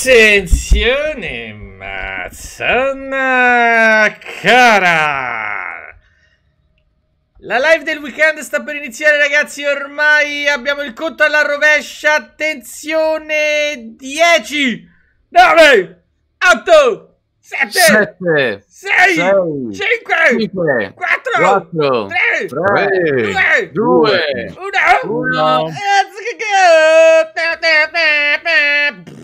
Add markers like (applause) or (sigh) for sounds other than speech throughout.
Attenzione, Mazzana cara! La live del weekend sta per iniziare, ragazzi. Ormai abbiamo il conto alla rovescia. Attenzione, 10, 9, 8, 7, 6, 5, 4, 3, 2, 1, 1. Let's go!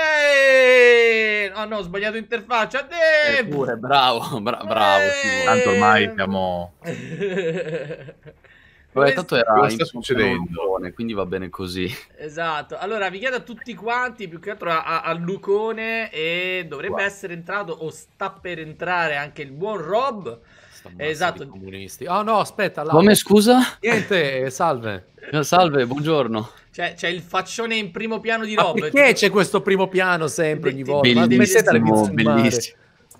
Eeeh! Oh no, ho sbagliato interfaccia. Eeeh! Eppure, bravo, bra eh. bravo. Eeeh! Tanto ormai siamo... (laughs) Vabbè, tanto era sta succedendo, buone, quindi va bene così. Esatto. Allora, vi chiedo a tutti quanti, più che altro a, a Lucone, e dovrebbe wow. essere entrato o sta per entrare anche il buon Rob. Esatto. Comunisti. Oh no, aspetta. Come scusa? Niente, salve. salve, buongiorno. Cioè, c'è il faccione in primo piano di Rob. perché c'è questo primo piano sempre ogni volta? Bellissimo, bellissimo.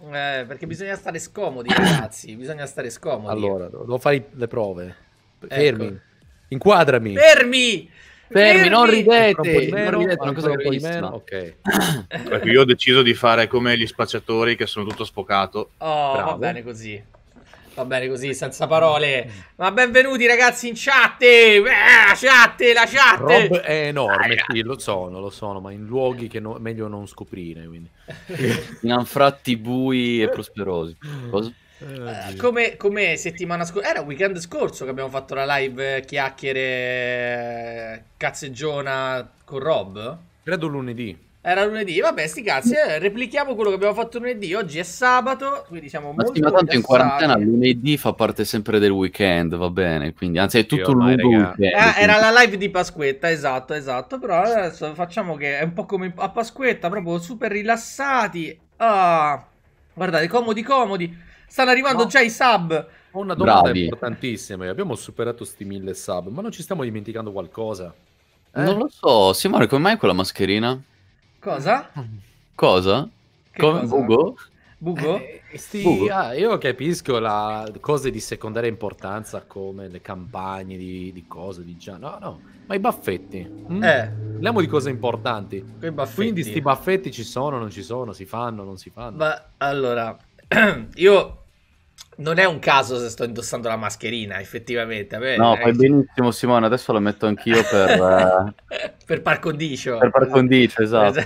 Eh, perché bisogna stare scomodi, ragazzi. bisogna stare scomodi. Allora, devo fare le prove. Ecco. Fermi. Ecco. Inquadrami. Fermi! Fermi, non ridete, non ridete, Ok. Ecco, io ho deciso di fare come gli spacciatori che sono tutto spocato. Oh, Bravo. va bene così. Va bene così, senza parole. Mm. Ma benvenuti ragazzi in chat! Eh, chat, la chat! Rob è enorme, ah, sì, lo sono, lo sono, ma in luoghi che no, meglio non scoprire, (laughs) in anfratti bui e prosperosi. Cosa? Eh, come, come, settimana scorsa, era weekend scorso che abbiamo fatto la live eh, chiacchiere eh, cazzeggiona con Rob? Credo lunedì. Era lunedì, vabbè, sti cazzi. Eh, replichiamo quello che abbiamo fatto lunedì. Oggi è sabato, quindi siamo ma molto. Sì, ma tanto in quarantena lunedì fa parte sempre del weekend, va bene. Quindi, anzi, è tutto un lungo weekend. Eh, era la live di Pasquetta, esatto, esatto. Però adesso facciamo che è un po' come a Pasquetta, proprio super rilassati. Ah, guardate, comodi, comodi. Stanno arrivando no. già i sub. Ho una domanda Bravi. importantissima. Abbiamo superato sti mille sub, ma non ci stiamo dimenticando qualcosa? Eh? Non lo so, Simone, come mai quella mascherina? Cosa? Cosa? Che Come cosa? Bugo? Bugo? Eh, sì, Bugo. Ah, io capisco la, cose di secondaria importanza come le campagne di, di cose, di già. No, no, ma i baffetti. Mm? Eh. Parliamo di cose importanti. I Quindi sti baffetti ci sono, non ci sono, si fanno, non si fanno. Ma allora, (clears throat) io non è un caso se sto indossando la mascherina, effettivamente. Beh, no, fai eh. benissimo, Simone. Adesso lo metto anch'io per, (laughs) eh, per par condicio. Per par condicio, (laughs) esatto.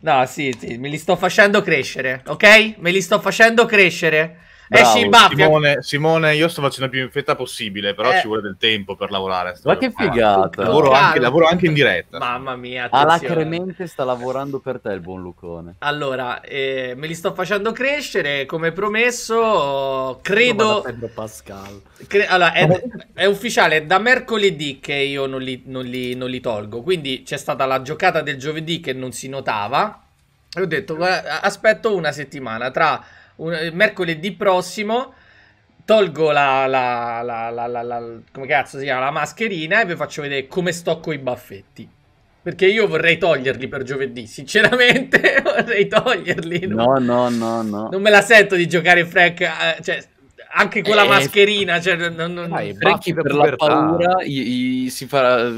no, sì, sì, me li sto facendo crescere, ok? Me li sto facendo crescere. Eh, Bravo, eh sì, baffia. Simone, Simone, io sto facendo più in fretta possibile, però eh. ci vuole del tempo per lavorare. Ma che figata! Lavoro anche, lavoro anche, in diretta. Mamma mia, Alacremente sta lavorando per te il buon Lucone. Allora, eh, me li sto facendo crescere, come promesso, credo... Pascal. Cre... Allora, è, è, ufficiale, da mercoledì che io non li, non, li, non li tolgo, quindi c'è stata la giocata del giovedì che non si notava. E ho detto, guarda, aspetto una settimana tra un, mercoledì prossimo tolgo la, la, la, la, come cazzo si chiama, la mascherina e vi faccio vedere come sto con i baffetti. Perché io vorrei toglierli per giovedì, sinceramente (laughs) vorrei toglierli. No, no, no, no. no. Non me la sento di giocare Frank, eh, cioè anche con la eh, eh, mascherina, cioè, non, non... Dai, Frecchi per la paura i, i, si farà,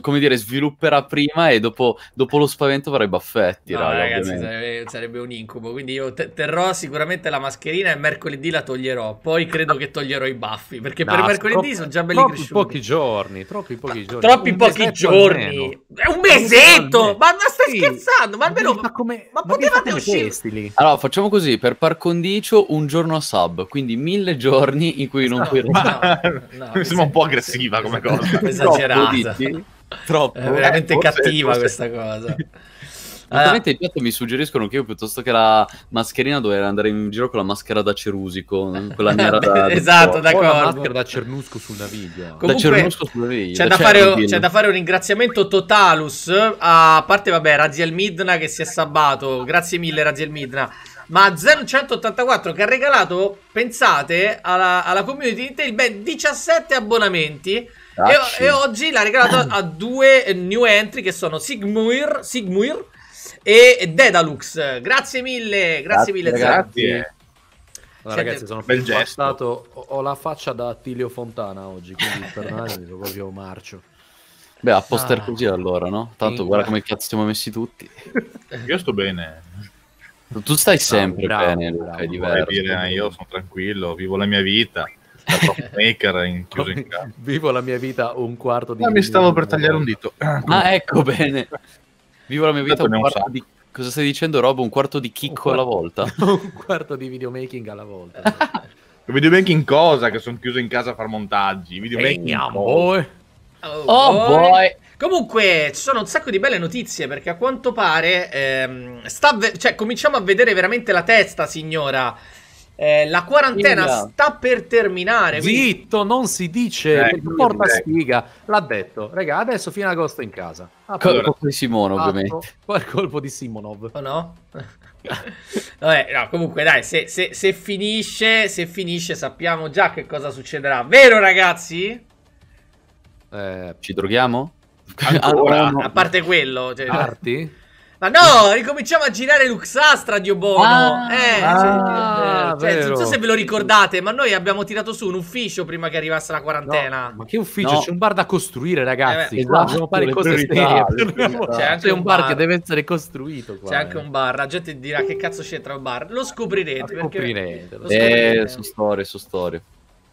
come dire, svilupperà prima e dopo, dopo lo spavento avrà i baffetti. No, raga, ragazzi, sarebbe, sarebbe, un incubo, quindi io te- terrò sicuramente la mascherina e mercoledì la toglierò, poi credo che toglierò i baffi, perché no, per mercoledì troppo, sono già belli troppi cresciuti. pochi giorni, troppi pochi giorni. Troppi un pochi giorni! È un mesetto! Ma stai sì. scherzando? Ma almeno... Ma, come... ma, ma potevate uscire... Allora, facciamo così, per par condicio un giorno a sub, quindi mille giorni in cui non esatto. no, puoi (laughs) restare. No, mi sembra un po' esatto, aggressiva come esatto. cosa. Esagerata. Troppo, È veramente forse, cattiva forse... questa cosa. Altrimenti (laughs) ah. allora. i mi suggeriscono che io piuttosto che la mascherina dovrei andare in giro con la maschera da cerusico, quella nera (laughs) da, Esatto, d'accordo. La maschera da cernusco sul naviglio. Comunque, da cernusco sul naviglio. C'è da, da fare, c'è da fare un ringraziamento totalus a parte vabbè Raziel Midna che si è sabbato. Grazie mille Raziel Midna ma 0184 che ha regalato, pensate, alla, alla community di Intel ben 17 abbonamenti. Ah, e, e, oggi l'ha regalato a due new entry che sono Sigmuir, Sigmuir e Dedalux. Grazie mille, grazie, grazie mille. Grazie. Allora, ragazzi, sono bel gesto. Ho la faccia da Attilio Fontana oggi, quindi perdonatemi, è proprio marcio. Beh, a poster ah, così allora, no? Tanto guarda come cazzo siamo messi tutti. (laughs) Io sto bene. Tu stai sempre bravo, bene, bravo, è diverso. Dire, eh, io sono tranquillo, vivo la mia vita. Maker in (laughs) chiuso in casa. Vivo la mia vita un quarto di... Ah, mi stavo per tagliare un dito. Ah, (clears throat) ecco, bene. Vivo la mia vita un quarto di... Cosa stai dicendo, Rob? Un quarto di chicco alla volta? (laughs) un quarto di videomaking alla volta. (laughs) videomaking cosa? Che sono chiuso in casa a far montaggi. Videomaking... Hey, boy. Oh, oh boy! Comunque, ci sono un sacco di belle notizie perché a quanto pare ehm, sta ve- cioè cominciamo a vedere veramente la testa, signora. Eh, la quarantena Inga. sta per terminare. Zitto, quindi... non si dice, eh, porta eh. sfiga. L'ha detto, Regà, adesso fino ad agosto in casa. Ah, allora, colpo di Simone, ovviamente. Qual colpo di Simonov? Oh, no? (laughs) Vabbè, no, comunque dai, se, se, se, finisce, se finisce sappiamo già che cosa succederà. Vero ragazzi? Eh, ci droghiamo? allora, a parte quello. Cioè, Arti? Ma no, ricominciamo a girare Luxastra, Dio buono. Ah, eh, ah, cioè, cioè, non so se ve lo ricordate, ma noi abbiamo tirato su un ufficio prima che arrivasse la quarantena. No, ma che ufficio? No. C'è un bar da costruire, ragazzi. Eh, esatto, dobbiamo fare cose priorità, (laughs) C'è anche un, un bar, che deve essere costruito. Qua, C'è anche un eh. bar. La gente dirà che cazzo c'entra il bar. Lo scoprirete. Lo scoprirete. Perché... Lo scoprirete. Eh, su storie, su storie.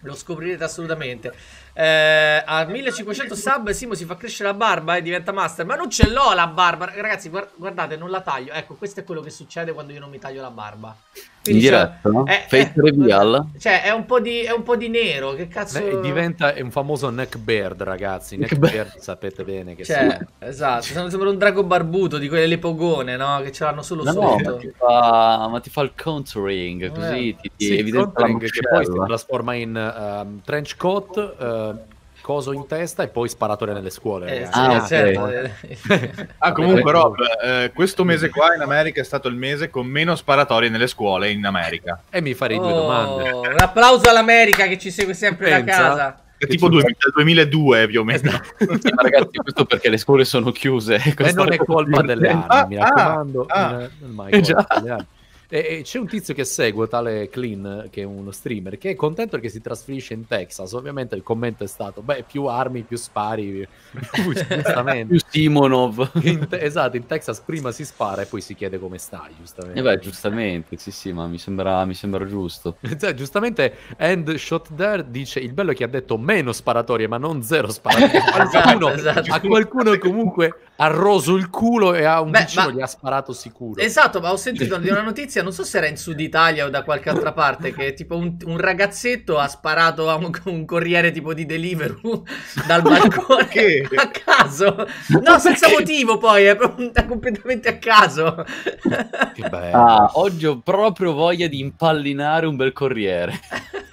Lo scoprirete assolutamente. Eh, a 1500 sub Simo si fa crescere la barba e eh, diventa master. Ma non ce l'ho la barba. Ragazzi, guardate, non la taglio. Ecco, questo è quello che succede quando io non mi taglio la barba. Quindi, In diretta? Cioè, eh, è, eh, Fate è, reveal? Cioè, è un, di, è un, po di, nero. Che cazzo... Beh, diventa un famoso neck ragazzi. Neck sapete bene che cioè, sia. Esatto, cioè. sembra un drago barbuto di quelle le pogone, no? Che ce l'hanno solo no, sotto. No, ti fa, ma ti fa il contouring, così eh. ti, ti sì, evidenzia che poi si trasforma in um, trench coat, uh, eh, coso in testa e poi sparatore nelle scuole. Eh, ah, sì, certo. okay. certo. (laughs) ah, comunque Rob, eh, questo mese qua in America è stato il mese con meno sparatori nelle scuole in America. E mi farei oh, due domande. Un applauso all'America che ci segue sempre Pensa. da casa. È tipo 2000, 2002 più o meno. Esatto. (laughs) Ma ragazzi, questo perché le scuole sono chiuse. Eh, e non è colpa delle armi, ah, mi raccomando. Ah, il, il, il e, c'è un tizio che seguo, tale Clean, che è uno streamer, che è contento perché si trasferisce in Texas. Ovviamente il commento è stato, beh, più armi, più spari, più, (laughs) più Simonov. In te- esatto, in Texas prima si spara e poi si chiede come stai, giustamente. E eh beh, giustamente, sì sì, ma mi sembra, mi sembra giusto. (laughs) Cioè, giustamente, End Shot There dice, il bello è che ha detto meno sparatorie, ma non zero sparatorie. (laughs) esatto, esatto. A qualcuno comunque ha roso il culo e a un Beh, vicino ma... gli ha sparato sicuro. Esatto, ma ho sentito (laughs) di una notizia, non so se era in Sud Italia o da qualche altra parte, che tipo un, un ragazzetto ha sparato a un, un corriere tipo di Deliveroo (laughs) dal balcone a caso. No, senza motivo poi, è completamente a caso. Che bello. Ah, oggi ho proprio voglia di impallinare un bel corriere.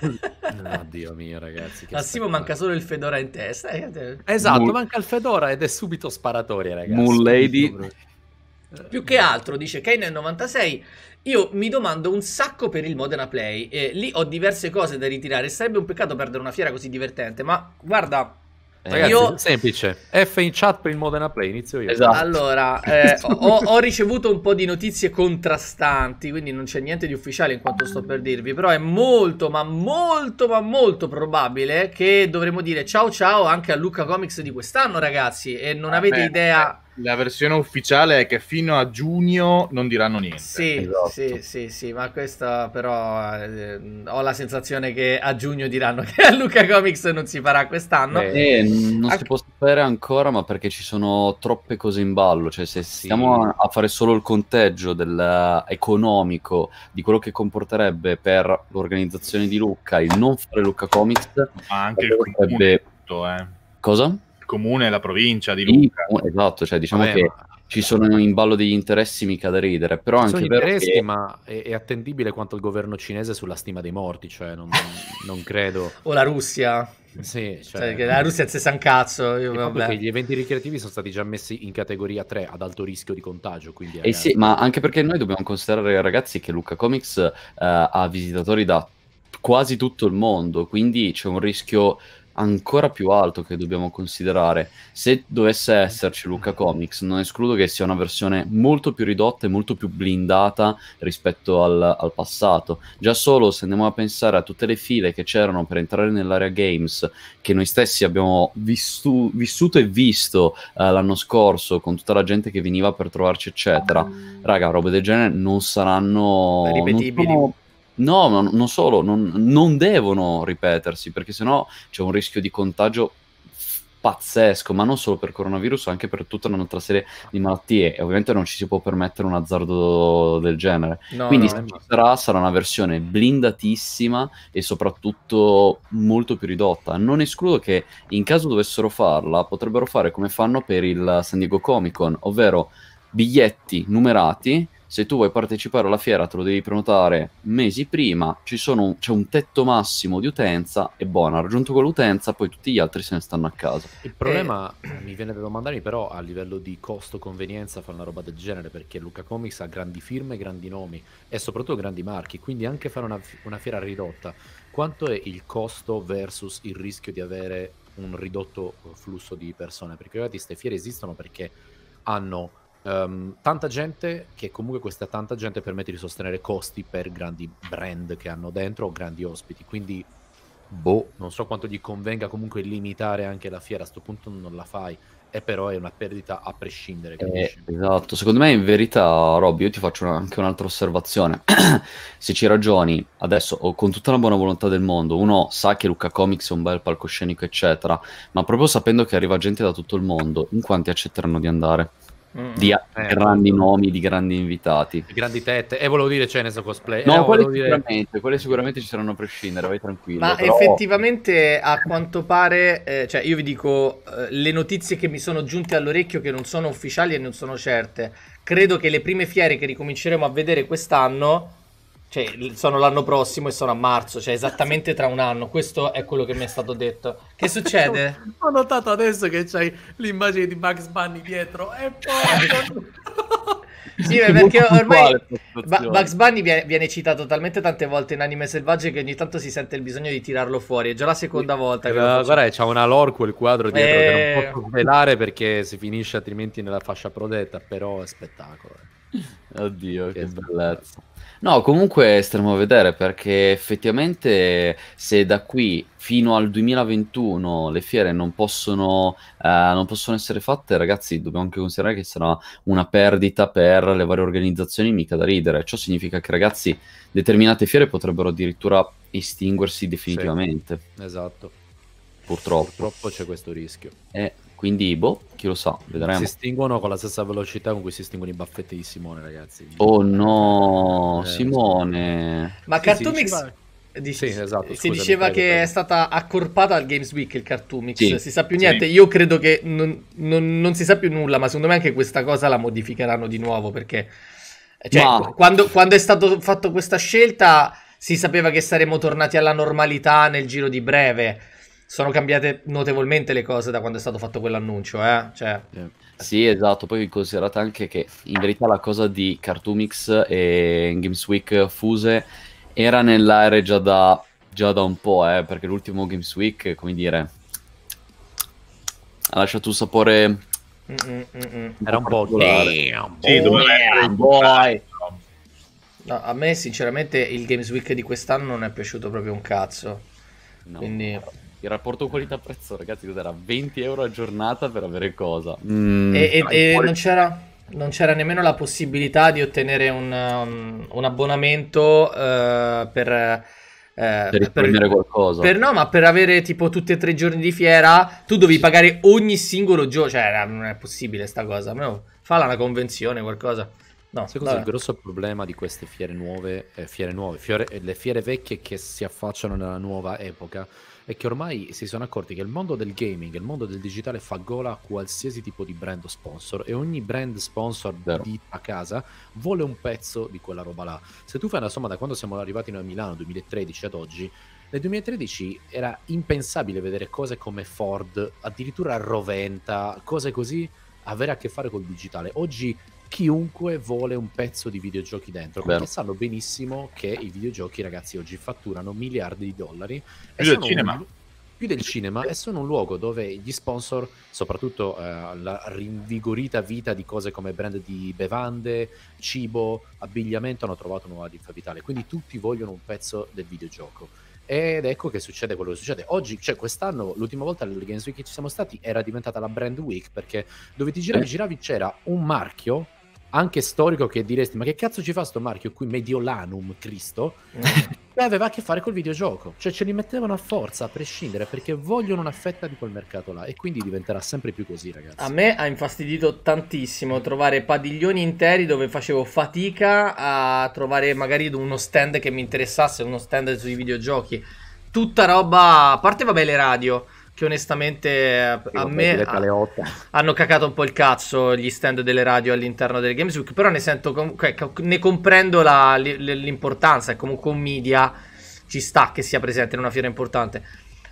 No, (laughs) ah, mio, ragazzi. Massimo manca solo il fedora in testa. Eh. Esatto, Mol... manca il fedora ed è subito sparatoria ragazzi. Moon Lady. Eh, più che altro, dice Kane nel 96, io mi domando un sacco per il Modena Play. Eh, lì ho diverse cose da ritirare. Sarebbe un peccato perdere una fiera così divertente, ma guarda, eh, ragazzi, io... semplice. F in chat per il Modena Play, inizio io. Esatto. Allora, (laughs) eh, ho, ho, ricevuto un po' di notizie contrastanti, quindi non c'è niente di ufficiale in quanto sto per dirvi, però è molto, ma molto, ma molto probabile che dovremo dire ciao ciao anche a Luca Comics di quest'anno, ragazzi, e non ah, avete beh, idea... Beh la versione ufficiale è che fino a giugno non diranno niente. Sì, esatto. sì, sì, sì, ma questa però eh, ho la sensazione che a giugno diranno (laughs) che a Luca Comics non si farà quest'anno. Eh, eh, non Anche... si può sapere ancora, ma perché ci sono troppe cose in ballo, cioè se sì. stiamo a fare solo il conteggio del, eh, economico di quello che comporterebbe per l'organizzazione di Luca il non fare Luca Comics, ma anche il sarebbe... tutto, eh. Cosa? comune la provincia di Luca. Sì, esatto, cioè diciamo Vabbè, che ma... ci sono in ballo degli interessi mica da ridere, però ci anche vero che... ma è, è, attendibile quanto il governo cinese sulla stima dei morti, cioè non, non credo... o la Russia... Sì, cioè... Cioè, la Russia è il stesso cazzo. Io, gli eventi ricreativi sono stati già messi in categoria 3 ad alto rischio di contagio. Quindi, eh sì, ma anche perché noi dobbiamo considerare, ragazzi, che Luca Comics eh, ha visitatori da quasi tutto il mondo, quindi c'è un rischio ancora più alto che dobbiamo considerare. Se dovesse esserci Luca Comics, non escludo che sia una versione molto più ridotta e molto più blindata rispetto al, al passato. Già solo se andiamo a pensare a tutte le file che c'erano per entrare nell'area games, che noi stessi abbiamo vistu- vissuto e visto eh, l'anno scorso con tutta la gente che veniva per trovarci, eccetera. Raga, robe del genere non saranno... Ripetibili. Non sono No, ma non solo, non, non devono ripetersi perché sennò c'è un rischio di contagio pazzesco, ma non solo per coronavirus, anche per tutta un'altra serie di malattie. E ovviamente non ci si può permettere un azzardo del genere. No, Quindi no, no. Eh, sarà, sarà una versione blindatissima e soprattutto molto più ridotta. Non escludo che in caso dovessero farla, potrebbero fare come fanno per il San Diego Comic Con, ovvero biglietti numerati se tu vuoi partecipare alla fiera te lo devi prenotare mesi prima, un, c'è un tetto massimo di utenza e buona, raggiunto quell'utenza poi tutti gli altri se ne stanno a casa. Il problema, e... Eh. mi viene da domandarmi però a livello di costo-convenienza fare una roba del genere, perché Luca Comics ha grandi firme, grandi nomi e soprattutto grandi marchi, quindi anche fare una, una fiera ridotta, quanto è il costo versus il rischio di avere un ridotto eh, flusso di persone? Perché ovviamente queste fiere esistono perché hanno Um, tanta gente che comunque questa tanta gente permette di sostenere costi per grandi brand che hanno dentro o grandi ospiti quindi boh non so quanto gli convenga comunque limitare anche la fiera a questo punto non la fai e però è una perdita a prescindere eh, esatto secondo me in verità Robby io ti faccio una, anche un'altra osservazione (clears throat) se ci ragioni adesso o con tutta la buona volontà del mondo uno sa che Luca Comics è un bel palcoscenico eccetera ma proprio sapendo che arriva gente da tutto il mondo in quanti accetteranno di andare di mm. eh, grandi certo. nomi, di grandi invitati. grandi tette. E volevo dire, c'è cioè, cosplay. No, eh, quelle, sicuramente, dire... quelle sicuramente ci saranno a prescindere, vai tranquillo. Ma però... effettivamente, a quanto pare, eh, cioè io vi dico, eh, le notizie che mi sono giunte all'orecchio che non sono ufficiali e non sono certe, credo che le prime fiere che ricominceremo a vedere quest'anno cioè, sono l'anno prossimo e sono a marzo, cioè esattamente tra un anno. Questo è quello che mi è stato detto. Che succede? (laughs) Ho notato adesso che c'hai l'immagine di Bugs Bunny dietro. E poi... (laughs) Sì, perché ormai Bugs Bunny viene, viene, citato talmente tante volte in anime selvagge che ogni tanto si sente il bisogno di tirarlo fuori. È già la seconda volta che uh, Guarda, c'ha una lore quel quadro dietro e... che non eh. posso svelare perché si finisce altrimenti nella fascia protetta, però è spettacolo. Eh. Oddio, che, che bellezza. No, comunque staremo a vedere perché effettivamente se da qui fino al 2021 le fiere non possono, eh, non possono essere fatte, ragazzi, dobbiamo anche considerare che sarà una perdita per le varie organizzazioni mica da ridere. Ciò significa che, ragazzi, determinate fiere potrebbero addirittura estinguersi definitivamente. Sì, esatto. Purtroppo. Purtroppo c'è questo rischio. Eh. Quindi, boh, chi lo sa, vedremo. Si estinguono con la stessa velocità con cui si estinguono i baffetti di Simone, ragazzi. Oh no, eh, Simone. Ma sì, Cartoomix... Dic- sì, esatto, si scusami, diceva prego, che prego. è stata accorpata al Games Week il Cartoonix. sì, si sa più niente. Sì. Io credo che non, non, non, si sa più nulla, ma secondo me anche questa cosa la modificheranno di nuovo perché cioè, ma... quando, quando, è stata fatta questa scelta si sapeva che saremmo tornati alla normalità nel giro di breve sono cambiate notevolmente le cose da quando è stato fatto quell'annuncio, eh? Cioè... Sì, esatto. Poi considerate anche che in verità la cosa di Cartoomix e Games Week fuse era nell'aereo già da, già da un po', eh, perché l'ultimo Games Week, come dire, ha lasciato un sapore... Mm, era un po'... Damn, sì, doveva essere un po'... No, a me sinceramente il Games Week di quest'anno non è piaciuto proprio un cazzo. No. Quindi il rapporto qualità-prezzo, ragazzi, cos'era? 20 euro a giornata per avere cosa? Mm, e, dai, e non, c'era, non, c'era, nemmeno la possibilità di ottenere un, un, abbonamento uh, per... Eh, per risparmiare qualcosa per no ma per avere tipo tutti e tre i giorni di fiera tu devi sì. pagare ogni singolo gioco. cioè non è possibile sta cosa no, falla una convenzione qualcosa no, secondo me il grosso problema di queste fiere nuove, eh, fiere nuove fiere, le fiere vecchie che si affacciano nella nuova epoca è che ormai si sono accorti che il mondo del gaming, il mondo del digitale fa gola a qualsiasi tipo di brand sponsor e ogni brand sponsor Vero. di a casa vuole un pezzo di quella roba là. Se tu fai una somma da quando siamo arrivati noi a Milano 2013 ad oggi, nel 2013 era impensabile vedere cose come Ford, addirittura Roventa, cose così avere a che fare col digitale. Oggi chiunque vuole un pezzo di videogiochi dentro, Vero. perché sanno benissimo che i videogiochi, ragazzi, oggi fatturano miliardi di dollari. Più del cinema. Un, più del cinema e sono un luogo dove gli sponsor, soprattutto eh, la rinvigorita vita di cose come brand di bevande, cibo, abbigliamento, hanno trovato nuova linfa vitale. Quindi tutti vogliono un pezzo del videogioco ed ecco che succede quello che succede oggi cioè quest'anno l'ultima volta alle Games Week che ci siamo stati era diventata la Brand Week perché dove ti giravi, giravi c'era un marchio anche storico che diresti ma che cazzo ci fa sto marchio qui Mediolanum Cristo eh. (laughs) beh aveva a che fare col videogioco cioè ce li mettevano a forza a prescindere perché vogliono una fetta di quel mercato là e quindi diventerà sempre più così ragazzi a me ha infastidito tantissimo trovare padiglioni interi dove facevo fatica a trovare magari uno stand che mi interessasse uno stand sui videogiochi tutta roba a parte vabbè le radio che onestamente sì, a me ha, hanno cacato un po' il cazzo gli stand delle radio all'interno delle Games Week, però ne, sento com- cioè, ne comprendo la, l'importanza, è comunque un media, ci sta che sia presente in una fiera importante.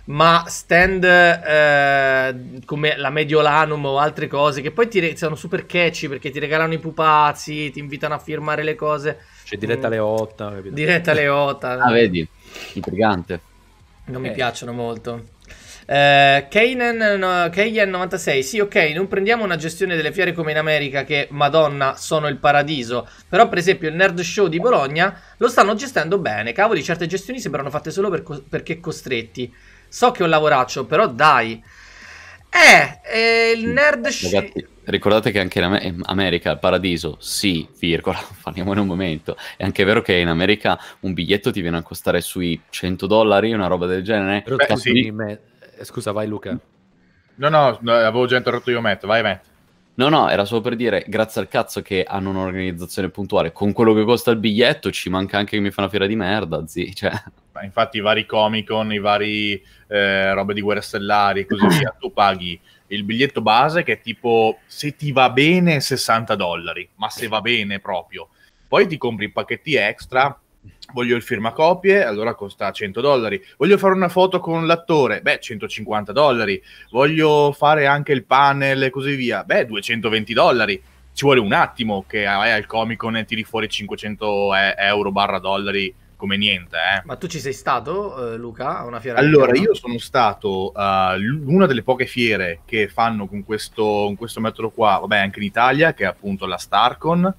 Ma stand eh, come la Mediolanum o altre cose che poi ti re- sono super catchy perché ti regalano i pupazzi, ti invitano a firmare le cose. C'è cioè, mm. diretta alle 8. Diretta Leotta. ah, vedi, intrigante. Non eh. mi piacciono molto. Eh, Kanan, 96, sì ok, non prendiamo una gestione delle fiere come in America che, madonna, sono il paradiso. Però per esempio il Nerd Show di Bologna lo stanno gestendo bene. Cavoli, certe gestioni sembrano fatte solo per co- perché costretti. So che è un lavoraccio, però dai. Eh, eh il Nerd Show... Ragazzi, ricordate che anche in Amer- America il paradiso, sì, virgola, (laughs) parliamo in un momento. È anche vero che in America un biglietto ti viene a costare sui 100 dollari, una roba del genere. Però Beh, sì. me- eh, scusa, vai Luca. No, no, avevo già interrotto io Matt, vai Matt. No, no, era solo per dire, grazie al cazzo che hanno un'organizzazione puntuale, con quello che costa il biglietto ci manca anche che mi fa una fiera di merda, zii, cioè. Infatti i vari Comic Con, i vari eh, robe di guerra stellari e così via, tu paghi il biglietto base che è tipo, se ti va bene 60 dollari, ma se va bene proprio. Poi ti compri i pacchetti extra voglio il firmacopie, allora costa 100 dollari. Voglio fare una foto con l'attore, beh, 150 dollari. Voglio fare anche il panel e così via, beh, 220 dollari. Ci vuole un attimo che vai eh, al Comic Con e tiri fuori 500 eh, euro barra dollari come niente. Eh. Ma tu ci sei stato, eh, Luca, a una fiera? Allora, io sono stato a uh, eh, una delle poche fiere che fanno con questo, con questo metodo qua, vabbè, anche in Italia, che è appunto la Starcon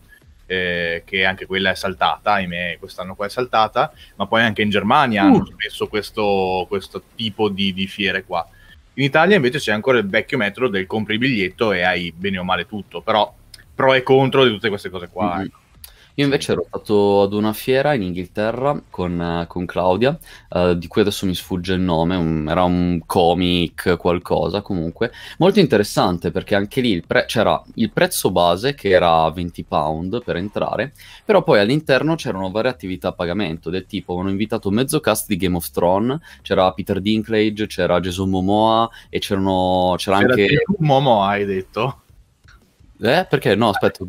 eh, che anche quella è saltata, ahimè, quest'anno qua è saltata, ma poi anche in Germania uh. hanno messo questo, questo tipo di, di, fiere qua. In Italia invece c'è ancora il vecchio metodo del compri biglietto e hai bene o male tutto, però pro e contro di tutte queste cose qua. Mm-hmm. Ecco. Io invece ero stato ad una fiera in Inghilterra con, eh, con Claudia, eh, di cui adesso mi sfugge il nome, un, era un comic qualcosa comunque, molto interessante perché anche lì il pre- c'era il prezzo base che era 20 pound per entrare, però poi all'interno c'erano varie attività a pagamento del tipo hanno invitato mezzo cast di Game of Thrones, c'era Peter Dinklage, c'era Jason Momoa e c'erano, c'era, c'era anche... Momoa hai detto? Eh, perché no, aspetta,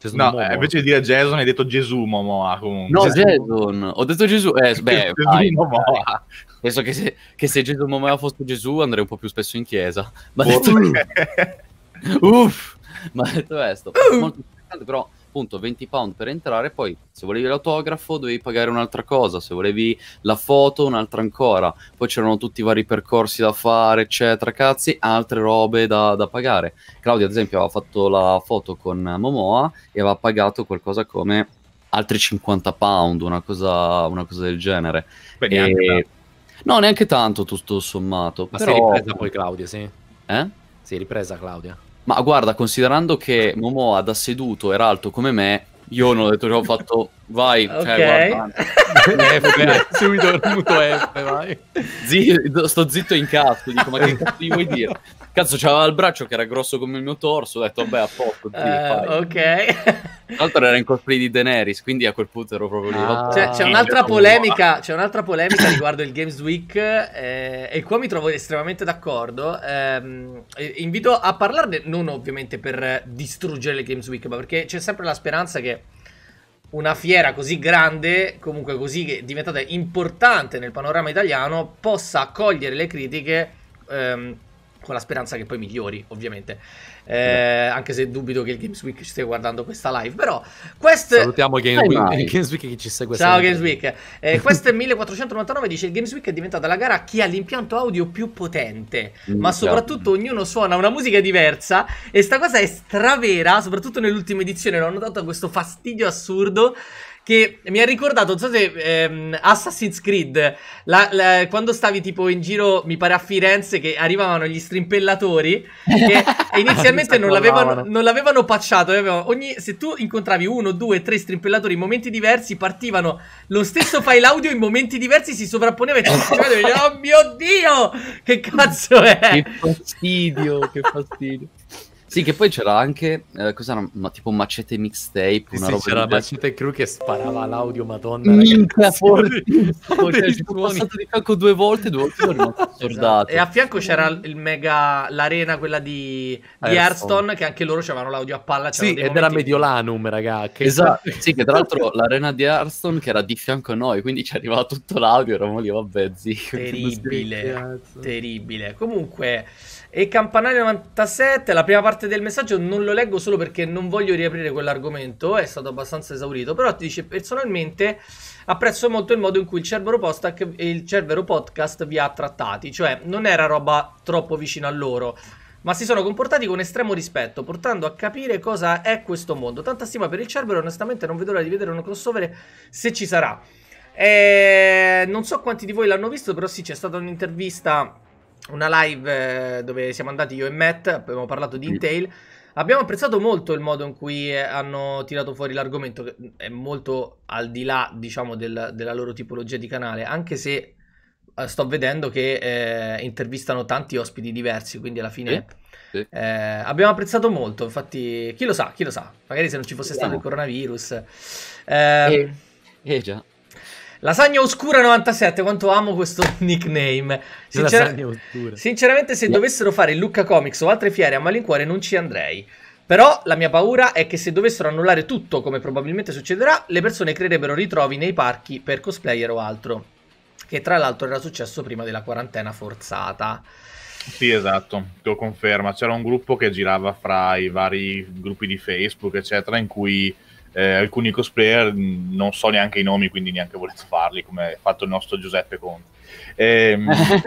Jason no, Momoa. Eh, invece di dire Jason hai detto Gesù Momoa comunque. No, Jason. Ho detto Gesù. Eh, beh, Gesù vai, Momoa. Vai. Penso che se, che se Gesù Momoa fosse Gesù andrei un po' più spesso in chiesa. Ma detto... (laughs) Uff! Ma detto questo, molto però appunto 20 pound per entrare, poi se volevi l'autografo dovevi pagare un'altra cosa, se volevi la foto un'altra ancora, poi c'erano tutti i vari percorsi da fare, eccetera, cazzi, altre robe da, da pagare. Claudio ad esempio aveva fatto la foto con Momoa e aveva pagato qualcosa come altri 50 pound, una cosa, una cosa del genere. Beh, neanche No, neanche tanto tutto sommato. Ma però... si ripresa poi Claudia, sì. Eh? Si è ripresa Claudia. Ma guarda, considerando che Momo ad asseduto era alto come me, io non ho detto, ho fatto vai, cioè, okay. cioè, (laughs) F, subito il muto F, vai. Zitto, sto zitto in cazzo, dico, ma che (laughs) cazzo gli vuoi dire? Cazzo, c'aveva il braccio che era grosso come il mio torso, ho detto, vabbè, a posto, zio, uh, Ok. Tra l'altro era in cosplay di Daenerys, quindi a quel punto ero proprio lì. Ah. Cioè, c'è, un'altra certo. polemica, c'è un'altra polemica riguardo il Games Week, eh, e qua mi trovo estremamente d'accordo. Eh, invito a parlarne, non ovviamente per distruggere il Games Week, ma perché c'è sempre la speranza che una fiera così grande, comunque così diventata importante nel panorama italiano, possa accogliere le critiche ehm, con la speranza che poi migliori, ovviamente. Eh, anche se dubito che il Games Week ci stia guardando questa live, però queste... Salutiamo Game Week, (laughs) Games Week che ci segue Ciao Games Week. Eh, quest 1499 dice il Games Week è diventata la gara chi ha l'impianto audio più potente, mm, ma esatto. soprattutto ognuno suona una musica diversa e sta cosa è stravera, soprattutto nell'ultima edizione l'ho notato questo fastidio assurdo che mi ha ricordato, non so se ehm, Assassin's Creed, la, la, quando stavi tipo in giro, mi pare a Firenze, che arrivavano gli strimpellatori, che (laughs) inizialmente non, l'avevano, non l'avevano patchato, avevano, ogni, se tu incontravi uno, due, tre strimpellatori in momenti diversi, partivano lo stesso file audio in momenti diversi, si sovrapponeva e ti diceva, oh mio Dio, che cazzo è? Che fastidio, che fastidio. (laughs) Sì, che poi c'era anche, eh, cos'era, ma, tipo macete mixtape, una sì, roba c'era di... macete crew che sparava l'audio, madonna Minchia, fortissimo, (laughs) sono passato di fianco due volte, due volte sono rimasto esatto. E a fianco c'era il mega, l'arena, quella di, di eh, Hearthstone, oh. che anche loro avevano l'audio a palla Sì, ed momenti... era Mediolanum, raga che... Esatto, sì, che tra l'altro l'arena di Hearthstone che era di fianco a noi, quindi ci arrivava tutto l'audio, eravamo lì, vabbè, zio Terribile, terribile Comunque... E Campanario 97, la prima parte del messaggio non lo leggo solo perché non voglio riaprire quell'argomento, è stato abbastanza esaurito, però ti dice personalmente apprezzo molto il modo in cui il Cerbero, Postac, il Cerbero Podcast vi ha trattati, cioè non era roba troppo vicina a loro ma si sono comportati con estremo rispetto, portando a capire cosa è questo mondo. Tanta stima per il Cerbero, onestamente non vedo l'ora di vedere uno crossover se ci sarà. E... Eh, non so quanti di voi l'hanno visto, però sì, c'è stata un'intervista una live eh, dove siamo andati io e Matt, abbiamo parlato di Intail. Abbiamo apprezzato molto il modo in cui eh, hanno tirato fuori l'argomento, che è molto al di là, diciamo, del, della loro tipologia di canale, anche se eh, sto vedendo che eh, intervistano tanti ospiti diversi, quindi alla fine sì, sì. Eh, abbiamo apprezzato molto, infatti chi lo sa, chi lo sa, magari se non ci fosse sì, stato il coronavirus. Eh, eh già. Lasagna Oscura 97, quanto amo questo (laughs) nickname. Sincer- sinceramente, se yeah. dovessero fare il Lucca Comics o altre fiere a malincuore, non ci andrei. Però la mia paura è che se dovessero annullare tutto, come probabilmente succederà, le persone creerebbero ritrovi nei parchi per cosplayer o altro. Che tra l'altro era successo prima della quarantena forzata. Sì, esatto, te lo conferma. C'era un gruppo che girava fra i vari gruppi di Facebook, eccetera, in cui eh, alcuni cosplayer mm, non so neanche i nomi, quindi neanche volete farli, come ha fatto il nostro Giuseppe Conte. Ehm, (laughs) eh,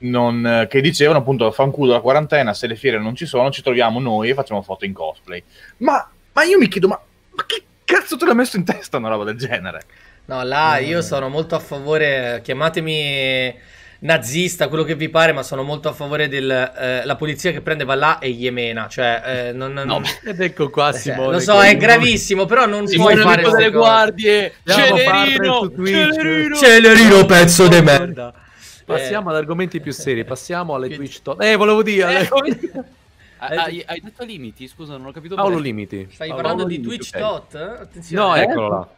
non, che dicevano appunto fanculo la quarantena, se le fiere non ci sono, ci troviamo noi e facciamo foto in cosplay. Ma, ma io mi chiedo, ma, ma che cazzo te l'ha messo in testa una roba del genere? No, là mm. io sono molto a favore, chiamatemi nazista, quello che vi pare, ma sono molto a favore della eh, polizia che prende va là e Yemena. Cioè, eh, non, non, no, ed ecco qua eh, Simone. Cioè, lo so, è gravissimo, però non si puoi fare delle guardie. Celerino, Celerino, Celerino, pezzo di merda. Passiamo ad argomenti più seri, eh. passiamo alle Twitch Talk. Eh, volevo dire. Eh, (laughs) ah, hai, hai, detto limiti? Scusa, non ho capito. Paolo bene. Limiti. Stai Paolo parlando Limiti, di Twitch okay. Tot? Attenzione. No, eccolo là.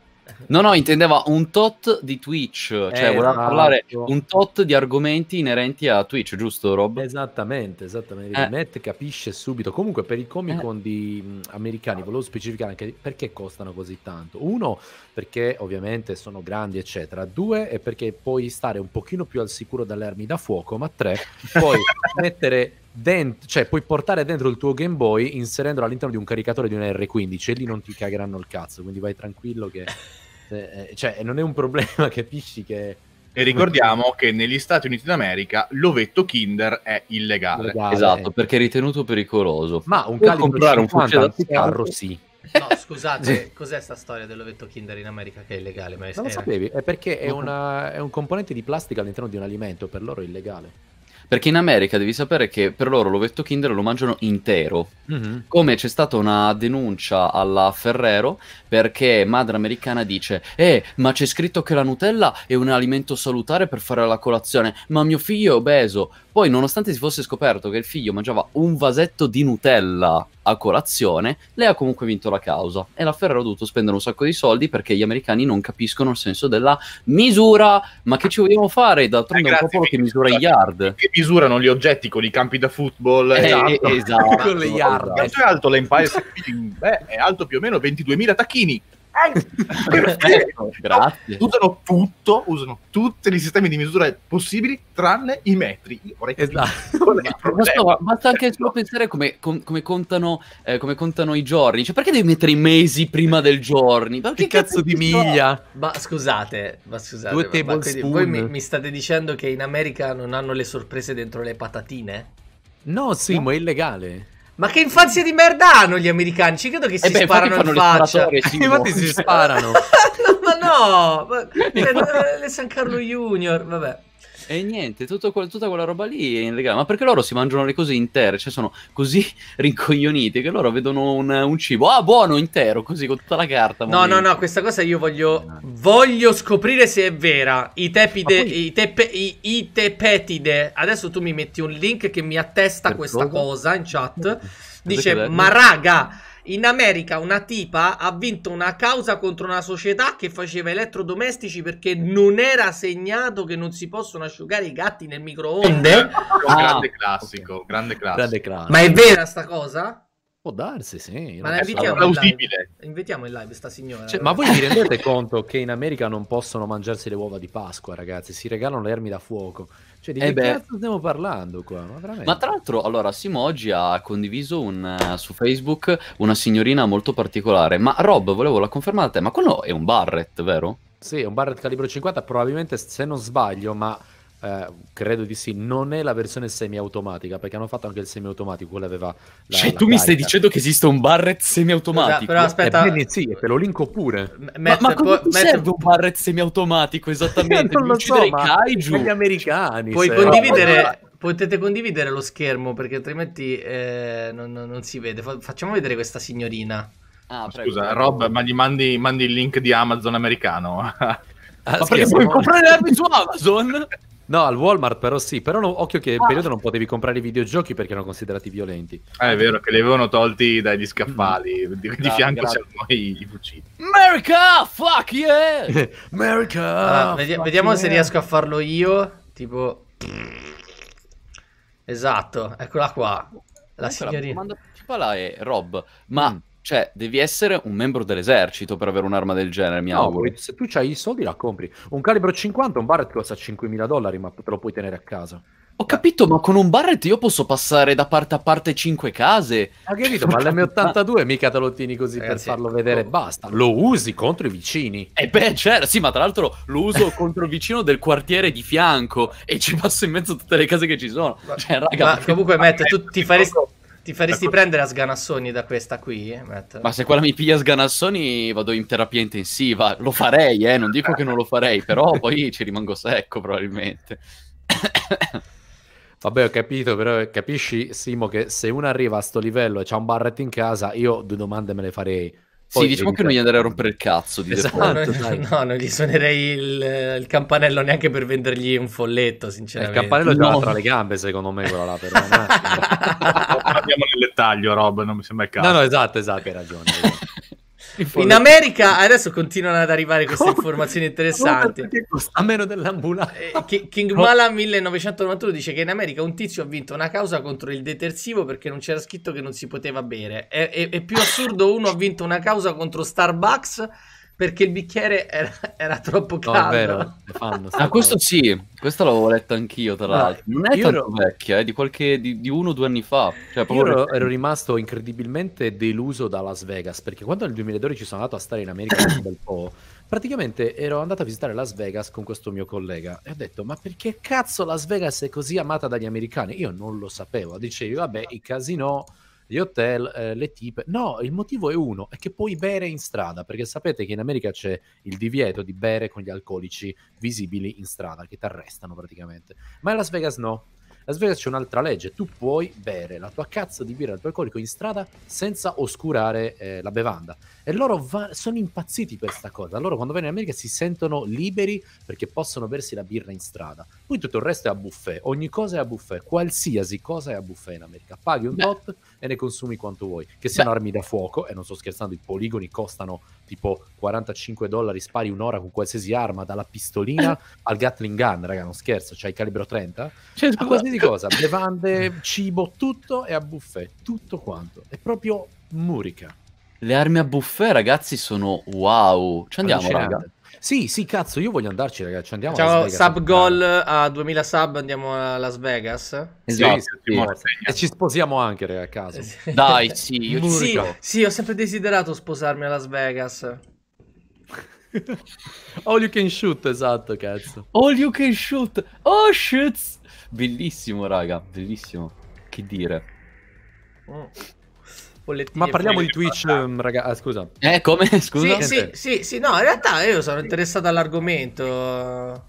No, no, intendeva un tot di Twitch, cioè eh, voleva esatto. parlare un tot di argomenti inerenti a Twitch, giusto Rob? Esattamente, esattamente. Eh. Matt capisce subito. Comunque per i Comic eh. Con eh. americani volevo specificare anche perché costano così tanto. Uno, perché ovviamente sono grandi, eccetera. Due, è perché puoi stare un pochino più al sicuro dalle armi da fuoco, ma tre, puoi (laughs) mettere dent- cioè, puoi portare dentro il tuo Game Boy inserendolo all'interno di un caricatore di un R15 e lì non ti cagheranno il cazzo, quindi vai tranquillo che... (laughs) Eh, eh, cioè, non è un problema, (laughs) capisci che... E ricordiamo che negli Stati Uniti d'America l'ovetto Kinder è illegale. illegale. Esatto, perché è ritenuto pericoloso. Ma un calibro comprare un fucile d'anticarro sì. (laughs) No, scusate, cos'è sta storia dell'ovetto Kinder in America che è illegale? Ma non lo sapevi? È perché è, una, è un componente di plastica all'interno di un alimento, per loro è illegale. Perché in America devi sapere che per loro l'ovetto Kinder lo mangiano intero. Mm-hmm. Come c'è stata una denuncia alla Ferrero perché madre americana dice: Eh, ma c'è scritto che la Nutella è un alimento salutare per fare la colazione, ma mio figlio è obeso. Poi, nonostante si fosse scoperto che il figlio mangiava un vasetto di Nutella a colazione, lei ha comunque vinto la causa e la Ferrero ha dovuto spendere un sacco di soldi perché gli americani non capiscono il senso della misura. Ma che ci vogliamo fare? D'altronde eh, è un popolo che misura i cioè, yard. Che misurano gli oggetti con i campi da football. Eh, esatto. Eh, esatto. con le yard. Quanto esatto. è alto l'Empire State Building? Beh, è alto più o meno 22.000 tacchini ecco, grazie. usano tutto, usano tutti i sistemi di misura possibili tranne i metri. Esatto. (laughs) Basta, basta, anche solo pensare come, com, come, contano, eh, come, contano, i giorni. Cioè, perché devi mettere i mesi prima del giorni? Ma che, che cazzo, cazzo di miglia? Ma scusate, ma scusate. Due ma, ma quindi, voi mi, mi state dicendo che in America non hanno le sorprese dentro le patatine? No, sì, no? ma è illegale. Ma che infanzia di merda hanno gli americani? Ci credo che eh si eh beh, sparano in faccia. Eh, infatti boh. si sparano. (laughs) no, ma no, ma, (laughs) le San Carlo Junior, vabbè. E niente, tutto, tutta quella roba lì è in regalo, Ma perché loro si mangiano le cose intere? Cioè, sono così (laughs) rincoglioniti che loro vedono un, un cibo. Ah, buono, intero, così con tutta la carta. No, no, no, questa cosa io voglio. Voglio scoprire se è vera. I tepide. Poi... I, tepe, i, I, tepetide. Adesso tu mi metti un link che mi attesta per questa cosa? cosa in chat. Dice: Ma raga. In America una tipa ha vinto una causa contro una società che faceva elettrodomestici perché non era segnato che non si possono asciugare i gatti nel microonde. un grande, ah, classico, okay. grande classico, grande classico. Ma è vera sta cosa? Può darsi, sì. Ma la invitiamo, so. in live. invitiamo in live sta signora. Cioè, ma voi vi rendete (laughs) conto che in America non possono mangiarsi le uova di Pasqua, ragazzi? Si regalano le armi da fuoco. Cioè, di eh che cazzo stiamo parlando qua? Ma, ma, tra l'altro, allora, Simo oggi ha condiviso un, eh, su Facebook una signorina molto particolare. Ma Rob, volevo la da te, ma quello è un Barrett, vero? Sì, è un Barrett calibro 50, probabilmente, se non sbaglio, ma eh, credo di sì, non è la versione semiautomatica, perché hanno fatto anche il semiautomatico, quello aveva... La, cioè, la tu carica. mi stai dicendo che esiste un barret esatto, semiautomatico? Esatto, però aspetta... Eh, bene, sì, te lo linko pure. M- ma, ma come po- serve un barret semiautomatico, esattamente? (laughs) non lo so, i kaiju? gli americani. Puoi se... condividere potete condividere lo schermo perché altrimenti eh, non, non, non, si vede. facciamo vedere questa signorina. Ah, Scusa, prego. Rob, ma gli mandi, mandi, il link di Amazon americano? (laughs) Ah, ma perché puoi comprare l'app su Amazon? (laughs) No, al Walmart però sì, però no, occhio che ah. periodo non potevi comprare i videogiochi perché erano considerati violenti. Ah, è vero, che li avevano tolti dagli scaffali, mm. di, di ah, fianco grazie. c'erano i, i fucili. America, fuck yeah! (laughs) America! Ah, vedi vediamo yeah. se riesco a farlo io, tipo... Esatto, eccola qua, la signorina. La domanda principale è Rob, ma... Mm cioè, devi essere un membro dell'esercito per avere un'arma del genere, mi no, auguro. se tu hai i soldi la compri. Un calibro 50, un Barrett costa 5.000 dollari, ma te lo puoi tenere a casa. Ho capito, ma con un Barrett io posso passare da parte a parte 5 case. Ho capito, ma l'M82 mica te lo tieni così Ragazzi, eh, per farlo vedere e basta. Lo usi contro i vicini. E eh beh, certo, sì, ma tra l'altro lo uso contro il vicino del quartiere di fianco e ci passo in mezzo a tutte le case che ci sono. Ma, cioè, raga, ma comunque, Matt, tu ti faresti... Fareste ti faresti ecco. prendere a sganassoni da questa qui, eh, Matt? Ma se quella mi piglia a sganassoni vado in terapia intensiva. Lo farei, eh, non dico che non lo farei, però (laughs) poi ci rimango secco probabilmente. Vabbè, ho capito, però capisci, Simo, che se uno arriva a sto livello e c'ha un barretto in casa, io due domande me le farei poi sì, diciamo che non gli andrei a rompere il cazzo di esatto, default, (laughs) No, non gli suonerei il, il, campanello neanche per vendergli un folletto, eh, sinceramente. il campanello no. tra le gambe, secondo me, quella là, però. Andiamo (laughs) nel dettaglio, Rob, non mi sembra il caso. No, no, esatto, esatto, hai ragione. Hai ragione in America adesso continuano ad arrivare queste informazioni interessanti. A meno dell'ambulanza. Eh, King Mala 1991 dice che in America un tizio ha vinto una causa contro il detersivo perché non c'era scritto che non si poteva bere. È, è, è più assurdo uno ha vinto una causa contro Starbucks perché il bicchiere era, era troppo caldo. No, vero, fanno, ah, questo sì, questo l'avevo letto anch'io, tra l'altro. No, non è io ero... vecchia, è di, qualche, di, di uno o due anni fa. Cioè, io ero, ero, rimasto incredibilmente deluso da Las Vegas, perché quando nel 2012 sono andato a stare in America un bel po', praticamente ero andato a visitare Las Vegas con questo mio collega e ho detto, ma perché cazzo Las Vegas è così amata dagli americani? Io non lo sapevo, dicevi, vabbè, i casino gli hotel, eh, le tipe. No, il motivo è uno, è che puoi bere in strada, perché sapete che in America c'è il divieto di bere con gli alcolici visibili in strada, che ti arrestano praticamente. Ma in Las Vegas no. A Las Vegas c'è un'altra legge, tu puoi bere la tua cazzo di birra al tuo alcolico in strada senza oscurare eh, la bevanda. E loro va- sono impazziti per questa cosa. Loro quando vengono in America si sentono liberi perché possono bersi la birra in strada. Poi tutto il resto è a buffet, ogni cosa è a buffet, qualsiasi cosa è a buffet in America. Paghi un Beh. tot e ne consumi quanto vuoi. Che siano Beh. armi da fuoco, e non sto scherzando, i poligoni costano tipo 45 dollari, spari un'ora con qualsiasi arma, dalla pistolina (laughs) al Gatling Gun, raga, non scherzo, c'hai il calibro 30, cioè, a qualsiasi cosa, bevande, cibo, tutto è a buffet, tutto quanto. È proprio murica. Le armi a buffet, ragazzi, sono wow. Ci andiamo, raga. Sì, sì, cazzo, io voglio andarci, ragazzi. Andiamo Facciamo a sub goal a 2000 sub, andiamo a Las Vegas. Esatto. Sì, sì. E ci sposiamo anche, ragazzi, a caso. Eh, (laughs) Dai, sì, io sì, sì, ho sempre desiderato sposarmi a Las Vegas. (laughs) All you can shoot, esatto, cazzo. All you can shoot. Oh, shit. Bellissimo, raga, bellissimo. Che dire. Oh bollettini. Ma parliamo di Twitch, ehm, ragazzi. Ah, scusa. Eh, come? (laughs) Scusa? Sì, sì, sì, no, in realtà io sono interessato all'argomento.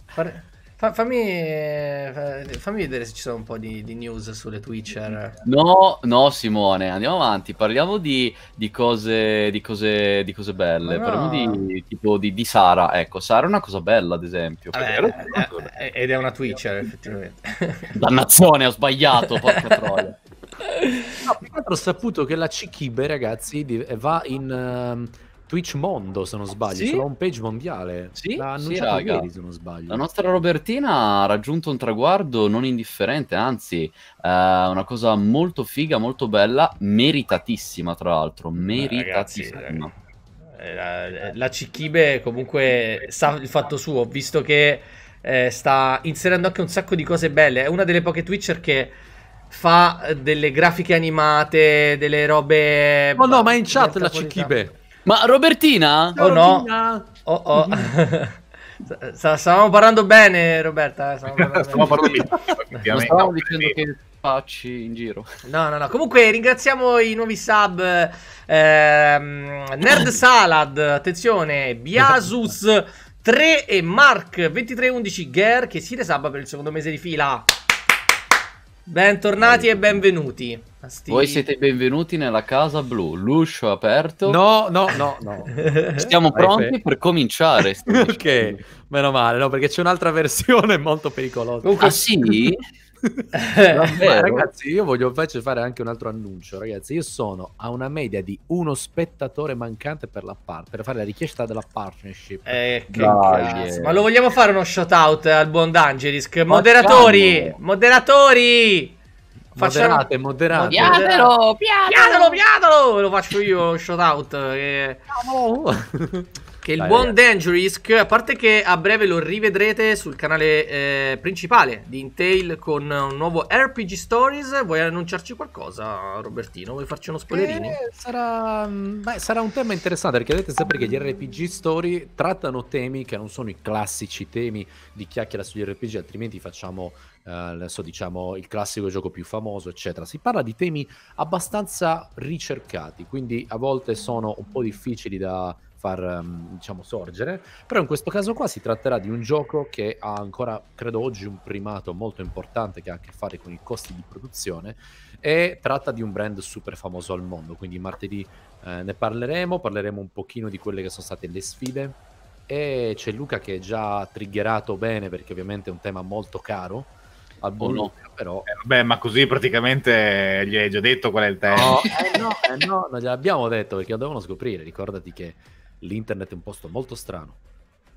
Fa, fammi, eh, fammi, vedere se ci sono un po' di, di, news sulle Twitcher. No, no, Simone, andiamo avanti. Parliamo di, di, cose, di cose, cose, belle. No. Parliamo tipo, di, Sara. Ecco, Sara è una cosa bella, ad esempio. Vabbè, è, eh, eh, ed è una Twitcher, effettivamente. Dannazione, ho sbagliato. Porca (laughs) troia. No, ho saputo che la Cichibe, ragazzi, eh, va in... Uh, Twitch Mondo, se non sbaglio, sì? sulla homepage mondiale. Sì, l'ha annunciato ieri, se non sbaglio. La nostra Robertina ha raggiunto un traguardo non indifferente, anzi, eh, una cosa molto figa, molto bella, meritatissima, tra l'altro, meritatissima. Ragazzi, ragazzi. Eh, eh, la, la Cichibe comunque sa il fatto suo, visto che eh, sta inserendo anche un sacco di cose belle. È una delle poche Twitcher che fa delle grafiche animate, delle robe... Eh, oh no, ma in chat la Cichibe. Ma Robertina? Oh no. Oh oh. (laughs) stavamo parlando bene, Roberta. Eh, stavamo parlando, (laughs) stavamo parlando bene. (laughs) stavamo dicendo che facci in giro. No, no, no. Comunque ringraziamo i nuovi sub. Ehm, Nerd Salad, attenzione, Biasus 3 e Mark 2311 Ger che si resabba per il secondo mese di fila. Bentornati e benvenuti. Sti... Voi siete benvenuti nella casa blu, l'uscio aperto. No, no, no, no. (laughs) Siamo pronti per, cominciare. (laughs) ok, meno male, no, perché c'è un'altra (laughs) versione molto pericolosa. Ah sì? (laughs) Vabbè, ragazzi, oh. io voglio invece fare anche un altro annuncio. Ragazzi, io sono a una media di uno spettatore mancante per, la part- per fare la richiesta della partnership. Eh, che Ma lo eh. vogliamo fare uno shout out al buon D'Angelis? Moderatori, Facciamo. moderatori. Moderate, moderate. Piatelo, piatelo, piatelo, piatelo. Lo faccio io, shout out. Eh. No. Che il Dai, buon ragazzi. Dangerisk, a parte che a breve lo rivedrete sul canale eh, principale di Intel con un nuovo RPG Stories, vuoi annunciarci qualcosa Robertino? Vuoi farci uno spoilerino? Eh, sarà, mm, beh, sarà un tema interessante perché dovete sapere che gli RPG Story trattano temi che non sono i classici temi di chiacchiera sugli RPG, altrimenti facciamo Uh, eh, so, diciamo, il classico gioco più famoso, eccetera. Si parla di temi abbastanza ricercati, quindi a volte sono un po' difficili da far ehm, diciamo, sorgere, però in questo caso qua si tratterà di un gioco che ha ancora, credo oggi, un primato molto importante che ha a che fare con i costi di produzione e tratta di un brand super famoso al mondo, quindi martedì eh, ne parleremo, parleremo un pochino di quelle che sono state le sfide e c'è Luca che è già triggerato bene perché ovviamente è un tema molto caro al oh, Bologna, oh però... Eh, vabbè, ma così praticamente gli hai già detto qual è il tema. No, eh no, eh no, non gliel'abbiamo detto perché lo devono scoprire. Ricordati che l'internet è un posto molto strano.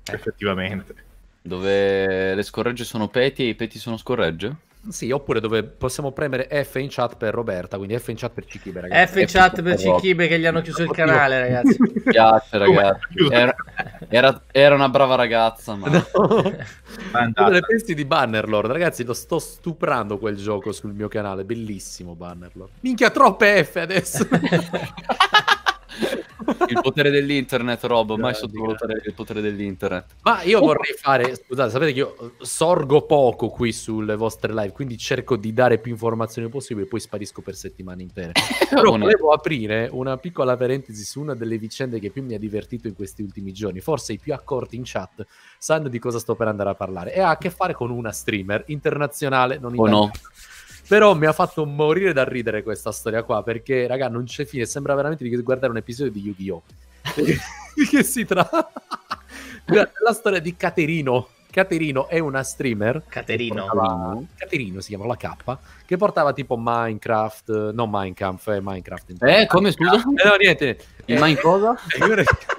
Eh. Effettivamente. Dove le scorregge sono peti e i peti sono scorregge? Sì, oppure dove possiamo premere F in chat per Roberta, quindi F in chat per Cichibe, ragazzi. F in F chat per Cichibe che gli hanno chiuso il canale, ragazzi. Mi piace, ragazzi. Era, era, era, una brava ragazza, ma... No. Cosa (laughs) ne pensi di Bannerlord? Ragazzi, lo sto stuprando quel gioco sul mio canale, bellissimo Bannerlord. Minchia, troppe F adesso! (laughs) il potere dell'internet, Rob, mai sottovalutare il potere dell'internet. Ma io oh. vorrei fare, scusate, sapete che io sorgo poco qui sulle vostre live, quindi cerco di dare più informazioni possibile, poi sparisco per settimane intere. (laughs) Però volevo aprire una piccola parentesi su una delle vicende che più mi ha divertito in questi ultimi giorni. Forse i più accorti in chat sanno di cosa sto per andare a parlare e ha a che fare con una streamer internazionale, non italiana. Oh no però mi ha fatto morire da ridere questa storia qua, perché, raga, non c'è fine. Sembra veramente di guardare un episodio di Yu-Gi-Oh! (laughs) che si tratta? la storia di Caterino. Caterino è una streamer. Caterino. Portava, Caterino si chiama la K. Che portava tipo Minecraft. Non Minecraft, è eh, Minecraft. Eh, come scusa? Eh, no, niente. niente. In eh, Minecraft?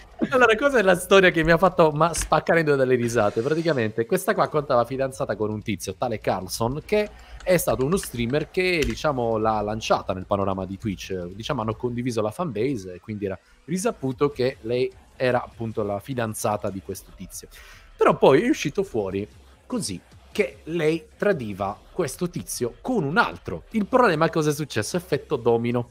(laughs) Allora, cosa è la storia che mi ha fatto ma, spaccare in due dalle risate? Praticamente, questa qua contava fidanzata con un tizio, tale Carlson, che è stato uno streamer che, diciamo, l'ha lanciata nel panorama di Twitch. Diciamo, hanno condiviso la fanbase e quindi era risaputo che lei era appunto la fidanzata di questo tizio. Però poi è uscito fuori così che lei tradiva questo tizio con un altro. Il problema è cosa è successo? Effetto domino.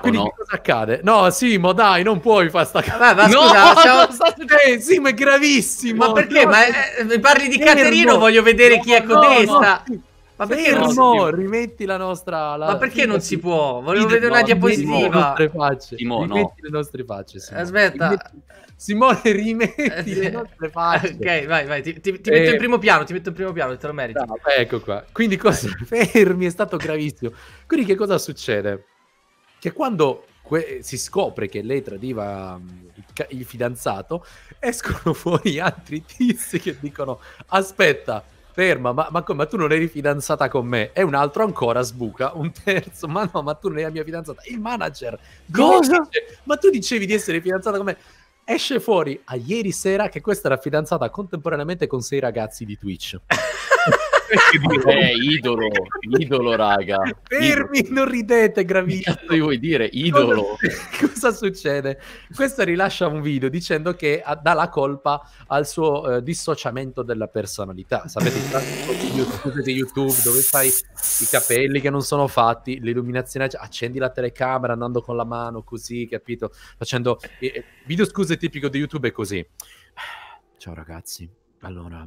Quindi no? cosa accade? No, Simo, dai, non puoi fare sta cagata. Ma, ma no, scusa, siamo... Eh, Simo è gravissimo. Ma perché? No, ma eh, parli di Caterino, voglio vedere no, chi è codesta. No, ma perché non no, rimetti la nostra la... Ma perché non si può? Volevo vedere una diapositiva. Le facce. Simo, rimetti le nostre facce, Simo. Aspetta. Rimetti... Simone, rimetti eh, le nostre facce. Ok, vai, vai, ti, ti, ti eh... metto in eh. primo piano, ti metto in primo piano, te lo meriti. ecco qua. Quindi cosa... (laughs) Fermi, è stato gravissimo. Quindi che cosa succede? che quando que- si scopre che lei tradiva mm, il, ca- il fidanzato, escono (laughs) fuori altri tizi che dicono aspetta, ferma, ma, ma, ma tu non eri fidanzata con me? E un altro ancora sbuca, un terzo, ma no, ma tu non eri la mia fidanzata. Il manager, cosa? Dice, ma tu dicevi di essere fidanzata con me? Esce fuori a ieri sera che questa era fidanzata contemporaneamente con sei ragazzi di Twitch. (laughs) è (laughs) eh, idolo, idolo, raga. Fermi, idolo. non ridete, gravissimo. Che cazzo vuoi dire? Idolo. Cosa, (laughs) cosa, succede? Questo rilascia un video dicendo che ah, dà la colpa al suo eh, dissociamento della personalità. Sapete, YouTube, YouTube dove fai i capelli che non sono fatti, l'illuminazione, cioè, accendi la telecamera andando con la mano così, capito? Facendo... Eh, video scuse tipico di YouTube è così. Ciao ragazzi, allora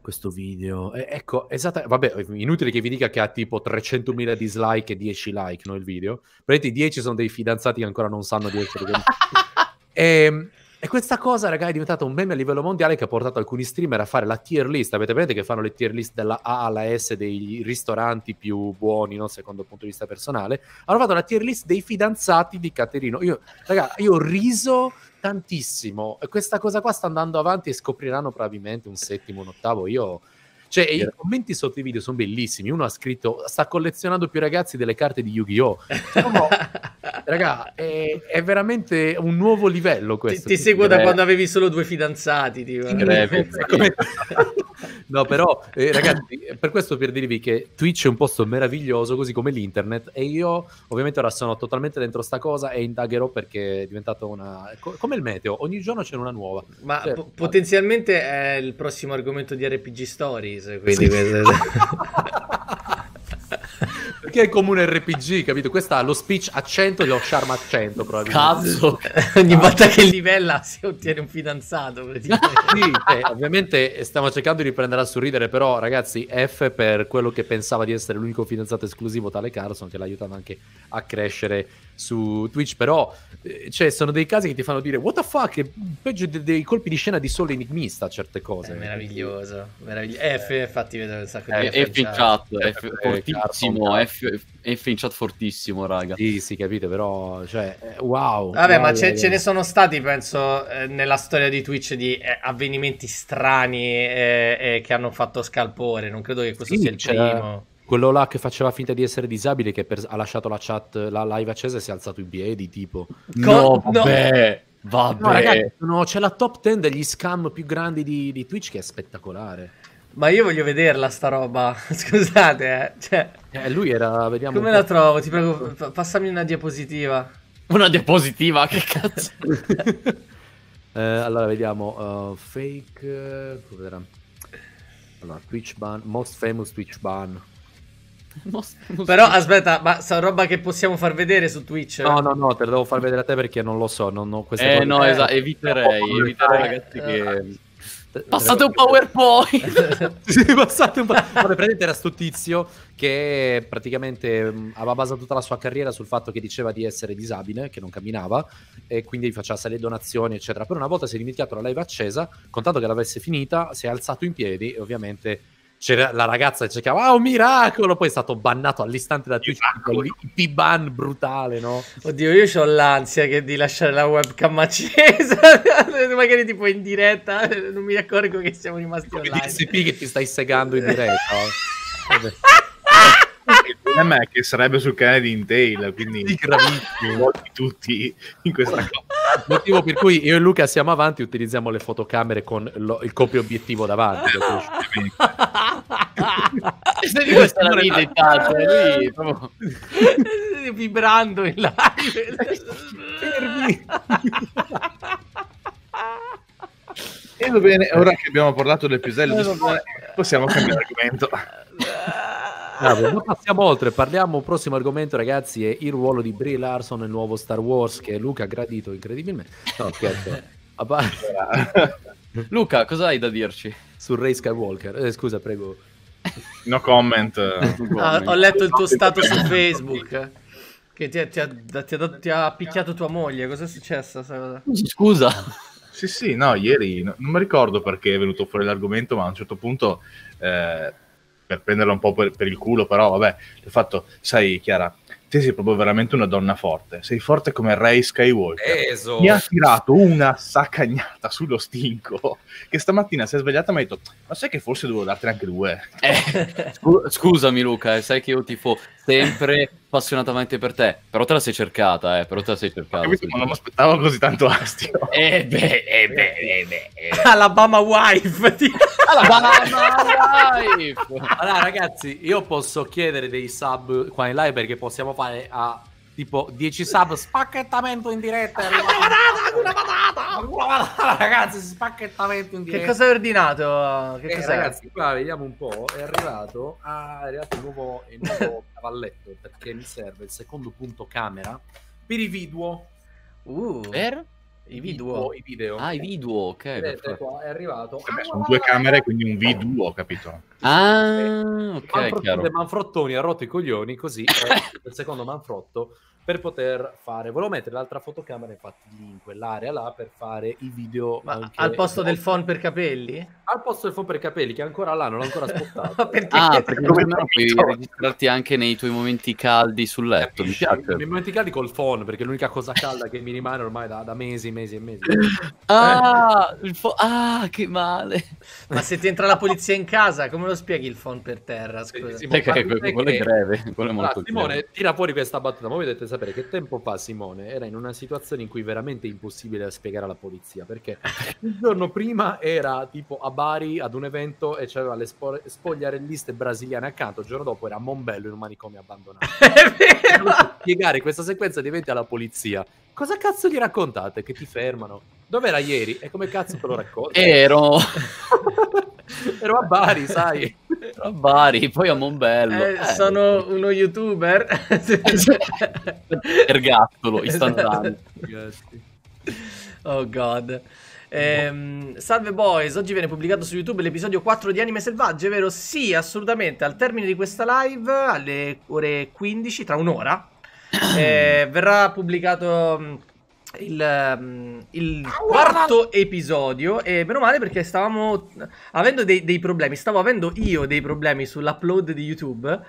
questo video. E, ecco, esatto, vabbè, inutile che vi dica che ha tipo 300.000 dislike e 10 like, no, il video. Praticamente i 10 sono dei fidanzati che ancora non sanno di essere... e, (laughs) ehm, e questa cosa, raga, è diventata un meme a livello mondiale che ha portato alcuni streamer a fare la tier list. Avete presente che fanno le tier list dalla A alla S dei ristoranti più buoni, no? secondo il punto di vista personale? Hanno fatto la tier list dei fidanzati di Caterino. Io, raga, io ho riso tantissimo. questa cosa qua sta andando avanti e scopriranno probabilmente un settimo, un ottavo. Io. Cioè, yeah. i commenti sotto i video sono bellissimi. Uno ha scritto: sta collezionando più ragazzi delle carte di Yu-Gi-Oh! Sono... Cioè, (laughs) raga, è, è, veramente un nuovo livello questo. Ti, ti seguo da quando avevi solo due fidanzati. Tipo. Ti credo, (laughs) No, però, eh, ragazzi, per questo per dirvi che Twitch è un posto meraviglioso, così come l'internet. E io, ovviamente, ora sono totalmente dentro sta cosa e indagherò perché è diventata una. Co- come il meteo, ogni giorno c'è una nuova. Ma cioè, po- potenzialmente è il prossimo argomento di RPG Stories. Quindi. Sì. (laughs) (laughs) perché è comune RPG, capito? Questa ha lo speech a 100 e lo charm a 100, probabilmente. Cazzo, (laughs) ogni ah, volta che livella si ottiene un fidanzato. (laughs) sì, eh, ovviamente stiamo cercando di prenderla a sorridere, però ragazzi, F per quello che pensava di essere l'unico fidanzato esclusivo tale Carlson, che l'ha aiutato anche a crescere su Twitch, però eh, cioè, sono dei casi che ti fanno dire what the fuck, peggio dei, dei colpi di scena di sole enigmista certe cose. È meraviglioso, meraviglioso. Eh, F infatti vedo un sacco di eh, F, F in chat, F, eh, fortissimo, F, F, in chat fortissimo, raga. Sì, sì, capite, però cioè wow. Vabbè, wow, ma ce, ce, ne sono stati penso nella storia di Twitch di avvenimenti strani eh, che hanno fatto scalpore, non credo che questo sì, sia il primo quello là che faceva finta di essere disabile, che per, ha lasciato la chat, la live accesa e si è alzato i piedi, tipo... no, vabbè, no. vabbè. No, ragazzi, no, c'è la top 10 degli scam più grandi di, di Twitch che è spettacolare. Ma io voglio vederla sta roba, (laughs) scusate, eh. Cioè... eh lui era, vediamo... Come la trovo? Ti prego, passami una diapositiva. Una diapositiva? Che cazzo? (laughs) eh, allora, vediamo. Uh, fake... Cos'era? Eh, allora, Twitch ban, most famous Twitch ban. (laughs) Però aspetta, ma sono roba che possiamo far vedere su Twitch? No, no, no, te la devo far vedere a te perché non lo so. Non ho queste eh, no, esatto, eviterei, oh, eviterei, eh, ragazzi, che... Passate un PowerPoint! (laughs) sì, passate un PowerPoint. Prendete era sto tizio che praticamente aveva basato tutta la sua carriera sul fatto che diceva di essere disabile, che non camminava, e quindi facesse le donazioni, eccetera. Però una volta si è dimenticato la live accesa, contanto che l'avesse finita, si è alzato in piedi e ovviamente c'era la ragazza che cercava, ah, un miracolo! Poi è stato bannato all'istante da Twitch, P-ban brutale, no? Oddio, io ho l'ansia che di lasciare la webcam accesa, (laughs) magari tipo in diretta, non mi accorgo che siamo rimasti Come online. Come che ti stai segando in diretta. (laughs) Vabbè problema è che sarebbe sul canale di Intel, quindi gravissimo tutti in questa cosa. Motivo per cui io e Luca siamo avanti utilizziamo le fotocamere con lo, il copio obiettivo davanti. Senti (laughs) questa la ride in lì, proprio... vibrando in live. E (laughs) va bene, ora che abbiamo parlato dell'episodio, eh, possiamo cambiare argomento. (laughs) Vabbè, ma passiamo oltre, parliamo prossimo argomento ragazzi è il ruolo di Brie Larson nel nuovo Star Wars che Luca ha gradito incredibilmente. No, scherzo. (laughs) Luca, cosa hai da dirci? Su Ray Skywalker, eh, scusa prego. No comment. Eh, (laughs) ah, ho letto il tuo stato su Facebook. Eh, che ti, ti, ha, ti, ha, ti ha picchiato tua moglie, cosa è successo? Scusa. Sì, sì, no, ieri non mi ricordo perché è venuto fuori l'argomento, ma a un certo punto eh, per prenderla un po' per, per il culo, però vabbè, il fatto, sai Chiara, te sei proprio veramente una donna forte, sei forte come Ray Skywalker. Eso. Mi ha tirato una saccagnata sullo stinco che stamattina si è svegliata e mi ha detto ma sai che forse devo dartene anche due? Eh, scusami Luca, eh, sai che io tifo sempre appassionatamente per te, però te la sei cercata, eh, però te la sei cercata. ma non mi aspettavo così tanto astio. E beh, e beh, eh beh. Eh eh (laughs) Alabama wife. Ti... Alabama (laughs) wife. Allora ragazzi, io posso chiedere dei sub qua in live perché possiamo fare a tipo 10 sub spacchettamento in diretta. Una patata, una patata ragazzi, spacchettamento in diretta. Che cosa hai ordinato? Che eh, cos'è? Ragazzi, qua vediamo un po'. È arrivato, ah, è arrivato il nuovo, il nuovo (laughs) cavalletto perché mi serve il secondo punto camera per i video. Uh. Per? I video. I video. Ah, i video, ok. Vedete, qua è arrivato. Vabbè, sono ah, due camere, quindi un video, capito? Ah, eh, ok. Manfrottone, Manfrottoni ha rotto i coglioni, così (laughs) il secondo Manfrotto per poter fare. Volevo mettere l'altra fotocamera, infatti, lì in quell'area là per fare i video. al posto del phone per capelli? Al posto del phone per capelli, che ancora là, non l'ho ancora (laughs) spostato. perché? Ah, perché come no, puoi registrarti anche nei tuoi momenti caldi sul letto. Mi diciamo. Nei certo. momenti caldi col phone, perché è l'unica cosa calda che mi rimane ormai da, da mesi, mesi e mesi. (laughs) ah, fo- ah, che male. Ma se ti entra la polizia in casa, come lo spieghi il phone per terra? Scusa. Sì, sì, quello è greve. Quello è molto Simone, tira fuori questa battuta, ma voi vedete sapere che tempo fa Simone era in una situazione in cui veramente è impossibile da spiegare alla polizia, perché (laughs) il giorno prima era tipo a Bari ad un evento e c'aveva le spo- spogliarelliste brasiliane accanto, il giorno dopo era a Monbello in un manicomio abbandonato. (laughs) spiegare questa sequenza di eventi alla polizia. Cosa cazzo gli raccontate? Che ti fermano? Dov'era ieri? E come cazzo te lo racconti? Ero... (laughs) Ero a Bari, sai. Ero a Bari, poi a Monbello. Eh, eh. Sono uno youtuber. Ergattolo, esatto. istantaneo. Oh god. Eh, salve boys, oggi viene pubblicato su YouTube l'episodio 4 di Anime Selvagge, vero? Sì, assolutamente. Al termine di questa live, alle ore 15, tra un'ora, (clears throat) eh, verrà pubblicato il, ehm, il ah, quarto episodio e meno male perché stavamo avendo dei, dei, problemi, stavo avendo io dei problemi sull'upload di YouTube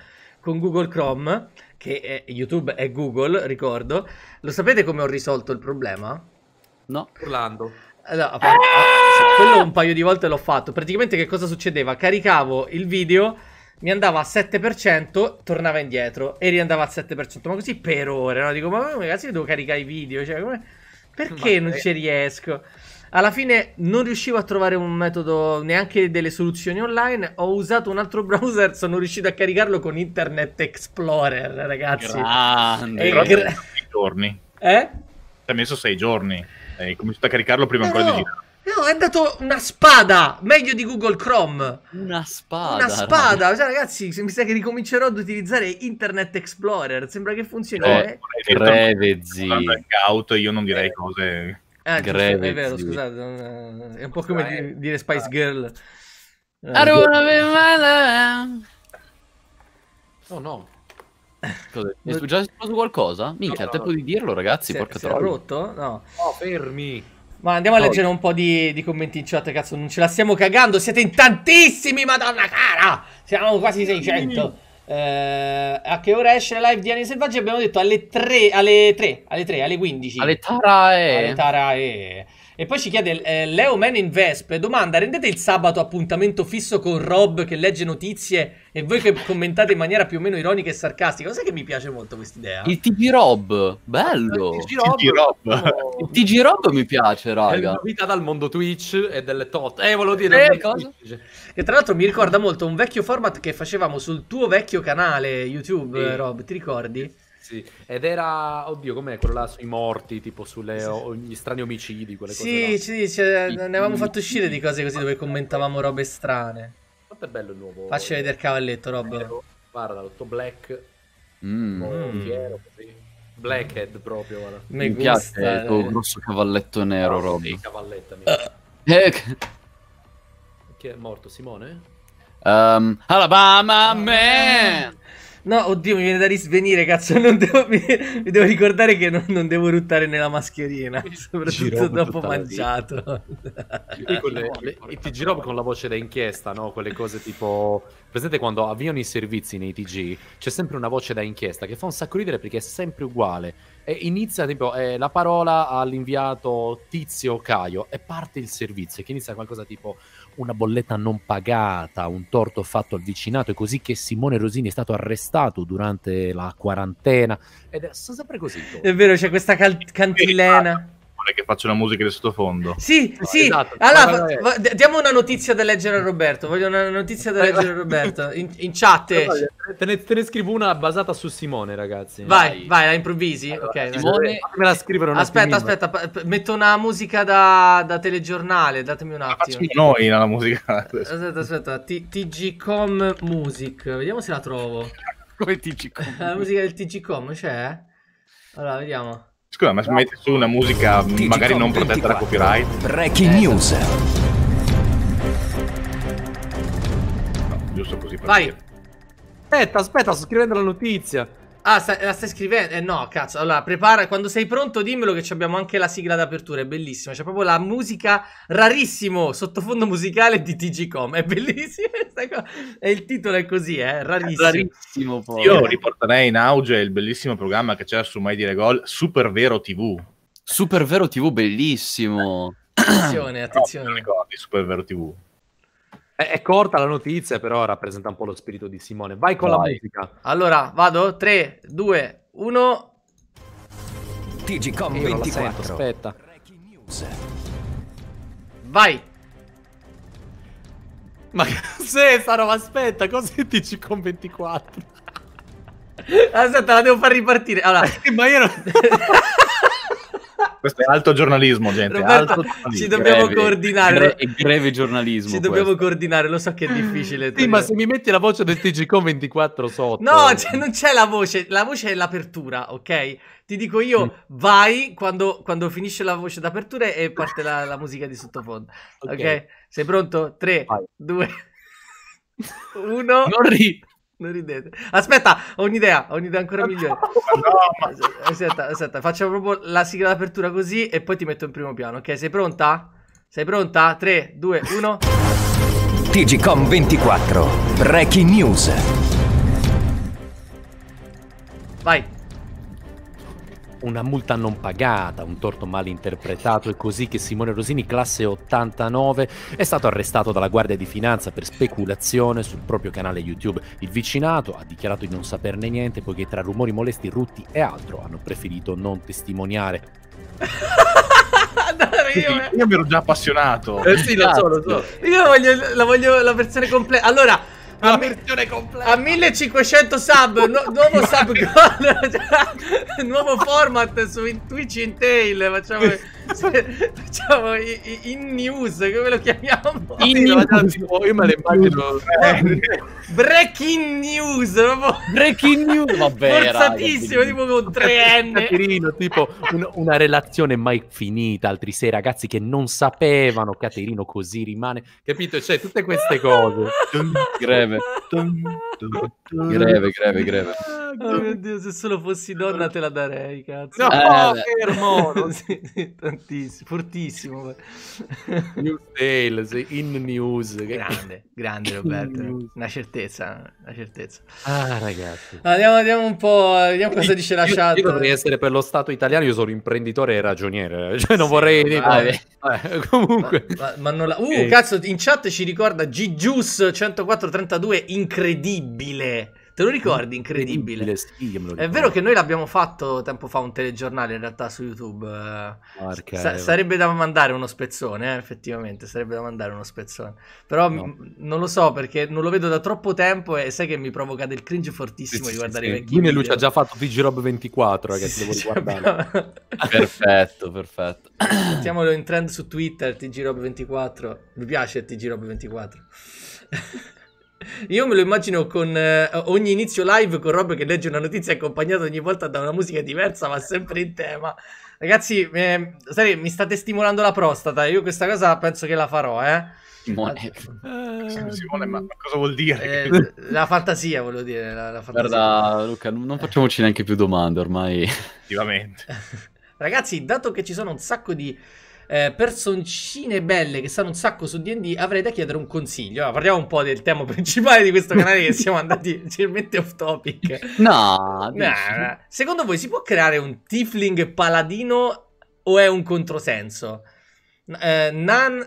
con Google Chrome, che è, YouTube è Google, ricordo. Lo sapete come ho risolto il problema? No, urlando. Allora, ah! quello un paio di volte l'ho fatto. Praticamente che cosa succedeva? Caricavo il video mi andava a 7%, tornava indietro e riandava al 7%, ma così per ore, no? Dico, ma come cazzo devo caricare i video? Cioè, come... Perché ma non ci riesco? Alla fine non riuscivo a trovare un metodo, neanche delle soluzioni online, ho usato un altro browser, sono riuscito a caricarlo con Internet Explorer, ragazzi. Grande! E gra- sei giorni. Eh? Ti ha messo sei giorni, hai cominciato a caricarlo prima Però... ancora di girare. No, è andato una spada, meglio di Google Chrome. Una spada. Una spada. Cioè, ragazzi, mi sa che ricomincerò ad utilizzare Internet Explorer. Sembra che funzioni. No, eh, greve, auto, io non direi eh. cose... Ah, greve, è vero, scusate. Eh, è un po' come dire, dire Spice Girl. Eh. Aruna, Oh no. Cosa? Mi (laughs) è già esploso qualcosa? Minchia, no, no, tempo di dirlo, ragazzi. Si, porca si è rotto? No. No, fermi. Ma andiamo a leggere un po' di, di, commenti in chat, cazzo, non ce la stiamo cagando, siete in tantissimi, madonna cara! Siamo quasi 600. Eh, a che ora esce la live di Anni Selvaggi? Abbiamo detto alle 3, alle 3, alle 3, alle 15. Alle tarae. Alle tarae. E poi ci chiede eh, Leo Man in Vespe, domanda, rendete il sabato appuntamento fisso con Rob che legge notizie e voi che commentate in maniera più o meno ironica e sarcastica? Cosa che mi piace molto questa idea? Il TG Rob, bello! Il TG Rob, il TG Rob. Il TG Rob mi piace, raga. È vita dal mondo Twitch e delle tot. Eh, volevo dire eh, cosa? E tra l'altro mi ricorda molto un vecchio format che facevamo sul tuo vecchio canale YouTube, sì. Rob, ti ricordi? Sì, ed era, oddio, com'è quello là sui morti, tipo sugli sì. strani omicidi, quelle sì, cose. Sì, cioè, sì, ne avevamo fatto uscire di cose così dove commentavamo robe strane. Quanto è bello il nuovo. Faccio vedere il cavalletto, Rob. Guarda, tutto black. Mmm. Oh, fiero, così. Blackhead proprio, guarda. Mi, mi piace il tuo eh. grosso cavalletto nero, oh, Rob. Sì, cavalletta mia. (laughs) Eh. Chi è morto, Simone? Um, Alabama ah, Man! No, oddio, mi viene da risvenire, cazzo. Non Devo, mi, mi, devo ricordare che non, non, devo ruttare nella mascherina, soprattutto dopo mangiato. Le, le, I TG con la voce da inchiesta, no? Quelle cose tipo... Presente quando avviano i servizi nei TG, c'è sempre una voce da inchiesta che fa un sacco ridere perché è sempre uguale. E inizia tipo eh, la parola all'inviato Tizio Caio e parte il servizio che inizia qualcosa tipo una bolletta non pagata, un torto fatto al vicinato, è così che Simone Rosini è stato arrestato durante la quarantena. Ed è sempre così. È vero, c'è questa cal- cantilena. Eh, che faccio una musica di sottofondo. Sì, no, sì. Esatto. Allora, va, va, eh. diamo una notizia da leggere a Roberto. Voglio una notizia da leggere a (laughs) Roberto in, in chat. Te ne, te ne, scrivo una basata su Simone, ragazzi. Vai, vai, vai la improvvisi. Allora, okay, Simone, me la scrivono. Aspetta, aspetta, p- metto una musica da, da telegiornale. Datemi un attimo. La noi la musica. (laughs) Aspetta, aspetta. T- TGcom Music. Vediamo se la trovo. (laughs) Come TGcom? la musica del TGcom c'è? Allora, vediamo. Scusa, ma metti su una musica magari non protetta da copyright? Breaking eh, news. No, giusto così. Vai. Aspetta, aspetta, sto scrivendo la notizia. Ah, sta, la stai scrivendo? Eh no, cazzo. Allora, prepara. Quando sei pronto, dimmelo che abbiamo anche la sigla d'apertura. È bellissima. C'è proprio la musica rarissimo sottofondo musicale di TGCOM. È bellissima questa E il titolo è così, eh? Rarissimo. Rarissimo poi. Io riporterei in auge il bellissimo programma che c'era su Mai Dire Gol, Super Vero TV. Super Vero TV, bellissimo. Attenzione, attenzione. No, ricordi, Super Vero TV. È, è, corta la notizia, però rappresenta un po' lo spirito di Simone. Vai con Vai. la musica. Allora, vado. 3, 2, 1. TGCOM 24. Sento, aspetta. Vai. Ma se sta roba aspetta, cosa TGCOM 24? Aspetta, la devo far ripartire. Allora. Ma io non... Questo è alto giornalismo, gente. Roberto, alto giornalismo. Ci dobbiamo greve, coordinare. È greve giornalismo. Ci dobbiamo questo. coordinare, lo so che è difficile. Sì, ma se mi metti la voce del TGCO 24 sotto. No, cioè, non c'è la voce, la voce è l'apertura, ok? Ti dico io, vai quando, quando finisce la voce d'apertura e parte la, la musica di sottofondo. Ok? Sei pronto? 3, vai. 2, 1. (laughs) Non ridi. Non ridete. Aspetta, ho un'idea, ho un'idea ancora migliore. No, (laughs) Aspetta, aspetta, facciamo proprio la sigla d'apertura così e poi ti metto in primo piano, ok? Sei pronta? Sei pronta? 3, 2, 1. TGCOM 24, Breaking News. Vai una multa non pagata, un torto mal interpretato. È così che Simone Rosini, classe 89, è stato arrestato dalla Guardia di Finanza per speculazione sul proprio canale YouTube. Il vicinato ha dichiarato di non saperne niente poiché tra rumori molesti, rutti e altro hanno preferito non testimoniare. (laughs) io mi ero già appassionato. Eh sì, lo so, lo so. Esatto. Io voglio la, voglio la versione completa. Allora, la versione completa. A 1500 sub, no, nuovo sub goal, (laughs) cioè, nuovo format su Twitch in tail. Facciamo... (laughs) (laughs) facciamo in news, come lo chiamiamo? In news. Tipo, io me le eh, Breaking news, proprio. Breaking news, vabbè. Forzatissimo, tipo con 3N. Caterino, tipo un, una relazione mai finita, altri sei ragazzi che non sapevano, Caterino così rimane, capito? Cioè, tutte queste cose. (laughs) Greve. (laughs) greve, greve, greve. Oh mio Dio, se solo fossi donna te la darei, cazzo. No, eh, fermo! (laughs) sì, tantissimo, fortissimo. New Tales, in news. Grande, grande Roberto. Una certezza, una certezza. Ah, ragazzi. Ah, andiamo, andiamo un po', vediamo cosa dice la chat. Io dovrei essere per lo Stato italiano, io sono imprenditore e ragioniere. Eh. Cioè, non sì, vorrei... Eh, (laughs) ma, dire, ma, comunque... Ma, ma, non la... Uh, okay. cazzo, in chat ci ricorda Gigius 10432, incredibile incredibile. Te lo ricordi? Incredibile. incredibile sì, è vero che noi l'abbiamo fatto tempo fa un telegiornale in realtà su YouTube. Marca, eh, Sa- sarebbe da mandare uno spezzone, eh, effettivamente, sarebbe da mandare uno spezzone. Però no. m- non lo so perché non lo vedo da troppo tempo e sai che mi provoca del cringe fortissimo sì, di guardare sì, i vecchi. Lui e lui ci ha già fatto PG Rob 24, ragazzi, devo guardare. (laughs) perfetto, perfetto. Mettiamolo in trend su Twitter, TG Rob 24. Mi piace TG Rob 24. Io me lo immagino con eh, ogni inizio live con Rob che legge una notizia accompagnata ogni volta da una musica diversa, ma sempre in tema. Ragazzi, eh, sai, mi state stimolando la prostata. Io questa cosa penso che la farò, eh. Simone. Eh, Simone, ma mm. cosa vuol dire? Eh, (laughs) la fantasia, volevo dire. La, la fantasia. Guarda, Luca, non eh. facciamoci neanche più domande ormai. Effettivamente. (laughs) Ragazzi, dato che ci sono un sacco di eh, personcine belle che sanno un sacco su D&D, avrei da chiedere un consiglio. Ah, parliamo un po' del tema (laughs) principale di questo canale che siamo andati (laughs) leggermente off topic. No, nah, Secondo voi si può creare un Tifling paladino o è un controsenso? Eh, nan,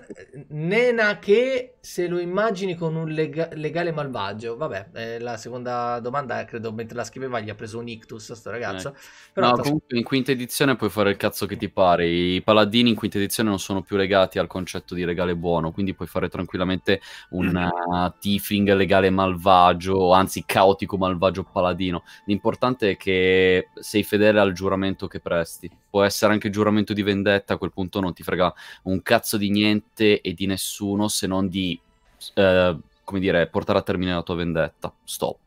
nena che se lo immagini con un lega- legale malvagio, vabbè, eh, la seconda domanda eh, credo mentre la scriveva gli ha preso un ictus sto ragazzo. Eh. Però no, comunque in quinta edizione puoi fare il cazzo che ti pare, i paladini in quinta edizione non sono più legati al concetto di legale buono, quindi puoi fare tranquillamente un mm. tiefling legale malvagio, anzi caotico malvagio paladino. L'importante è che sei fedele al giuramento che presti, può essere anche giuramento di vendetta, a quel punto non ti frega un cazzo di niente e di nessuno se non di eh, come dire, portare a termine la tua vendetta. Stop.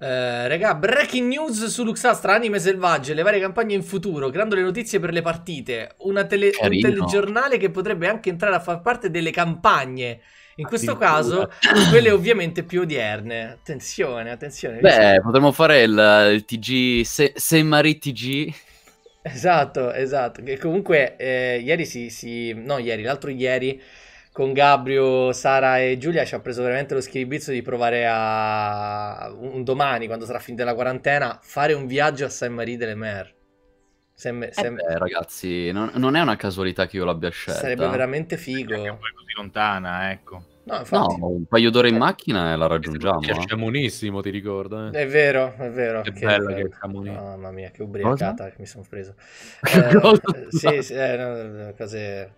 Eh, regà, breaking news su Luxastra, anime selvagge, le varie campagne in futuro, creando le notizie per le partite, tele- un telegiornale che potrebbe anche entrare a far parte delle campagne, in questo caso quelle ovviamente più odierne. Attenzione, attenzione. Beh, sì. potremmo fare il, il TG, se, se TG. Esatto, esatto, che comunque eh, ieri si, si, no ieri, l'altro ieri con Gabrio, Sara e Giulia ci ha preso veramente lo schiribizzo di provare a un domani, quando sarà finita la quarantena, fare un viaggio a Saint-Marie delle Mer. Sem- sem- eh beh, ragazzi, non, non, è una casualità che io l'abbia scelta. Sarebbe veramente figo. Perché è così lontana, ecco. No, no, un paio d'ore in eh, macchina e la raggiungiamo. È sciamonissimo, eh. ti ricordo. Eh. È vero, è vero. Che, che bella che è sciamonissimo. Oh, mamma mia, che ubriacata Cosa? che mi sono preso. (laughs) Eh, eh sì, sì, eh, no, cose...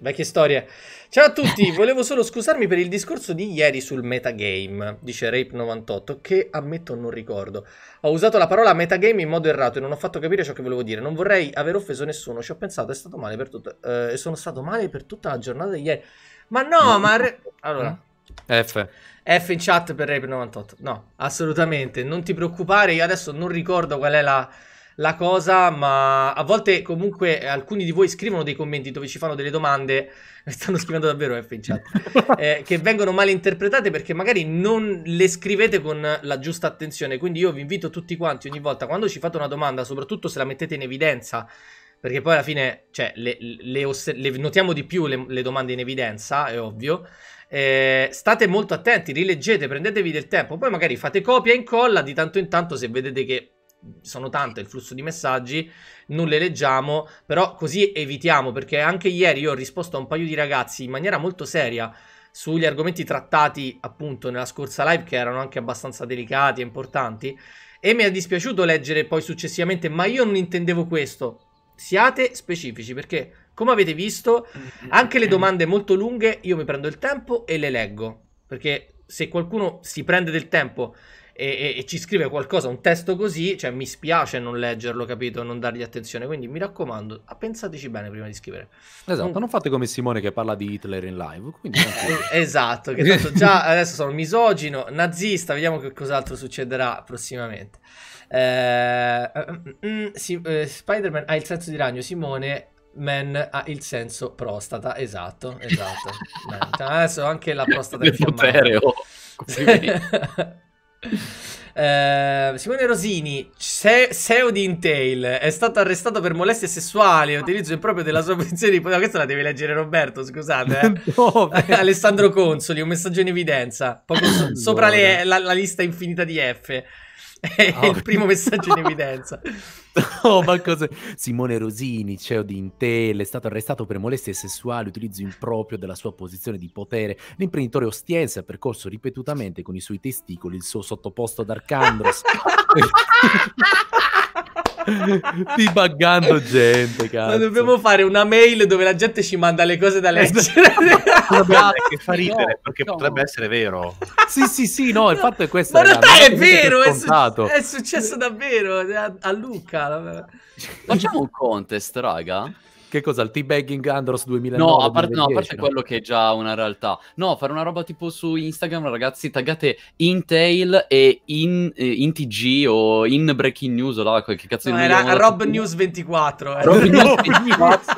Vecchie storie. Ciao a tutti, (laughs) volevo solo scusarmi per il discorso di ieri sul metagame, dice Rape98, che ammetto non ricordo. Ho usato la parola metagame in modo errato e non ho fatto capire ciò che volevo dire. Non vorrei aver offeso nessuno, ci ho pensato, è stato male per tutto... sono stato male per tutta la giornata di ieri. Ma no, ma... Re... Allora... Eh? F. F in chat per Rape 98. No, assolutamente. Non ti preoccupare, io adesso non ricordo qual è la, la cosa, ma a volte comunque alcuni di voi scrivono dei commenti dove ci fanno delle domande, (laughs) stanno scrivendo davvero F in chat, (laughs) eh, che vengono mal interpretate perché magari non le scrivete con la giusta attenzione. Quindi io vi invito tutti quanti ogni volta quando ci fate una domanda, soprattutto se la mettete in evidenza perché poi alla fine cioè, le, le, osse- le notiamo di più le, le, domande in evidenza, è ovvio. Eh, state molto attenti, rileggete, prendetevi del tempo, poi magari fate copia e incolla di tanto in tanto se vedete che sono tante il flusso di messaggi, non le leggiamo, però così evitiamo, perché anche ieri io ho risposto a un paio di ragazzi in maniera molto seria sugli argomenti trattati appunto nella scorsa live, che erano anche abbastanza delicati e importanti, e mi è dispiaciuto leggere poi successivamente, ma io non intendevo questo, siate specifici perché, come avete visto, anche le domande molto lunghe io mi prendo il tempo e le leggo. Perché se qualcuno si prende del tempo e, e, e ci scrive qualcosa, un testo così, cioè mi spiace non leggerlo, capito? Non dargli attenzione. Quindi mi raccomando, pensateci bene prima di scrivere. Esatto, non, non fate come Simone che parla di Hitler in live. Quindi... (laughs) esatto, che tanto già adesso sono misogino, nazista, vediamo che cos'altro succederà prossimamente. Eh, mm, mm, mm, eh, Spider-Man ha il senso di ragno, Simone Man ha il senso prostata, esatto, esatto. (laughs) Adesso anche la prostata è infiammata. Uh, Simone Rosini, SEO di Intel, è stato arrestato per molestie sessuali e utilizzo improprio della sua (laughs) posizione di potere. Questa la deve leggere Roberto, scusate. Eh. (laughs) Alessandro Consoli, un messaggio in evidenza, poco so- sopra le- la-, la-, lista infinita di F. È il primo messaggio in (laughs) evidenza. oh, ma cosa... Simone Rosini, CEO di Intel, è stato arrestato per molestie sessuali, utilizzo improprio della sua posizione di potere. L'imprenditore ostiense ha percorso ripetutamente con i suoi testicoli il suo sottoposto ad Arcandros. (laughs) (laughs) Dibaggando gente, cazzo. Ma dobbiamo fare una mail dove la gente ci manda le cose da esatto. leggere. (laughs) (laughs) Guarda che fa ridere, no, perché no. potrebbe essere vero. Sì, sì, sì, no, il fatto è questo. Ma in realtà è vero, è, su- è, successo davvero a, eh, a Luca. Facciamo un contest, raga. Che cosa? Il T-Bagging Andros 2009? No a, par- 2010, no, a parte quello che è già una realtà. No, fare una roba tipo su Instagram, ragazzi, taggate Intail e in, eh, in o in Breaking News là, che cazzo no, di era Rob News 24. Eh. Rob (laughs) News 24.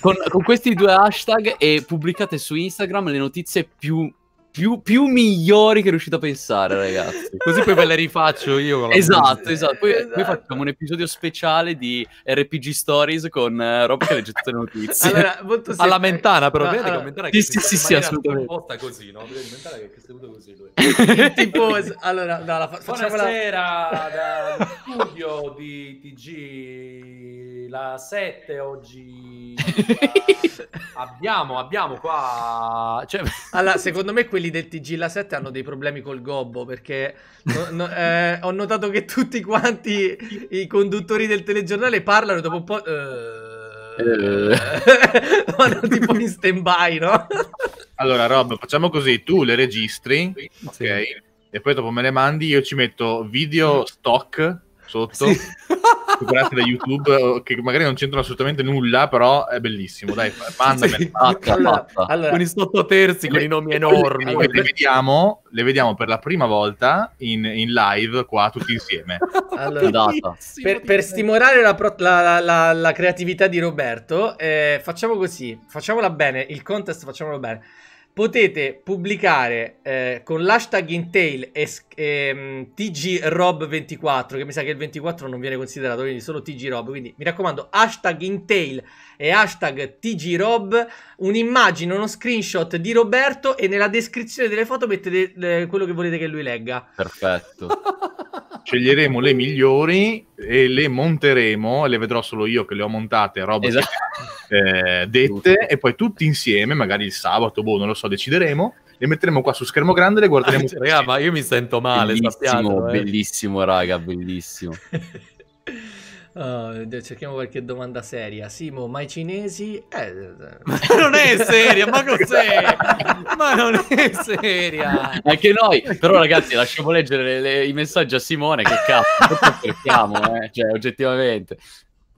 Con, con, questi due hashtag e pubblicate su Instagram le notizie più più, più, migliori che riuscite a pensare, ragazzi. Così poi ve le rifaccio io. esatto, esatto. Poi, eh, esatto. poi, facciamo un episodio speciale di RPG Stories con uh, eh, Rob che legge tutte le notizie. Allora, molto Alla mentana, però. Vedi allora, commentare che sì, sì, sì, assolutamente. Botta così, no? Vedi mentana che è seduto così lui. tipo, allora, no, la fa- Buonasera la... da studio di TG la 7 oggi. (laughs) abbiamo, abbiamo qua. Cioè... Allora, secondo me quelli quelli del TG La 7 hanno dei problemi col gobbo perché no, no, eh, ho notato che tutti quanti i conduttori del telegiornale parlano dopo un po'... Eh, eh. (laughs) vanno tipo in stand-by, no? allora Rob, facciamo così, tu le registri, sì. ok? E poi dopo me le mandi, io ci metto video stock sotto. Sì. (laughs) recuperate da YouTube eh, che magari non c'entrano assolutamente nulla, però è bellissimo. Dai, (laughs) mandami. Sì, fatta, allora, fatta. con i sottoterzi, le, con i nomi enormi. Le, le, vediamo, le vediamo per la prima volta in, in live qua tutti insieme. (laughs) Allora, per, per, stimolare la, pro, la, la, la, creatività di Roberto, eh, facciamo così, facciamola bene, il contest facciamolo bene potete pubblicare eh, con l'hashtag Intail e, ehm, TGRob24, che mi sa che il 24 non viene considerato, quindi solo TGRob, quindi mi raccomando, hashtag Intail e hashtag TGRob un'immagine, uno screenshot di Roberto e nella descrizione delle foto mettete eh, quello che volete che lui legga. Perfetto. (laughs) Sceglieremo le migliori e le monteremo, le vedrò solo io che le ho montate, roba esatto. eh, dette, e poi tutti insieme, magari il sabato, boh, non lo so, decideremo le metteremo qua su schermo grande e le guarderemo. Ah, (laughs) raga, ma io mi sento male. Bellissimo, sappiamo, eh. bellissimo, eh. raga, bellissimo. (laughs) Uh, cerchiamo qualche domanda seria. Simo, ma i cinesi? Eh, eh, eh. ma non è seria, ma cos'è? (laughs) ma non è seria. Anche noi, però ragazzi, lasciamo leggere le, le, i messaggi a Simone che cazzo, non eh? cioè oggettivamente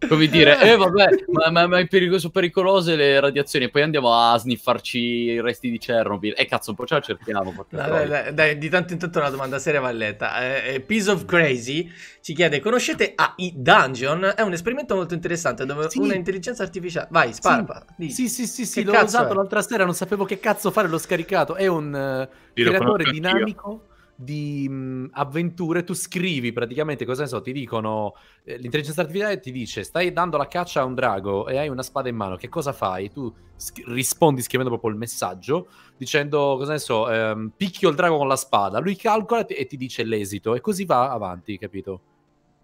come dire, (laughs) eh vabbè, ma, ma, ma pericolo, sono pericolose le radiazioni, poi andiamo a sniffarci i resti di Chernobyl. E eh, cazzo, un po' ce la cerchiamo. Dai, dai, dai, di tanto in tanto una domanda seria valletta, eh, eh, Piece of Crazy ci chiede, conoscete AI Dungeon? È un esperimento molto interessante dove sì. una intelligenza artificiale... Vai, sparpa. Sì, sì, sì, sì, sì l'ho usato l'altra sera, non sapevo che cazzo fare, l'ho scaricato. È un uh, creatore dinamico... Io di mh, mm, avventure, tu scrivi praticamente, cosa ne so, ti dicono, eh, l'intelligenza artificiale ti dice stai dando la caccia a un drago e hai una spada in mano, che cosa fai? Tu sc- rispondi scrivendo proprio il messaggio, dicendo, cosa ne so, ehm, picchio il drago con la spada, lui calcola e ti dice l'esito e così va avanti, capito?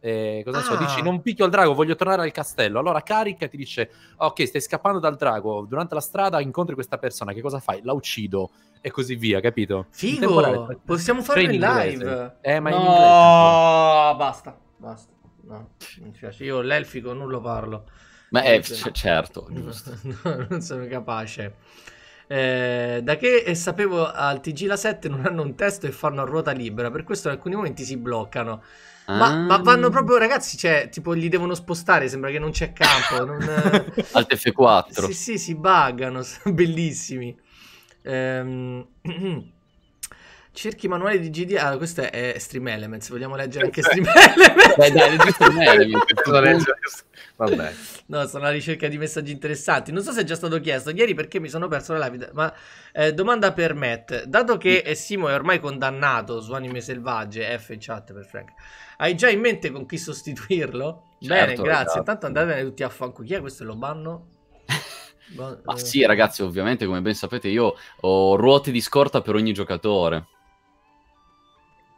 Eh, cosa ah. so, dici ah. non picchio il drago, voglio tornare al castello. Allora carica e ti dice: Ok, stai scappando dal drago. Durante la strada incontri questa persona. Che cosa fai? La uccido e così via, capito? Figo, possiamo fare in live. Eh, ma no, in inglese. basta, basta. No, mi piace. Io l'elfico non lo parlo. Ma è, eh, c- certo, giusto. (laughs) non sono capace. Eh, da che eh, sapevo al TG la 7 non hanno un testo e fanno a ruota libera, per questo in alcuni momenti si bloccano. Ma, ma, vanno ah. proprio, ragazzi, cioè, tipo, li devono spostare, sembra che non c'è campo. Non... (laughs) Eh. Alt F4. Sì, sì, si buggano, (laughs) sono bellissimi. Ehm... (clears throat) Cerchi manuale di GDA, allora, questo è, Stream Elements, vogliamo leggere anche Stream Elements? Beh, dai, (laughs) Stream Elements. Vabbè. No, sono alla ricerca di messaggi interessanti. Non so se è già stato chiesto ieri perché mi sono perso la live, ma eh, domanda per Matt. Dato che eh, Simo è ormai condannato su Anime Selvagge, F in chat per Frank, hai già in mente con chi sostituirlo? Certo, bene, grazie. Esatto. Intanto andatevene tutti a fanco. Chi è questo? Lo banno? (laughs) Ma eh. sì, ragazzi, ovviamente, come ben sapete, io ho ruote di scorta per ogni giocatore.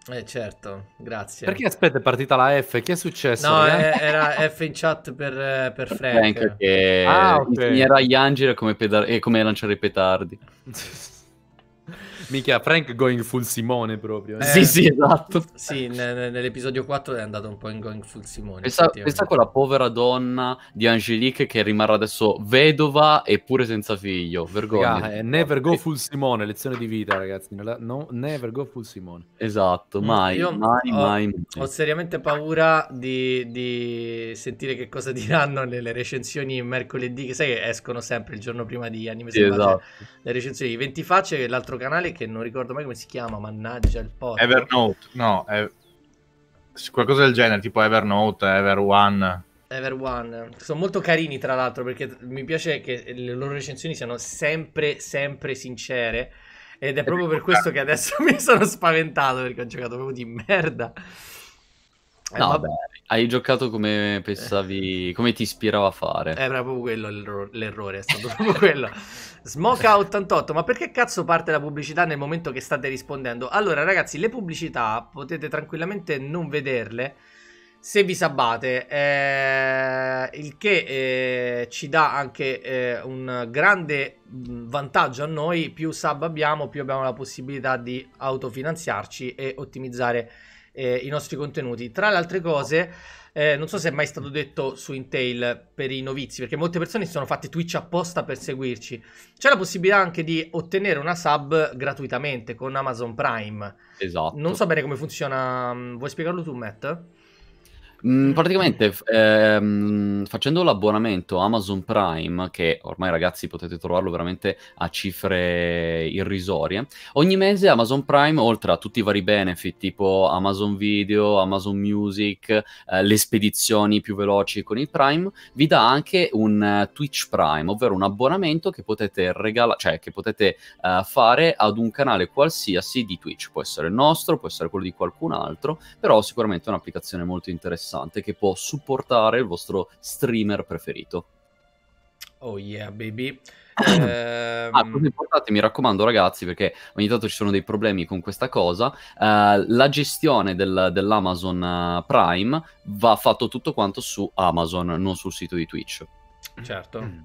Eh certo, grazie. Perché aspetta, è partita la F? Che è successo? No, eh? eh era F in chat per, per, eh, per Frank. Frank. che ah, okay. insegnerà gli angeli come, peda- eh, come lanciare i petardi. (laughs) Mica Frank going full Simone proprio. Eh. Sì, sì, eh, esatto. sì, nell'episodio 4 è andato un po' in going full Simone. Pensa, a quella povera donna di Angelique che rimarrà adesso vedova eppure senza figlio. Vergogna. Raga, eh, never go full Simone, lezione di vita, ragazzi. No, never go full Simone. Esatto, mm, mai, Io mai, ho, mai. Ho seriamente paura di, di sentire che cosa (laughs) diranno nelle recensioni mercoledì, che sai che escono sempre il giorno prima di Anime sì, cioè, esatto. Le recensioni di 20 facce, l'altro canale che che non ricordo mai come si chiama, mannaggia il porco. Evernote, no, è... qualcosa del genere, tipo Evernote, Everone. Everone, sono molto carini tra l'altro perché mi piace che le loro recensioni siano sempre, sempre sincere. Ed è proprio per questo che adesso (laughs) mi sono spaventato perché ho giocato proprio di merda. Eh, vabbè, hai giocato come pensavi, come ti ispirava a fare. È proprio quello l'errore, è stato proprio quello. Smoka 88, ma perché cazzo parte la pubblicità nel momento che state rispondendo? Allora ragazzi, le pubblicità potete tranquillamente non vederle se vi sabbate, eh, il che eh, ci dà anche eh, un grande mm, vantaggio a noi, più sub abbiamo, più abbiamo la possibilità di autofinanziarci e ottimizzare eh, i nostri contenuti. Tra le altre cose, eh, non so se è mai stato detto su Intel per i novizi, perché molte persone si sono fatte Twitch apposta per seguirci. C'è la possibilità anche di ottenere una sub gratuitamente con Amazon Prime. Esatto. Non so bene come funziona. Mm, vuoi spiegarlo tu, Matt? Mm, praticamente ehm, facendo l'abbonamento Amazon Prime, che ormai ragazzi potete trovarlo veramente a cifre irrisorie, ogni mese Amazon Prime, oltre a tutti i vari benefit tipo Amazon Video, Amazon Music, eh, le spedizioni più veloci con il Prime, vi dà anche un uh, Twitch Prime, ovvero un abbonamento che potete, regala- cioè, che potete uh, fare ad un canale qualsiasi di Twitch. Può essere il nostro, può essere quello di qualcun altro, però sicuramente è un'applicazione molto interessante interessante che può supportare il vostro streamer preferito. Oh yeah, baby. Eh... (clears throat) Ah, ehm, cosa importante, mi raccomando ragazzi, perché ogni tanto ci sono dei problemi con questa cosa. Uh, la gestione del, dell'Amazon eh, Prime va fatto tutto quanto su Amazon, non sul sito di Twitch. Certo. Mm.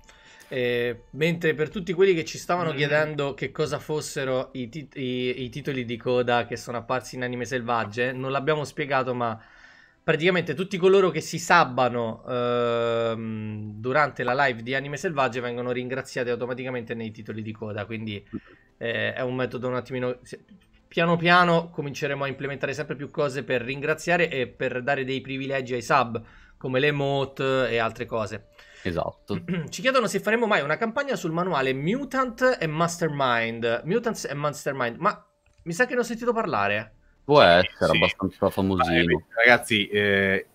Eh, mentre per tutti quelli che ci stavano mm. chiedendo che cosa fossero i, tit- i, i titoli di coda che sono apparsi in anime selvagge, non l'abbiamo spiegato, ma praticamente tutti coloro che si sabbano ehm, durante la live di Anime Selvagge vengono ringraziati automaticamente nei titoli di coda, quindi eh, è un metodo un attimino... Piano piano cominceremo a implementare sempre più cose per ringraziare e per dare dei privilegi ai sub, come le emote e altre cose. Esatto. (clears throat) Ci chiedono se faremo mai una campagna sul manuale Mutant e Mastermind. Mutants e Mastermind, ma mi sa che ne ho sentito parlare. Può essere sì. abbastanza famosino. ragazzi, eh,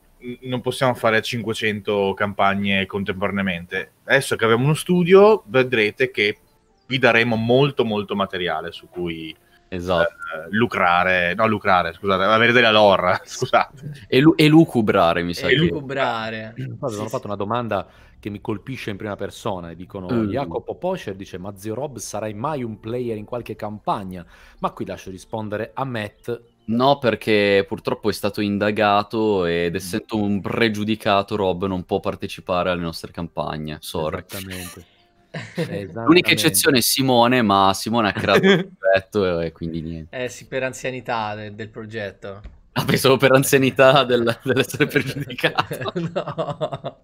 non possiamo fare 500 campagne contemporaneamente. Adesso che abbiamo uno studio, vedrete che vi daremo molto molto materiale su cui esatto. eh, lucrare, no lucrare, scusate, avere della lore, (laughs) scusate. E, lu- e lucubrare, mi sa. E lucubrare. Che... Infatti, sì, hanno fatto una domanda che mi colpisce in prima persona e dicono mm. Jacopo Poscher dice ma zio Rob sarai mai un player in qualche campagna? Ma qui lascio rispondere a Matt No, perché purtroppo è stato indagato ed essendo un pregiudicato, Rob non può partecipare alle nostre campagne. Sorry. Esattamente. (laughs) Esattamente. L'unica eccezione è Simone, ma Simone ha creato il (laughs) progetto e quindi niente. Eh sì, per anzianità del, del progetto. Ah, pensavo per anzianità del, dell'essere pregiudicato. (laughs) no.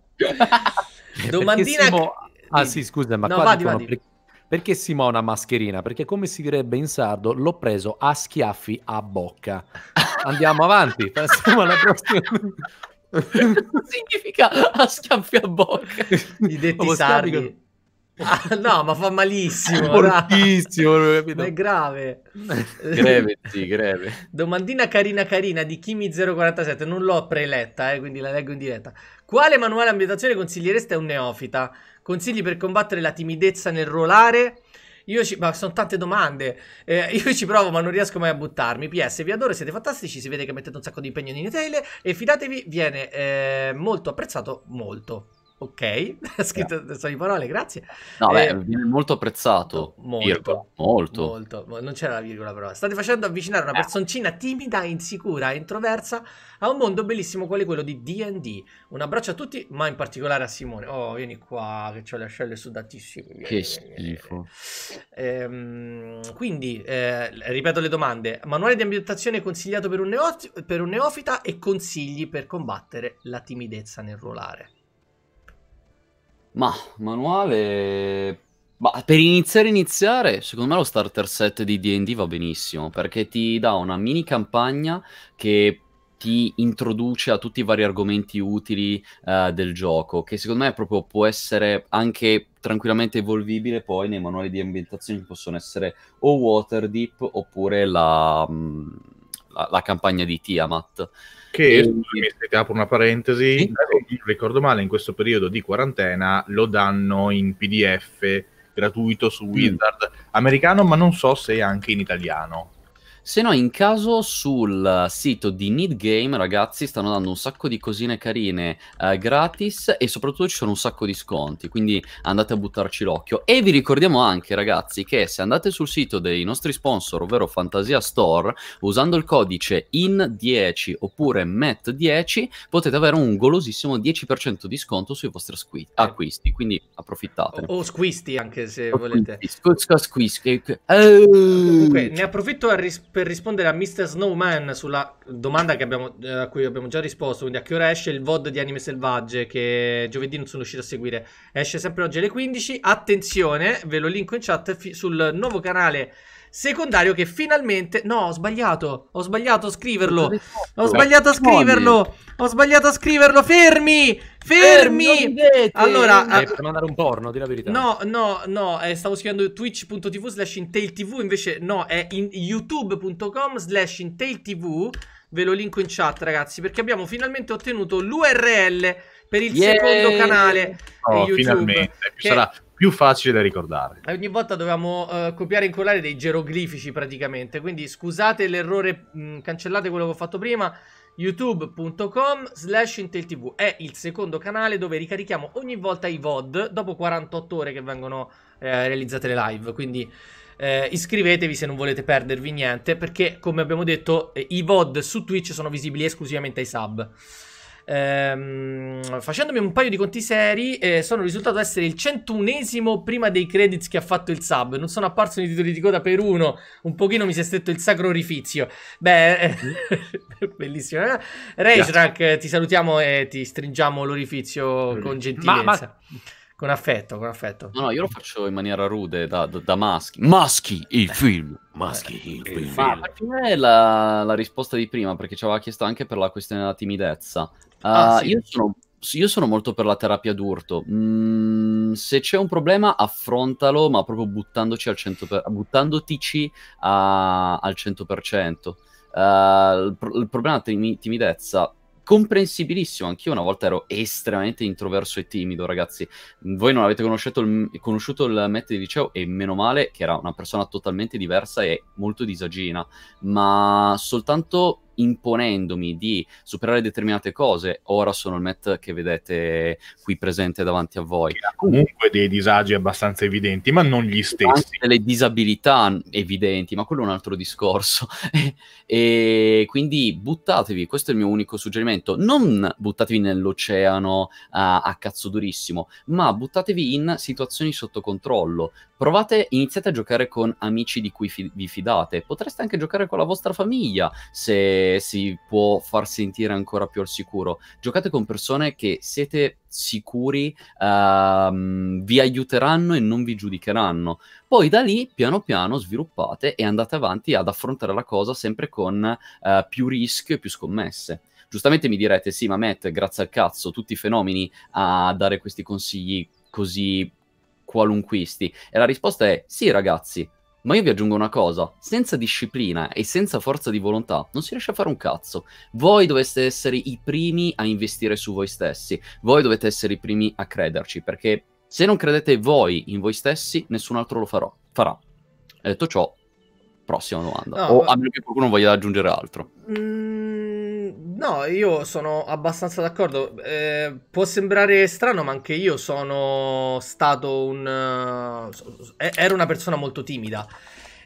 Domandina... Simo... Ah sì, scusa, ma no, qua vadi, vadi. Per perché Simona mascherina? Perché come si direbbe in sardo, l'ho preso a schiaffi a bocca. Andiamo avanti, (laughs) passiamo alla prossima. significa a schiaffi a bocca? I detti sardi. Ah, no, ma fa malissimo. Fortissimo, (laughs) capito? è grave. Greveti, greve. (laughs) Domandina carina carina di Kimi047, non l'ho preletta, eh, quindi la leggo in diretta. Quale manuale ambientazione consigliereste a un neofita? Consigli per combattere la timidezza nel rollare? Io ci... Ma sono tante domande. Eh, (laughs) io ci provo, ma non riesco mai a buttarmi. PS, vi adoro, siete fantastici. Si vede che mettete un sacco di impegno in Nintendo. E fidatevi, viene eh, molto apprezzato. Molto. Ok, ha (laughs) scritto le sue parole, grazie. No, beh, eh, viene molto apprezzato. Molto, virgola, molto. molto. Non c'era la virgola però. State facendo avvicinare una eh. personcina timida, insicura, introversa a un mondo bellissimo quale quello di D&D. Un abbraccio a tutti, ma in particolare a Simone. Oh, vieni qua, che ho le ascelle sudatissime. Che schifo. Ehm, quindi, eh, ripeto le domande. Manuale di ambientazione consigliato per un, neof- per un neofita e consigli per combattere la timidezza nel ruolare. Ma manuale ma per iniziare iniziare, secondo me lo starter set di D&D va benissimo, perché ti dà una mini campagna che ti introduce a tutti i vari argomenti utili uh, del gioco, che secondo me proprio può essere anche tranquillamente evolvibile poi nei manuali di ambientazione, che possono essere o Waterdeep oppure la, mm, la, la campagna di Tiamat che, e... apro una parentesi, sì? non ricordo male, in questo periodo di quarantena lo danno in PDF gratuito su mm. Wizard mm. americano, ma non so se anche in italiano. Se no, in caso sul sito di Need Game, ragazzi, stanno dando un sacco di cosine carine eh, gratis e soprattutto ci sono un sacco di sconti, quindi andate a buttarci l'occhio. E vi ricordiamo anche, ragazzi, che se andate sul sito dei nostri sponsor, ovvero Fantasia Store, usando il codice IN10 oppure MET10, potete avere un golosissimo 10% di sconto sui vostri squi- eh. acquisti, quindi approfittate. O, o squisti anche se o volete. Squisti, squisty, Comunque, eh. ne approfitto a rispondere per rispondere a Mr. Snowman sulla domanda abbiamo, eh, a cui abbiamo già risposto, quindi a che ora esce il VOD di Anime Selvagge che giovedì non sono riuscito a seguire. Esce sempre oggi alle 15. Attenzione, ve lo linko in chat fi- sul nuovo canale secondario che finalmente... No, ho sbagliato, ho sbagliato a scriverlo, ho sbagliato a scriverlo, ho sbagliato a scriverlo, fermi, fermi! Eh, allora... Eh, per mandare un porno, di la verità. No, no, no, eh, stavo scrivendo twitch.tv slash intailtv, invece no, è in youtube.com slash intailtv, ve lo linko in chat ragazzi, perché abbiamo finalmente ottenuto l'URL per il yeah. secondo canale oh, YouTube. Finalmente, che... sarà più facile da ricordare. ogni volta dovevamo uh, copiare e incollare dei geroglifici praticamente, quindi scusate l'errore, mh, mm, cancellate quello che ho fatto prima, youtube.com slash inteltv è il secondo canale dove ricarichiamo ogni volta i VOD dopo 48 ore che vengono eh, realizzate le live, quindi... Eh, iscrivetevi se non volete perdervi niente perché come abbiamo detto eh, i VOD su Twitch sono visibili esclusivamente ai sub ehm, facendomi un paio di conti seri, eh, sono risultato essere il centunesimo prima dei credits che ha fatto il sub. Non sono apparso nei titoli di coda per uno, un pochino mi si è stretto il sacro orifizio. Beh, mm. bellissimo. Eh? (laughs) eh. Rage ti salutiamo e ti stringiamo l'orifizio mm. con gentilezza. Ma, ma... Con affetto, con affetto. No, no, io lo faccio in maniera rude, da, da, da maschi. Maschi il eh. film! Maschi eh, il film! Ma perché è la, la risposta di prima? Perché ci aveva chiesto anche per la questione della timidezza. Ah, ah, sì. io, sono, io, sono, molto per la terapia d'urto. Mm, se c'è un problema, affrontalo, ma proprio buttandoci al 100 per, buttandotici a, al 100%. Uh, eh, il, il problema della timidezza comprensibilissimo. Anch'io una volta ero estremamente introverso e timido, ragazzi. Voi non avete conosciuto il, conosciuto il Matt di liceo e meno male che era una persona totalmente diversa e molto disagina, ma soltanto imponendomi di superare determinate cose, ora sono il Matt che vedete qui presente davanti a voi. Che ha comunque dei disagi abbastanza evidenti, ma non gli stessi. Anche delle disabilità evidenti, ma quello è un altro discorso. (laughs) e quindi buttatevi, questo è il mio unico suggerimento, non buttatevi nell'oceano a, a cazzo durissimo, ma buttatevi in situazioni sotto controllo. Provate, iniziate a giocare con amici di cui fi vi fidate. Potreste anche giocare con la vostra famiglia se si può far sentire ancora più al sicuro. Giocate con persone che siete sicuri uh, vi aiuteranno e non vi giudicheranno. Poi da lì piano piano sviluppate e andate avanti ad affrontare la cosa sempre con uh, più rischio e più scommesse. Giustamente mi direte, sì, ma Matt, grazie al cazzo, tutti i fenomeni a dare questi consigli così qualunquisti. E la risposta è sì, ragazzi, ma io vi aggiungo una cosa, senza disciplina e senza forza di volontà non si riesce a fare un cazzo. Voi dovete essere i primi a investire su voi stessi, voi dovete essere i primi a crederci, perché se non credete voi in voi stessi, nessun altro lo farò, farà. E detto ciò, prossima domanda. No, o a meno che qualcuno voglia aggiungere altro. Mm No, io sono abbastanza d'accordo. Eh, può sembrare strano, ma anche io sono stato un... Eh, ero una persona molto timida.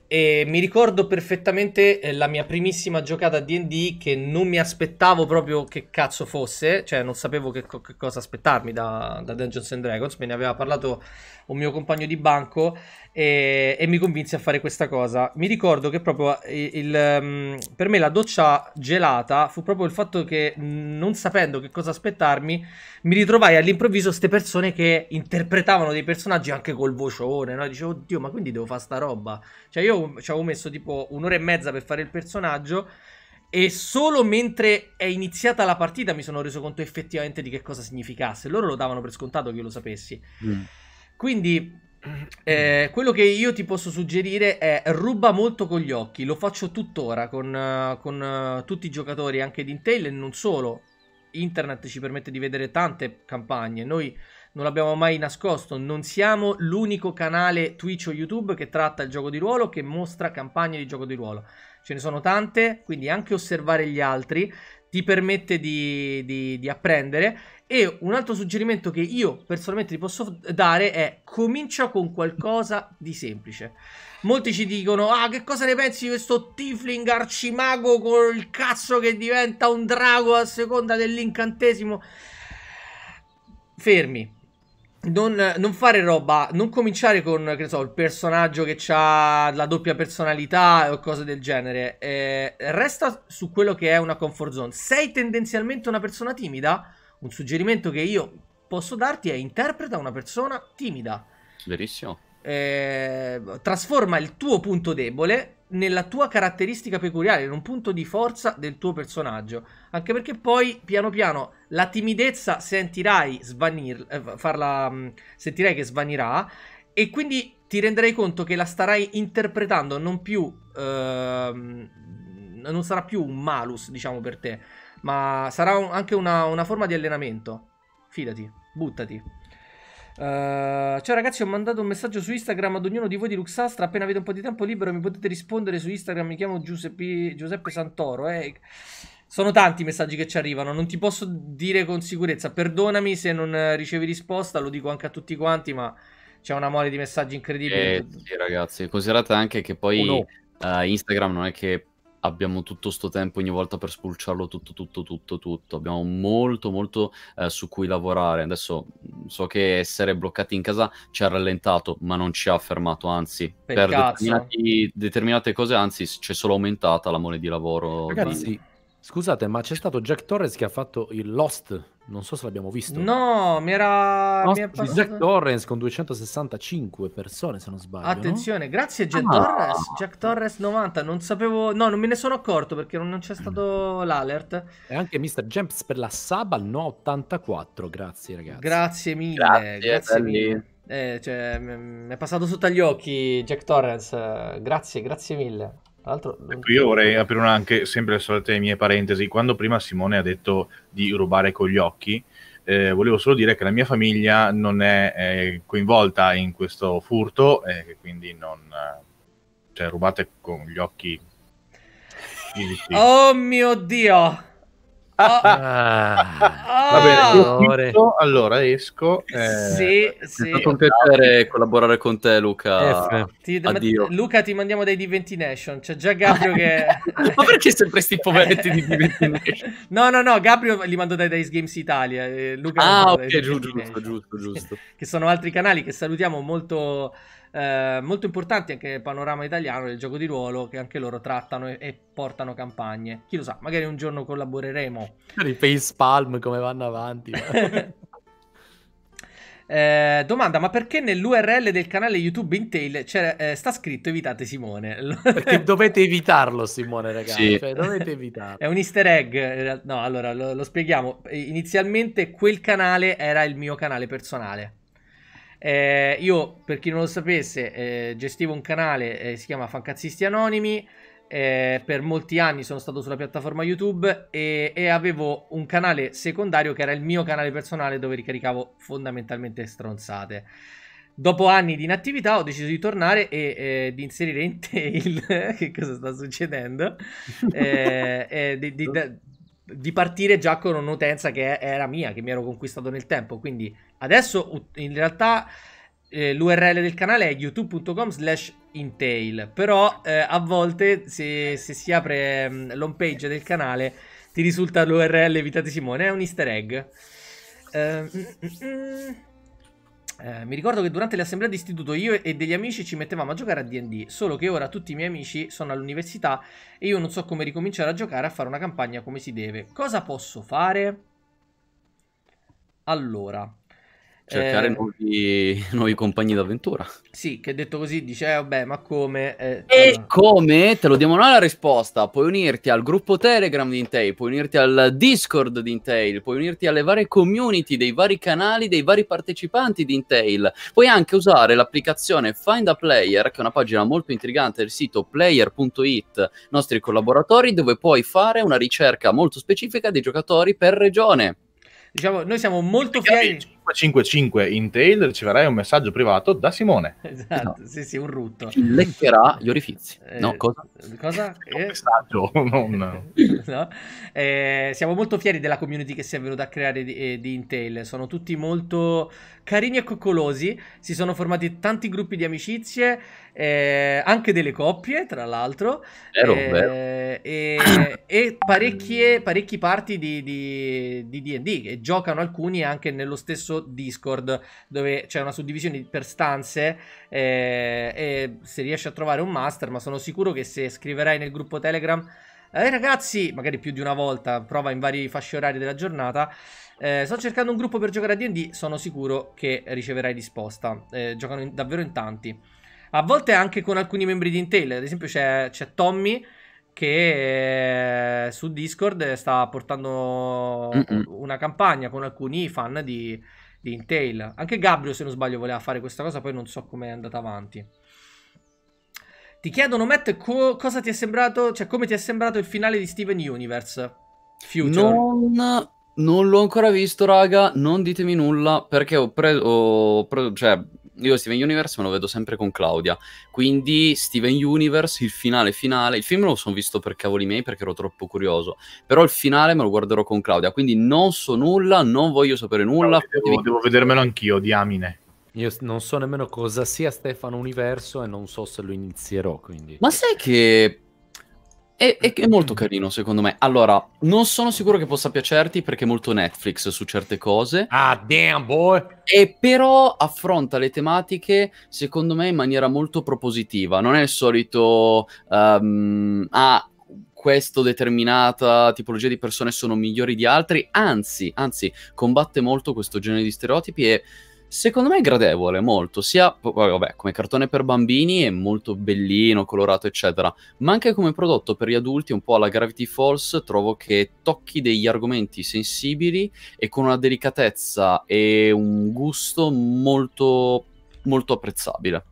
E mi ricordo perfettamente eh, la mia primissima giocata a DD che non mi aspettavo proprio che cazzo fosse, cioè non sapevo che, co- che cosa aspettarmi da, da, Dungeons and Dragons, me ne aveva parlato un mio compagno di banco e, e mi convinse a fare questa cosa. Mi ricordo che proprio eh, il, il, ehm, per me la doccia gelata fu proprio il fatto che non sapendo che cosa aspettarmi mi ritrovai all'improvviso queste persone che interpretavano dei personaggi anche col vocione, no? dicevo oddio ma quindi devo fare sta roba? Cioè io ci avevo messo tipo un'ora e mezza per fare il personaggio e solo mentre è iniziata la partita mi sono reso conto effettivamente di che cosa significasse. Loro lo davano per scontato che io lo sapessi. Mm. Quindi eh, quello che io ti posso suggerire è ruba molto con gli occhi, lo faccio tuttora con, eh, con uh, tutti i giocatori anche di Intel e non solo. Internet ci permette di vedere tante campagne, noi non l'abbiamo mai nascosto, non siamo l'unico canale Twitch o YouTube che tratta il gioco di ruolo, che mostra campagne di gioco di ruolo. Ce ne sono tante, quindi anche osservare gli altri ti permette di, di, di apprendere e un altro suggerimento che io personalmente ti posso dare è comincia con qualcosa di semplice. Molti ci dicono, ah che cosa ne pensi di questo Tifling arcimago con il cazzo che diventa un drago a seconda dell'incantesimo? Fermi, non, non, fare roba, non cominciare con, che so, il personaggio che ha la doppia personalità o cose del genere. Eh, resta su quello che è una comfort zone. Sei tendenzialmente una persona timida? Un suggerimento che io posso darti è interpreta una persona timida. Verissimo. Eh, trasforma il tuo punto debole nella tua caratteristica peculiare, in un punto di forza del tuo personaggio. Anche perché poi, piano piano, la timidezza sentirai, svanir, eh, farla, mm, sentirai che svanirà e quindi ti renderai conto che la starai interpretando non più... Ehm, non sarà più un malus, diciamo, per te ma sarà un, anche una, una, forma di allenamento. Fidati, buttati. Uh, ciao ragazzi, ho mandato un messaggio su Instagram ad ognuno di voi di Luxastra. Appena avete un po' di tempo libero, mi potete rispondere su Instagram. Mi chiamo Giuseppe, Giuseppe Santoro. Eh. Sono tanti i messaggi che ci arrivano, non ti posso dire con sicurezza. Perdonami se non ricevi risposta, lo dico anche a tutti quanti, ma c'è una mole di messaggi incredibili. Eh, sì, ragazzi, considerate anche che poi uh, Instagram non è che abbiamo tutto sto tempo ogni volta per spulciarlo tutto, tutto, tutto, tutto. Abbiamo molto, molto eh, su cui lavorare. Adesso mm, so che essere bloccati in casa ci ha rallentato, ma non ci ha fermato, anzi, per, per determinate cose, anzi, c'è solo aumentata la mole di lavoro. Ragazzi, di Scusate, ma c'è stato Jack Torres che ha fatto il Lost. Non so se l'abbiamo visto. No, mi era. Lost mi passato... Jack Torres con 265 persone, se non sbaglio. Attenzione, no? grazie Jack ah. Torres. Jack Torres 90. Non sapevo. No, non me ne sono accorto perché non c'è stato mm. l'alert. E anche Mr. Jumps per la Saba no 84. Grazie, ragazzi. Grazie mille. Grazie, grazie mille. Eh, cioè, mi è passato sotto agli occhi Jack Torres. Eh, grazie, grazie mille. L'altro... Ecco, io vorrei aprire una anche sempre le solite mie parentesi. Quando prima Simone ha detto di rubare con gli occhi, eh, volevo solo dire che la mia famiglia non è eh, coinvolta in questo furto e eh, quindi non... Eh, cioè rubate con gli occhi... Oh mio Dio! oh. Vabbè, oh. allora esco. Eh, sì, è stato un piacere collaborare con te, Luca. ti, Addio. Ma, Luca, ti mandiamo dai Diventi Nation. C'è già Gabrio che. (laughs) ma perché sempre questi poveretti di Diventi Nation? (laughs) no, no, no. Gabrio li mando dai Dice Games Italia. Eh, Luca ah, ok, giusto, giusto, giusto, (laughs) giusto. Che sono altri canali che salutiamo molto eh, molto importanti anche nel panorama italiano del gioco di ruolo che anche loro trattano e, e portano campagne. Chi lo sa, magari un giorno collaboreremo. I face palm come vanno avanti. (laughs) (laughs) Eh, domanda, ma perché nell'URL del canale YouTube Intel eh, sta scritto evitate Simone? perché (laughs) dovete evitarlo Simone, ragazzi. Sì. Cioè, dovete evitarlo. È un easter egg. No, allora lo, lo spieghiamo. Inizialmente quel canale era il mio canale personale. Eh, io, per chi non lo sapesse, eh, gestivo un canale, eh, si chiama Fancazzisti Anonimi, eh, per molti anni sono stato sulla piattaforma YouTube e, e, avevo un canale secondario che era il mio canale personale dove ricaricavo fondamentalmente stronzate. Dopo anni di inattività ho deciso di tornare e eh, di inserire in tail (laughs) che cosa sta succedendo. (laughs) Eh, di, di, di partire già con un'utenza che era mia, che mi ero conquistato nel tempo. Quindi adesso in realtà eh, l'URL del canale è youtube.com slash intail, però eh, a volte se, se si apre mh, mm, l'home page del canale ti risulta l'URL Vita di Simone, è un easter egg. Eh, mm, mm, mm. Eh, mi ricordo che durante l'assemblea di istituto io e degli amici ci mettevamo a giocare a DD, solo che ora tutti i miei amici sono all'università e io non so come ricominciare a giocare a fare una campagna come si deve. Cosa posso fare? Allora, cercare eh, nuovi, (laughs) nuovi, compagni d'avventura. Sì, che detto così dice, eh, vabbè, ma come? Eh, e allora... come? Te lo diamo noi la risposta. Puoi unirti al gruppo Telegram di Intel, puoi unirti al Discord di Intel, puoi unirti alle varie community, dei vari canali, dei vari partecipanti di Intel. Puoi anche usare l'applicazione Find a Player, che è una pagina molto intrigante del sito player.it, nostri collaboratori, dove puoi fare una ricerca molto specifica dei giocatori per regione. Diciamo, noi siamo molto fieri 555 in tail riceverai un messaggio privato da Simone. Esatto, no. sì, sì, un rutto. Leccherà gli orifizi. Eh, no, cosa? cosa? Eh... Un messaggio, (laughs) non... (laughs) no. eh, siamo molto fieri della community che si è venuta a creare di, eh, di Intel. Sono tutti molto carini e coccolosi. Si sono formati tanti gruppi di amicizie eh, anche delle coppie, tra l'altro, vero, eh, vero. e, e parecchie, parti di, di, di D&D, che giocano alcuni anche nello stesso Discord, dove c'è una suddivisione per stanze, eh, e se riesci a trovare un master, ma sono sicuro che se scriverai nel gruppo Telegram... Eh, ragazzi, magari più di una volta, prova in vari fasci orari della giornata. Eh, sto cercando un gruppo per giocare a DD, sono sicuro che riceverai risposta. Eh, giocano in, davvero in tanti. A volte anche con alcuni membri di Intel. Ad esempio c'è, c'è Tommy che eh, su Discord sta portando Mm-mm. una campagna con alcuni fan di, di Intel. Anche Gabriel, se non sbaglio, voleva fare questa cosa, poi non so come è andata avanti. Ti chiedono, Matt, co- cosa ti è sembrato, cioè come ti è sembrato il finale di Steven Universe Future? Non, non l'ho ancora visto, raga, non ditemi nulla, perché ho preso, ho preso cioè, io Steven Universe me lo vedo sempre con Claudia, quindi Steven Universe, il finale finale, il film lo sono visto per cavoli miei perché ero troppo curioso, però il finale me lo guarderò con Claudia, quindi non so nulla, non voglio sapere nulla. No, devo, devo vedermelo anch'io, diamine. Io non so nemmeno cosa sia Stefano Universo e non so se lo inizierò. Quindi. Ma sai che è, è, è, molto carino, secondo me. Allora, non sono sicuro che possa piacerti perché è molto Netflix su certe cose. Ah, damn, boy! E però affronta le tematiche, secondo me, in maniera molto propositiva. Non è il solito... Um, ah, questo determinata tipologia di persone sono migliori di altri, anzi, anzi, combatte molto questo genere di stereotipi e secondo me è gradevole molto, sia vabbè, come cartone per bambini è molto bellino, colorato eccetera, ma anche come prodotto per gli adulti un po' alla Gravity Falls trovo che tocchi degli argomenti sensibili e con una delicatezza e un gusto molto molto apprezzabile.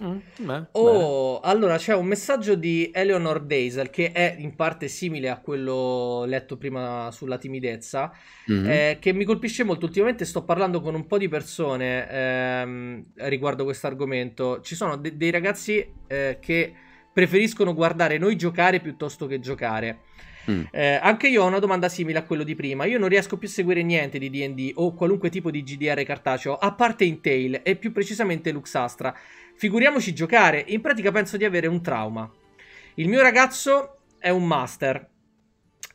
Mm, beh, oh, beh. allora c'è un messaggio di Eleanor Daisel che è in parte simile a quello letto prima sulla timidezza, mm-hmm. eh, che mi colpisce molto. Ultimamente sto parlando con un po' di persone ehm, riguardo questo argomento. Ci sono de- dei ragazzi eh, che preferiscono guardare noi giocare piuttosto che giocare. Mm. Eh, anche io ho una domanda simile a quello di prima. Io non riesco più a seguire niente di DD o qualunque tipo di GDR cartaceo, a parte Intail e più precisamente Luxastra. Figuriamoci giocare. In pratica penso di avere un trauma. Il mio ragazzo è un master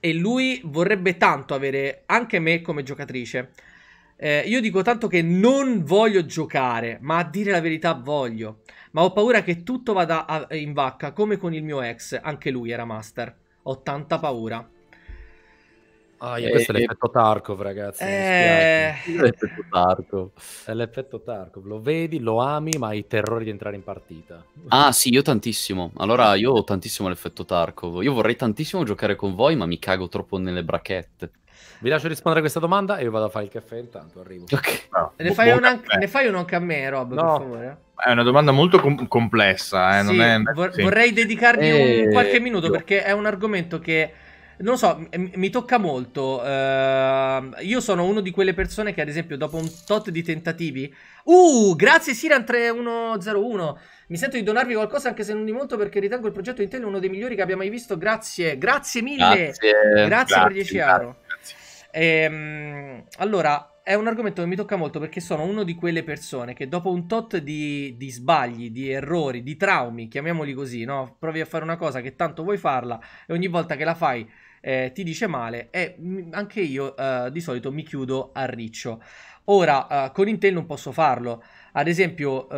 e lui vorrebbe tanto avere anche me come giocatrice. Eh, io dico tanto che non voglio giocare, ma a dire la verità voglio. Ma ho paura che tutto vada in vacca, come con il mio ex, anche lui era master. Ho tanta paura. Ah, questo e, è l'effetto Tarkov, ragazzi. Eh... L'effetto Tarkov. È l'effetto Tarkov. Lo vedi, lo ami, ma hai terrore di entrare in partita. Ah, sì, io tantissimo. Allora, io ho tantissimo l'effetto Tarkov. Io vorrei tantissimo giocare con voi, ma mi cago troppo nelle brachette. Vi lascio rispondere a questa domanda e io vado a fare il caffè intanto, arrivo. Okay. No, ne, fai un anche, ne, fai uno anche a me, Rob, no. per favore? È una domanda molto com- complessa. Eh? Sì, è... vor- sì. Vorrei dedicargli e... un eh. qualche minuto perché è un argomento che non so, mi tocca molto. Uh, io sono uno di quelle persone che, ad esempio, dopo un tot di tentativi. Uh, grazie Siran3101. Mi sento di donarvi qualcosa anche se non di molto perché ritengo il progetto Intel uno dei migliori che abbia mai visto. Grazie, grazie mille. Grazie, grazie, grazie per 10 euro. Ehm, allora, è un argomento che mi tocca molto perché sono uno di quelle persone che dopo un tot di, di, sbagli, di errori, di traumi, chiamiamoli così, no? Provi a fare una cosa che tanto vuoi farla e ogni volta che la fai eh, ti dice male e anche io eh, di solito mi chiudo a riccio. Ora, eh, con Intel non posso farlo. Ad esempio, eh,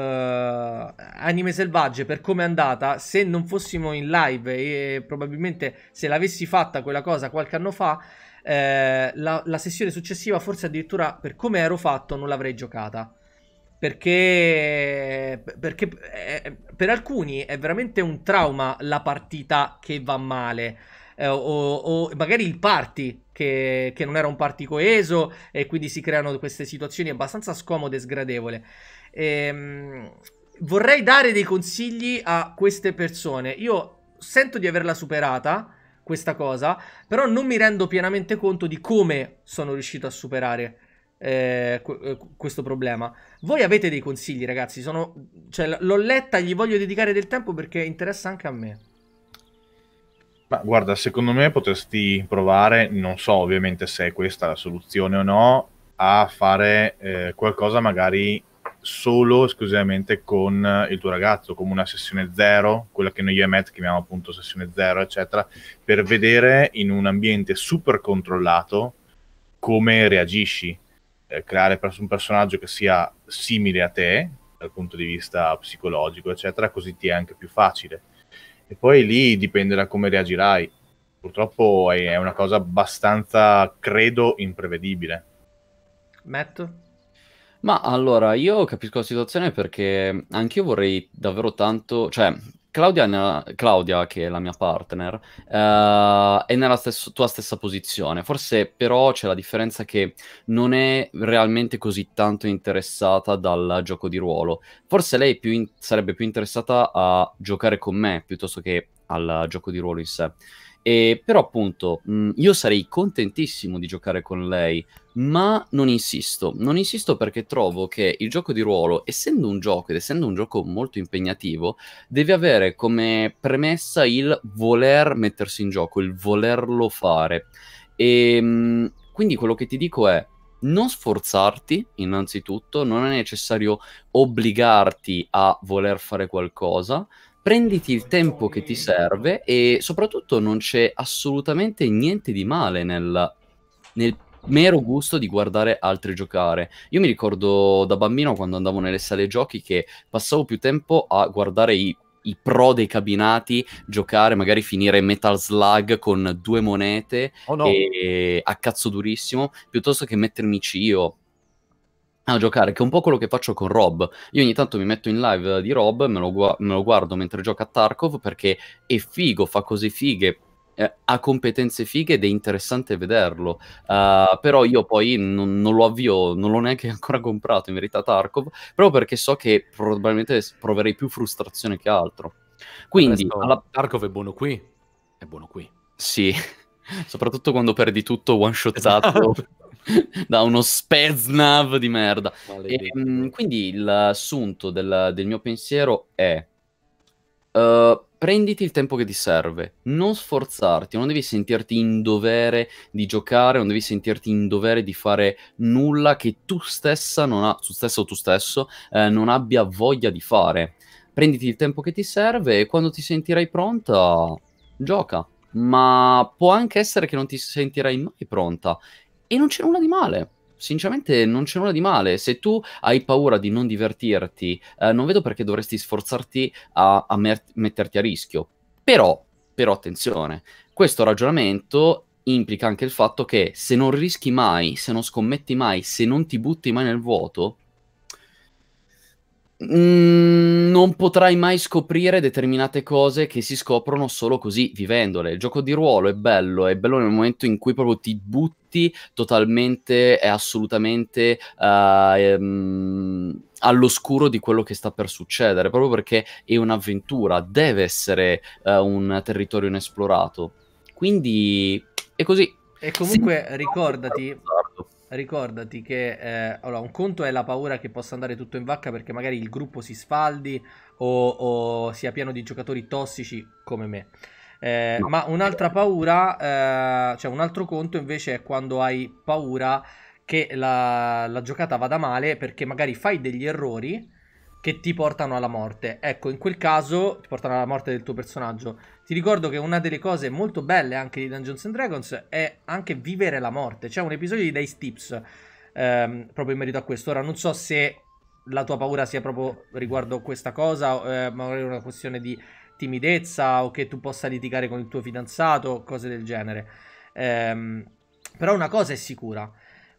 Anime Selvagge, per come è andata, se non fossimo in live e probabilmente se l'avessi fatta quella cosa qualche anno fa, eh, la, la sessione successiva, forse addirittura per come ero fatto, non l'avrei giocata. Perché, perché, eh, per alcuni è veramente un trauma la partita che va male eh, o, o, magari il party che, che, non era un party coeso e quindi si creano queste situazioni abbastanza scomode e sgradevole. Ehm, vorrei dare dei consigli a queste persone. Io sento di averla superata questa cosa, però non mi rendo pienamente conto di come sono riuscito a superare. Eh, eh questo problema. Voi avete dei consigli, ragazzi? Sono, cioè, l'ho letta, gli voglio dedicare del tempo perché interessa anche a me. Ma guarda, secondo me potresti provare, non so ovviamente se è questa la soluzione o no, a fare eh, qualcosa magari solo esclusivamente con eh, il tuo ragazzo, come una sessione zero, quella che noi e Matt chiamiamo appunto sessione zero, eccetera, per vedere in un ambiente super controllato come reagisci, eh, creare un personaggio che sia simile a te dal punto di vista psicologico, eccetera, così ti è anche più facile e poi lì dipende da come reagirai. Purtroppo è una cosa abbastanza, credo, imprevedibile. Matt? Ma allora, io capisco la situazione perché anch'io vorrei davvero tanto, cioè Claudia, Claudia, che è la mia partner, uh, è nella stesso, tua stessa posizione. Forse però c'è la differenza che non è realmente così tanto interessata dal gioco di ruolo. Forse lei più in- sarebbe più interessata a giocare con me piuttosto che al gioco di ruolo in sé. E, però appunto mh, mm, io sarei contentissimo di giocare con lei, ma non insisto, non insisto perché trovo che il gioco di ruolo, essendo un gioco ed essendo un gioco molto impegnativo, deve avere come premessa il voler mettersi in gioco, il volerlo fare. E mh, mm, quindi quello che ti dico è non sforzarti innanzitutto, non è necessario obbligarti a voler fare qualcosa, prenditi il tempo che ti serve e soprattutto non c'è assolutamente niente di male nel, nel, mero gusto di guardare altri giocare. Io mi ricordo da bambino quando andavo nelle sale giochi che passavo più tempo a guardare i, i pro dei cabinati giocare, magari finire Metal Slug con due monete oh no. e, a cazzo durissimo, piuttosto che mettermici io a giocare, che è un po' quello che faccio con Rob. Io ogni tanto mi metto in live di Rob, me lo, gu- me lo guardo mentre gioca a Tarkov perché è figo, fa cose fighe, eh, ha competenze fighe ed è interessante vederlo. Uh, però io poi non, non, lo avvio, non l'ho neanche (laughs) ancora comprato in verità Tarkov, proprio perché so che probabilmente proverei più frustrazione che altro. Quindi resto, alla... Tarkov è buono qui, è buono qui. Sì, (laughs) soprattutto quando perdi tutto one shotato. Esatto. (laughs) (laughs) da uno Speznav di merda. E, ehm, quindi l'assunto del, del, mio pensiero è... Uh, prenditi il tempo che ti serve, non sforzarti, non devi sentirti in dovere di giocare, non devi sentirti in dovere di fare nulla che tu stessa non ha, tu stesso o tu stesso eh, non abbia voglia di fare. Prenditi il tempo che ti serve e quando ti sentirai pronta, gioca. Ma può anche essere che non ti sentirai mai pronta e non c'è nulla di male sinceramente non c'è nulla di male. Se tu hai paura di non divertirti, eh, non vedo perché dovresti sforzarti a, a mer- metterti a rischio. Però, però, attenzione, questo ragionamento implica anche il fatto che se non rischi mai, se non scommetti mai, se non ti butti mai nel vuoto, Mm, non potrai mai scoprire determinate cose che si scoprono solo così vivendole. Il gioco di ruolo è bello, è bello nel momento in cui proprio ti butti totalmente e assolutamente uh, ehm, all'oscuro di quello che sta per succedere, proprio perché è un'avventura, deve essere uh, un territorio inesplorato. Quindi è così. E comunque sì. ricordati, ricordati che eh, allora, un conto è la paura che possa andare tutto in vacca perché magari il gruppo si sfaldi o, o sia pieno di giocatori tossici come me. Eh, no. Ma un'altra paura, eh, cioè un altro conto invece è quando hai paura che la, la giocata vada male perché magari fai degli errori che ti portano alla morte. Ecco, in quel caso ti portano alla morte del tuo personaggio. Ti ricordo che una delle cose molto belle anche di Dungeons and Dragons è anche vivere la morte. C'è un episodio di Dice Tips ehm, proprio in merito a questo. Ora non so se la tua paura sia proprio riguardo questa cosa, eh, magari una questione di timidezza o che tu possa litigare con il tuo fidanzato, cose del genere. Ehm, però una cosa è sicura.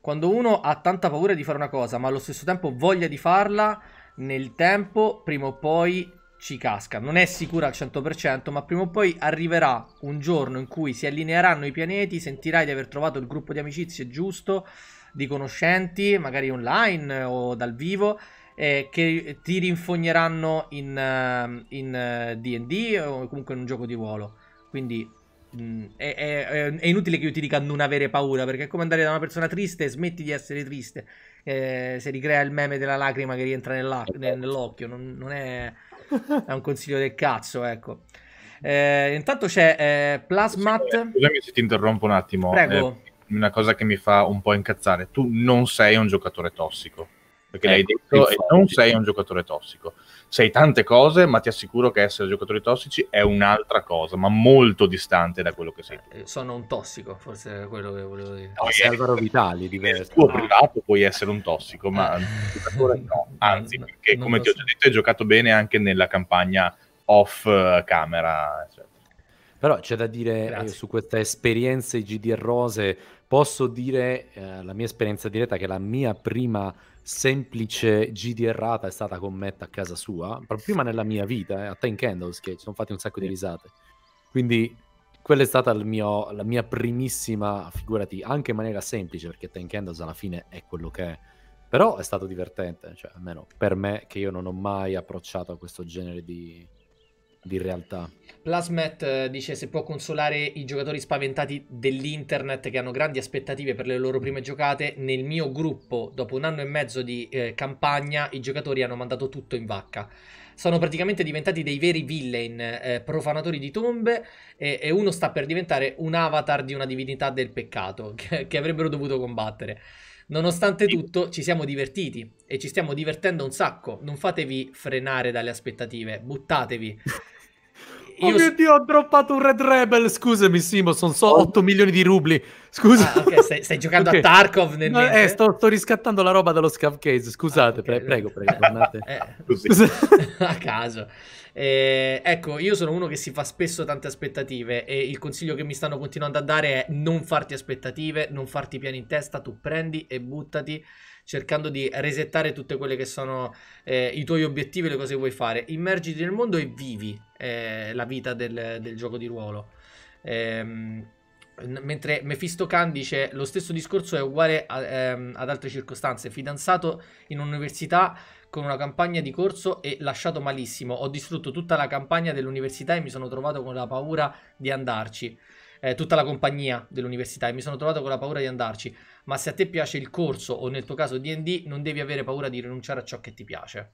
Quando uno ha tanta paura di fare una cosa, ma allo stesso tempo voglia di farla, nel tempo prima o poi ci casca. Non è sicura al 100%, ma prima o poi arriverà un giorno in cui si allineeranno i pianeti, sentirai di aver trovato il gruppo di amicizie giusto, di conoscenti, magari online o dal vivo, eh, che ti rinfogneranno in, eh, in D&D eh, o comunque in un gioco di ruolo. Quindi mm, è, è, è inutile che io ti dica non avere paura, perché è come andare da una persona triste, smetti di essere triste eh, si ricrea il meme della lacrima che rientra eh, eh. nell'occhio. Non, non è, è, (laughs) un consiglio del cazzo, ecco. Eh, intanto c'è eh, Plasmat. Scusami se ti interrompo un attimo. Prego. una cosa che mi fa un po' incazzare. Tu non sei un giocatore tossico. Perché ecco, l'hai detto e non sei un giocatore tossico sei tante cose, ma ti assicuro che essere giocatori tossici è un'altra cosa, ma molto distante da quello che sei. Tu. Eh, sono un tossico, forse è quello che volevo dire. No, è Alvaro Vitali, diverso. Il tuo privato puoi essere un tossico, ma eh. no. (laughs) Anzi, perché come ti ho già detto, hai giocato bene anche nella campagna off eh, camera. Eccetera. Però c'è da dire su questa esperienza GDR Rose, posso dire eh, la mia esperienza diretta che la mia prima semplice GD errata è stata commetta a casa sua, proprio prima nella mia vita, eh, a Time Candles, che ci sono fatti un sacco di risate. Quindi quella è stata mio, la mia primissima, figurati, anche in maniera semplice, perché Time Candles alla fine è quello che è. Però è stato divertente, cioè almeno per me, che io non ho mai approcciato a questo genere di, di realtà. Plasmet eh, dice se può consolare i giocatori spaventati dell'internet che hanno grandi aspettative per le loro prime giocate, nel mio gruppo dopo un anno e mezzo di eh, campagna i giocatori hanno mandato tutto in vacca. Sono praticamente diventati dei veri villain, eh, profanatori di tombe e, e, uno sta per diventare un avatar di una divinità del peccato (laughs) che, che avrebbero dovuto combattere. Nonostante tutto, ci siamo divertiti e ci stiamo divertendo un sacco. Non fatevi frenare dalle aspettative, buttatevi. (laughs) Oh mio dio, ho droppato un Red Rebel. Scusami, Simo, sono so 8 milioni di rubli. Scusa. Ah, okay, stai, stai, giocando okay. a Tarkov nel no, eh, sto, sto, riscattando la roba dallo scav case. Scusate, ah, okay. pre- prego, prego, (laughs) eh, (laughs) a caso. Eh, ecco, io sono uno che si fa spesso tante aspettative e il consiglio che mi stanno continuando a dare è non farti aspettative, non farti piani in testa, tu prendi e buttati cercando di resettare tutte quelle che sono eh, i tuoi obiettivi, e le cose che vuoi fare. Immergiti nel mondo e vivi eh, la vita del, del, gioco di ruolo. Ehm, mentre Mephisto Khan dice lo stesso discorso è uguale a, ehm, ad altre circostanze. Fidanzato in un'università con una campagna di corso e lasciato malissimo. Ho distrutto tutta la campagna dell'università e mi sono trovato con la paura di andarci eh, tutta la compagnia dell'università e mi sono trovato con la paura di andarci. Ma se a te piace il corso o nel tuo caso DD, non devi avere paura di rinunciare a ciò che ti piace.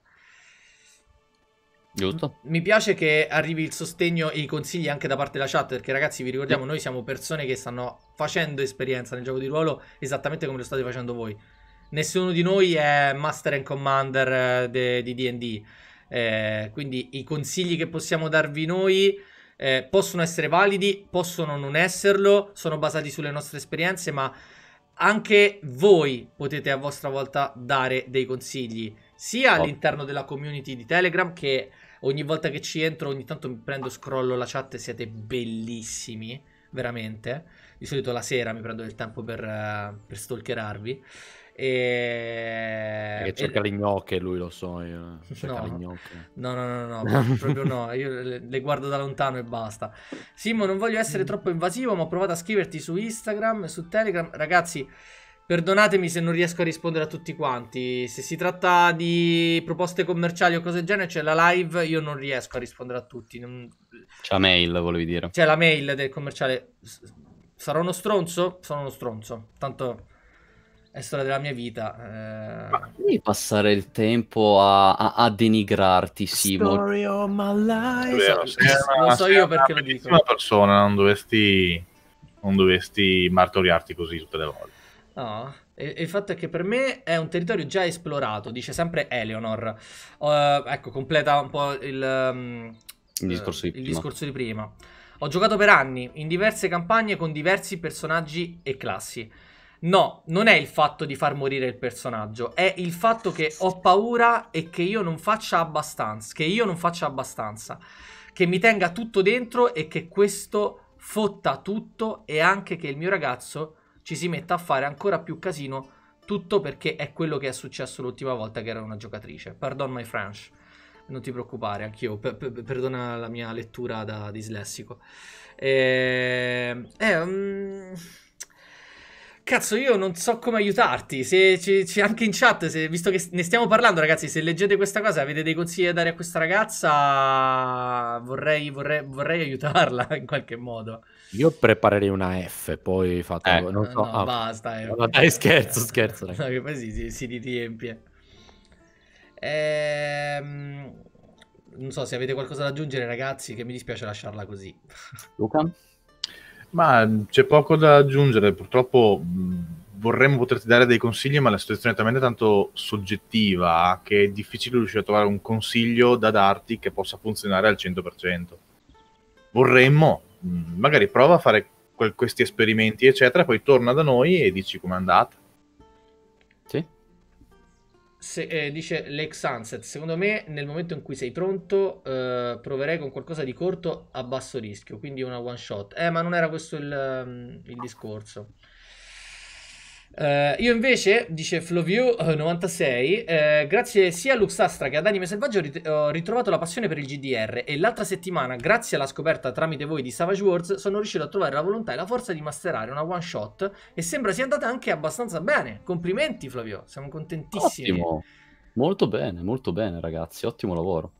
Giusto. Mi piace che arrivi il sostegno e i consigli anche da parte della chat, perché ragazzi vi ricordiamo, noi siamo persone che stanno facendo esperienza nel gioco di ruolo esattamente come lo state facendo voi. Nessuno di noi è master and commander eh, di DD, eh, quindi i consigli che possiamo darvi noi eh, possono essere validi, possono non esserlo, sono basati sulle nostre esperienze, ma anche voi potete a vostra volta dare dei consigli, sia all'interno della community di Telegram che ogni volta che ci entro, ogni tanto mi prendo, scrollo la chat e siete bellissimi, veramente. Di solito la sera mi prendo del tempo per, uh, per stalkerarvi. E... Perché cerca e... le gnocche, lui lo so. Io. Cerca no. le gnocche. No, no, no, no, proprio no. Io le, le, guardo da lontano e basta. Simo, non voglio essere mm. troppo invasivo, ma ho provato a scriverti su Instagram, su Telegram. Ragazzi. Perdonatemi se non riesco a rispondere a tutti quanti. Se si tratta di proposte commerciali o cose del genere, c'è cioè la live, io non riesco a rispondere a tutti. Non... C'è la mail, volevi dire. C'è la mail del commerciale. Sarò uno stronzo? Sono uno stronzo. Tanto è storia della mia vita. Eh... Ma devi passare il tempo a, a, a denigrarti, Simo. Story of my life. Vero, una, lo so io perché lo dico. una persona, non dovresti, non dovresti martoriarti così tutte le volte. No. il fatto è che per me è un territorio già esplorato, dice sempre Eleonor. Uh, ecco, completa un po' il, um, il, discorso, di il discorso di prima. Ho giocato per anni, in diverse campagne con diversi personaggi e classi. No, non è il fatto di far morire il personaggio, è il fatto che ho paura e che io non faccia abbastanza, che io non faccia abbastanza, che mi tenga tutto dentro e che questo fotta tutto e anche che il mio ragazzo ci si metta a fare ancora più casino tutto perché è quello che è successo l'ultima volta che era una giocatrice. Pardon my French. Non ti preoccupare, anch'io. Per, per, perdona la mia lettura da dislessico. Ehm... eh um... Cazzo, io non so come aiutarti. Se, c'è, c- anche in chat, se, visto che ne stiamo parlando, ragazzi, se leggete questa cosa e avete dei consigli da dare a questa ragazza, vorrei, vorrei, vorrei, aiutarla (laughs) in qualche modo. Io preparerei una F, poi fate. Eh, non so. No, ah, basta. Eh, no, dai, scherzo, scherzo. (laughs) No, che poi si, si, si riempie. Ehm, non so se avete qualcosa da aggiungere, ragazzi, che mi dispiace lasciarla così. (laughs) Luca? Ma c'è poco da aggiungere, purtroppo vorremmo poterti dare dei consigli, ma la situazione è talmente tanto soggettiva che è difficile riuscire a trovare un consiglio da darti che possa funzionare al 100%. Vorremmo, magari prova a fare quel, questi esperimenti, eccetera, poi torna da noi e dici com'è andata. Sì, se, eh, dice Lake Sunset, secondo me nel momento in cui sei pronto eh, proverei con qualcosa di corto a basso rischio, quindi una one shot. Eh, ma non era questo il, mm, il discorso. Uh, io invece, dice Floviu96, eh, eh, grazie sia a Luxastra che ad Anime Selvaggio rit ho ritrovato la passione per il GDR e l'altra settimana, grazie alla scoperta tramite voi di Savage Wars, sono riuscito a trovare la volontà e la forza di masterare una one shot e sembra sia andata anche abbastanza bene. Complimenti Flavio, siamo contentissimi. Ottimo. Molto bene, molto bene ragazzi, ottimo lavoro.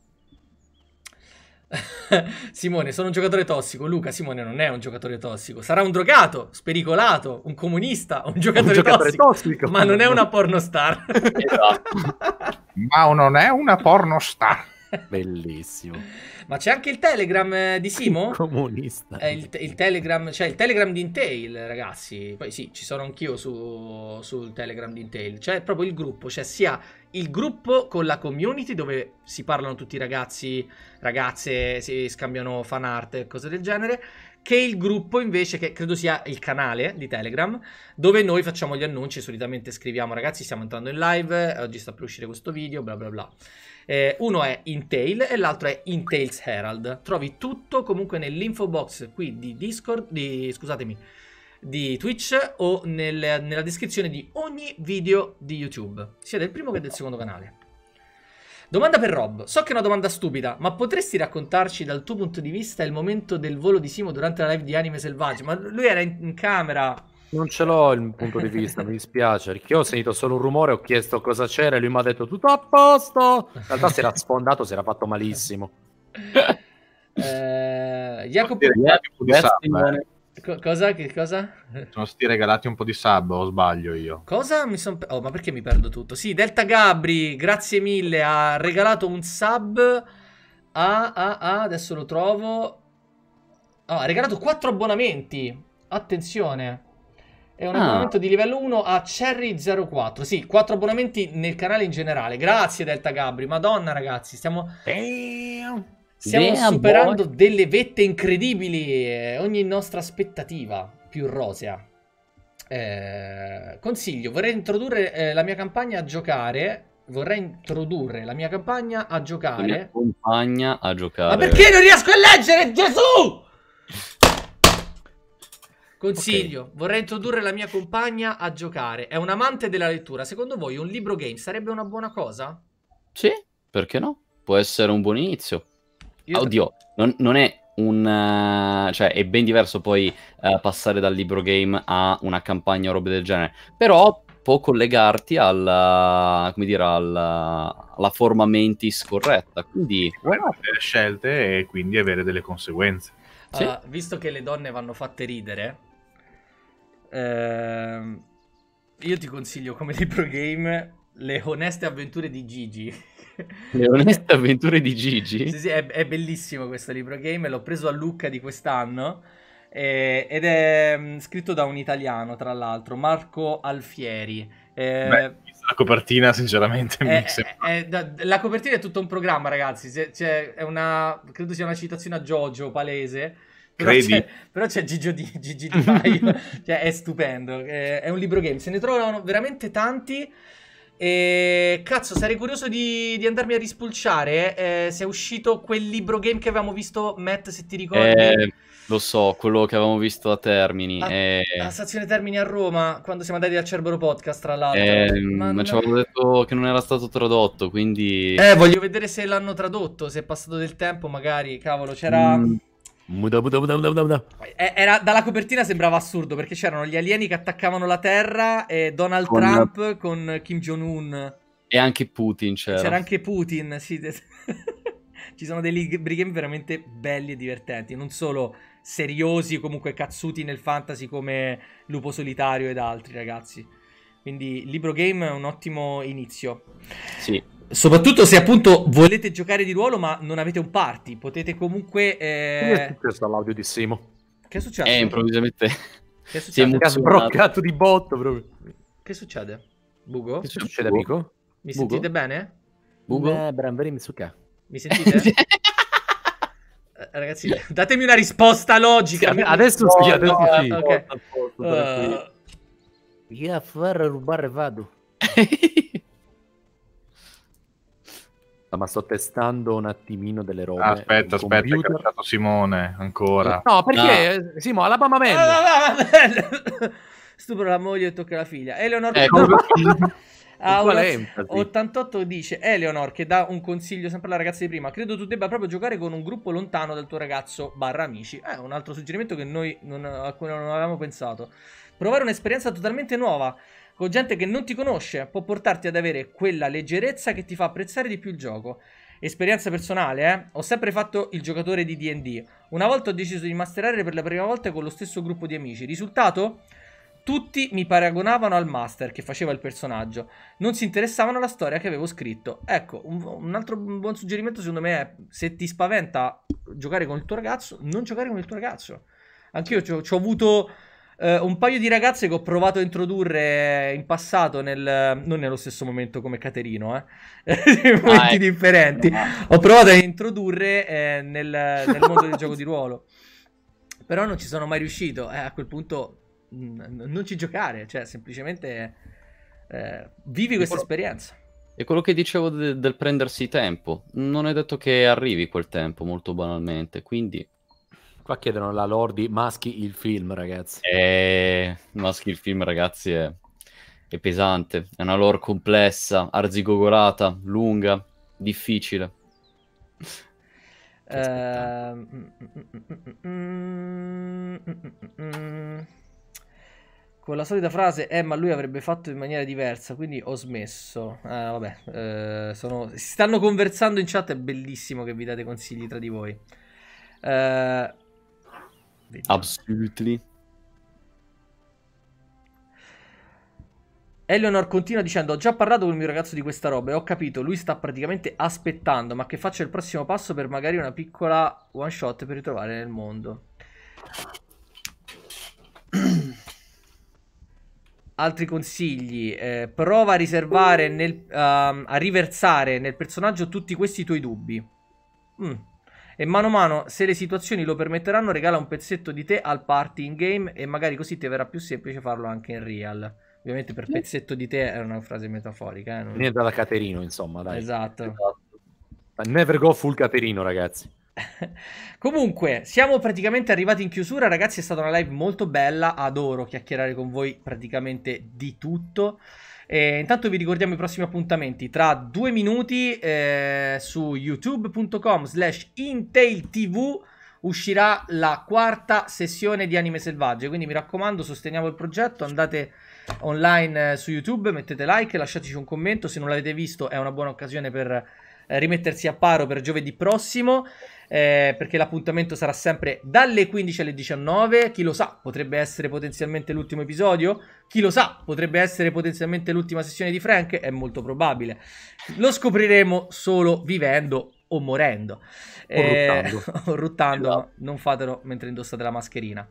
(laughs) Simone, sono un giocatore tossico. Luca, Simone non è un giocatore tossico. Sarà un drogato, spericolato, un comunista, un giocatore, un giocatore tossico, tossico, Ma non è una pornostar. esatto. (laughs) ma non è una pornostar. Bellissimo. Ma c'è anche il Telegram eh, di Simo? Comunista. È eh, il, il Telegram, cioè il Telegram di Intail, ragazzi. Poi sì, ci sono anch'io su, sul Telegram di Intail. C'è proprio il gruppo, cioè sia il gruppo con la community dove si parlano tutti i ragazzi, ragazze, si scambiano fan art e cose del genere, che il gruppo invece, che credo sia il canale di Telegram, dove noi facciamo gli annunci, solitamente scriviamo ragazzi stiamo entrando in live, oggi sta per uscire questo video, bla bla bla. Eh, uno è Intail e l'altro è Intails Herald. Trovi tutto comunque nell'info box qui di Discord, di, scusatemi, di Twitch o nel, nella descrizione di ogni video di YouTube, sia del primo che del secondo canale. Domanda per Rob. So che è una domanda stupida, ma potresti raccontarci dal tuo punto di vista il momento del volo di Simo durante la live di Anime Selvaggio? Ma lui era in, in camera. Non ce l'ho il punto di vista, mi dispiace, perché ho sentito solo un rumore, ho chiesto cosa c'era e lui mi ha detto tutto a posto. In realtà si era sfondato, si era fatto malissimo. eh, Jacopo... Jacopo cosa? Che cosa? Sono stati regalati un po' di sub, o sbaglio io. Cosa? Mi son... Oh, ma perché mi perdo tutto? Sì, Delta Gabri, grazie mille, ha regalato un sub a... a, a adesso lo trovo... Oh, ha regalato 4 abbonamenti. Attenzione. È un ah. abbonamento di livello 1 a Cherry04. Sì, 4 abbonamenti nel canale in generale. Grazie Delta Gabri. Madonna ragazzi, stiamo... Damn. Stiamo Bea superando boy. delle vette incredibili, eh, ogni nostra aspettativa più rosea. Eh, consiglio, vorrei introdurre eh, la mia campagna a giocare. Vorrei introdurre la mia campagna a giocare. La mia compagna a giocare. Ma perché non riesco a leggere, Gesù? Consiglio, okay. vorrei introdurre la mia compagna a giocare. È un amante della lettura. Secondo voi un libro game sarebbe una buona cosa? Sì, perché no? Può essere un buon inizio. Io... Oddio, non, non è un... Eh, cioè è ben diverso poi uh, passare dal libro game a una campagna o roba del genere, però può collegarti al, eh, come dire, al, alla forma mentis corretta, quindi... Puoi Bueno, scelte e quindi avere delle conseguenze. Uh, sì. Ah, visto che le donne vanno fatte ridere, ehm, io ti consiglio come libro game Le oneste avventure di Gigi. (laughs) Le oneste avventure di Gigi? Sì, sì, è, è bellissimo questo libro game, l'ho preso a Lucca di quest'anno eh, ed è mm, scritto da un italiano, tra l'altro, Marco Alfieri. Eh, Beh, la copertina, sinceramente, è, mi eh, sembra. È, eh, eh, da, la copertina è tutto un programma, ragazzi. C'è, c'è una, credo sia una citazione a Jojo palese. Però c'è, però c'è, Gigio di, (laughs) Gigi di Maio, (laughs) cioè è stupendo. È, è un libro game. Se ne trovano veramente tanti. E eh, cazzo, sarei curioso di, di andarmi a rispulciare. Eh. eh, se è uscito quel libro game che avevamo visto, Matt, se ti ricordi. Eh, lo so, quello che avevamo visto a Termini. A, eh... Alla stazione Termini a Roma, quando siamo andati al Cerbero Podcast, tra l'altro. Eh, ma ci avevano detto che non era stato tradotto, quindi... Eh, voglio vedere se l'hanno tradotto, se è passato del tempo, magari, cavolo, c'era... Mm eh, era, dalla copertina sembrava assurdo perché c'erano gli alieni che attaccavano la Terra e Donald con... Trump con Kim Jong-un. E anche Putin c'era. C'era anche Putin, sì. (laughs) Ci sono dei libri game veramente belli e divertenti, non solo seriosi comunque cazzuti nel fantasy come Lupo Solitario ed altri ragazzi. Quindi Libro Game è un ottimo inizio. Sì. Soprattutto se appunto volete giocare di ruolo ma non avete un party, potete comunque... Eh... è successo di Simo? Che è successo? Eh, improvvisamente... Che è successo? (laughs) Si è sbroccato di botto proprio. Che succede? Bugo? Che succede, Bugo? amico? Mi Bugo? sentite bene? Bugo? Eh, Branveri Mitsuka. Mi sentite? (laughs) Eh, ragazzi, datemi una risposta logica. Sì, adesso sì, adesso no, eh, Io a far rubare vado. (laughs) ma sto testando un attimino delle robe. Ah, aspetta, aspetta, computer. è cacciato Simone ancora. Eh, no, perché no. Ah. Eh, Simo, alla Bama Man. Stupro la moglie e tocca la figlia. Eleonor eh, Aura, (laughs) 88 dice Eleonor che dà un consiglio sempre alla ragazza di prima credo tu debba proprio giocare con un gruppo lontano dal tuo ragazzo barra amici eh, un altro suggerimento che noi non, a cui non avevamo pensato provare un'esperienza totalmente nuova con gente che non ti conosce può portarti ad avere quella leggerezza che ti fa apprezzare di più il gioco. Esperienza personale, eh? Ho sempre fatto il giocatore di DD. Una volta ho deciso di masterare per la prima volta con lo stesso gruppo di amici. Risultato? Tutti mi paragonavano al master che faceva il personaggio, non si interessavano alla storia che avevo scritto. Ecco, un, un altro buon suggerimento secondo me è se ti spaventa giocare con il tuo ragazzo, non giocare con il tuo ragazzo. Anch'io ci ho avuto Uh, un paio di ragazze che ho provato a introdurre in passato, nel, non nello stesso momento come Caterino, eh, (laughs) in ah, momenti ah, differenti. Ho provato a introdurre eh, nel, nel, mondo del gioco di ruolo, però non ci sono mai riuscito. Eh, a quel punto, mh, non ci giocare, cioè semplicemente eh, vivi questa esperienza. E quello che dicevo de- del prendersi tempo, non è detto che arrivi quel tempo molto banalmente, quindi Qua chiedono la Lordi maschi il film, ragazzi. Eh, maschi il film, ragazzi, è, è pesante. È una lore complessa, arzigogolata, lunga, difficile. Ehm, mm, mm, mm, con la solita frase, eh, ma lui avrebbe fatto in maniera diversa, quindi ho smesso. Ah, vabbè, eh, sono... si stanno conversando in chat, è bellissimo che vi date consigli tra di voi. Eh, Absolutely. Eleonor continua dicendo: Ho già parlato con il mio ragazzo di questa roba e ho capito. Lui sta praticamente aspettando, ma che faccia il prossimo passo per magari una piccola one shot per ritrovare nel mondo. (clears throat) Altri consigli: eh, prova a riservare nel, uh, a riversare nel personaggio tutti questi tuoi dubbi. Mm e mano a mano, se le situazioni lo permetteranno, regala un pezzetto di te al party in game e magari così ti verrà più semplice farlo anche in real. Ovviamente per pezzetto di te è una frase metaforica. Eh? Non... Niente da Caterino, insomma, dai. Esatto. esatto. Never go full Caterino, ragazzi. (laughs) Comunque, siamo praticamente arrivati in chiusura, ragazzi. È stata una live molto bella. Adoro chiacchierare con voi praticamente di tutto. E intanto vi ricordiamo i prossimi appuntamenti tra due minuti eh, su youtube.com slash intailtv uscirà la quarta sessione di Anime Selvagge, quindi mi raccomando sosteniamo il progetto, andate online eh, su YouTube, mettete like, lasciateci un commento, se non l'avete visto è una buona occasione per eh, rimettersi a paro per giovedì prossimo eh, perché l'appuntamento sarà sempre dalle 15 alle 19. Chi lo sa, potrebbe essere potenzialmente l'ultimo episodio. Chi lo sa, potrebbe essere potenzialmente l'ultima sessione di Frank. È molto probabile. Lo scopriremo solo vivendo o morendo. O eh, ruttando. (laughs) o ruttando, esatto. non fatelo mentre indossate la mascherina.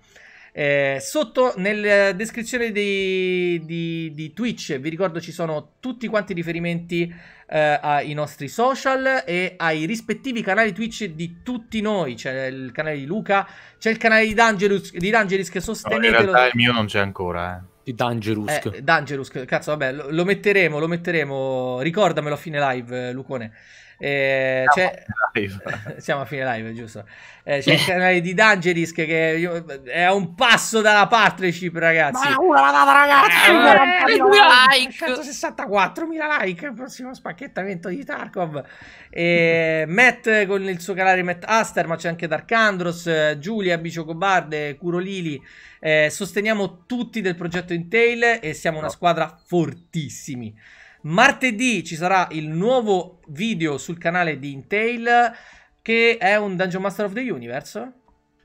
Eh, sotto nella descrizione di, di, di, Twitch vi ricordo ci sono tutti quanti i riferimenti eh, ai nostri social e ai rispettivi canali Twitch di tutti noi. C'è il canale di Luca, c'è il canale di Dangerous, di Dangerous che sostenete. No, in realtà il mio non c'è ancora, eh. Di Dangerous. Eh, Dangerous, cazzo, vabbè, lo, lo metteremo, lo metteremo. Ricordamelo a fine live, eh, Lucone. Eh, (laughs) siamo a fine live, giusto? Eh, c'è il canale di D'Angelis che è, è un passo dalla partnership, ragazzi. Ma una data, ragazzi! Eh, 164.000 eh, like. 164 mila like, il prossimo spacchettamento di Tarkov. Eh, Matt con il suo canale Matt Aster, ma c'è anche Dark Andros, Giulia, Bicio Cobarde, Curo Lili. Eh, sosteniamo tutti del progetto Intel e siamo una squadra fortissimi. Martedì ci sarà il nuovo video sul canale di Intel che è un Dungeon Master of the Universe.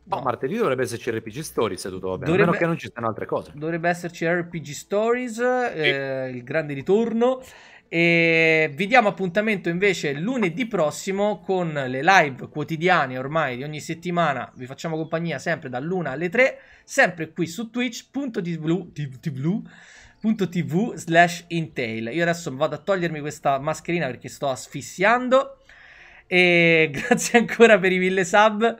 No, no. martedì dovrebbe esserci RPG Stories, se tutto va bene, dovrebbe... a meno che non ci siano altre cose. Dovrebbe esserci RPG Stories, eh, il grande ritorno. E vi diamo appuntamento invece lunedì prossimo con le live quotidiane ormai di ogni settimana. Vi facciamo compagnia sempre dall'una alle tre, sempre qui su Twitch.tv twitch.tv slash intail. Io adesso vado a togliermi questa mascherina perché sto asfissiando. E (laughs) grazie ancora per i mille sub.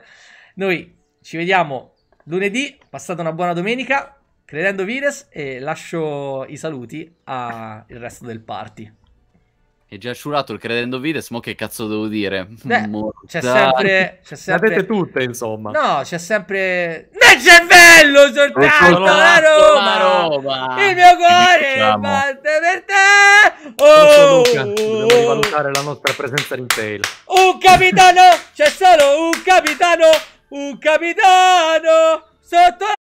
Noi ci vediamo lunedì. Passate una buona domenica. Credendo Vires e lascio i saluti al resto del party. È già sciurato il credendo vides, mo che cazzo devo dire? Beh, c'è sempre, c'è sempre... L'avete tutte, insomma. No, c'è sempre... Nel cervello soltanto la Roma! Roma! Il mio cuore diciamo. batte per te! Oh! Luca, dobbiamo rivalutare la nostra presenza in tail. Un capitano! c'è solo un capitano! Un capitano! Sotto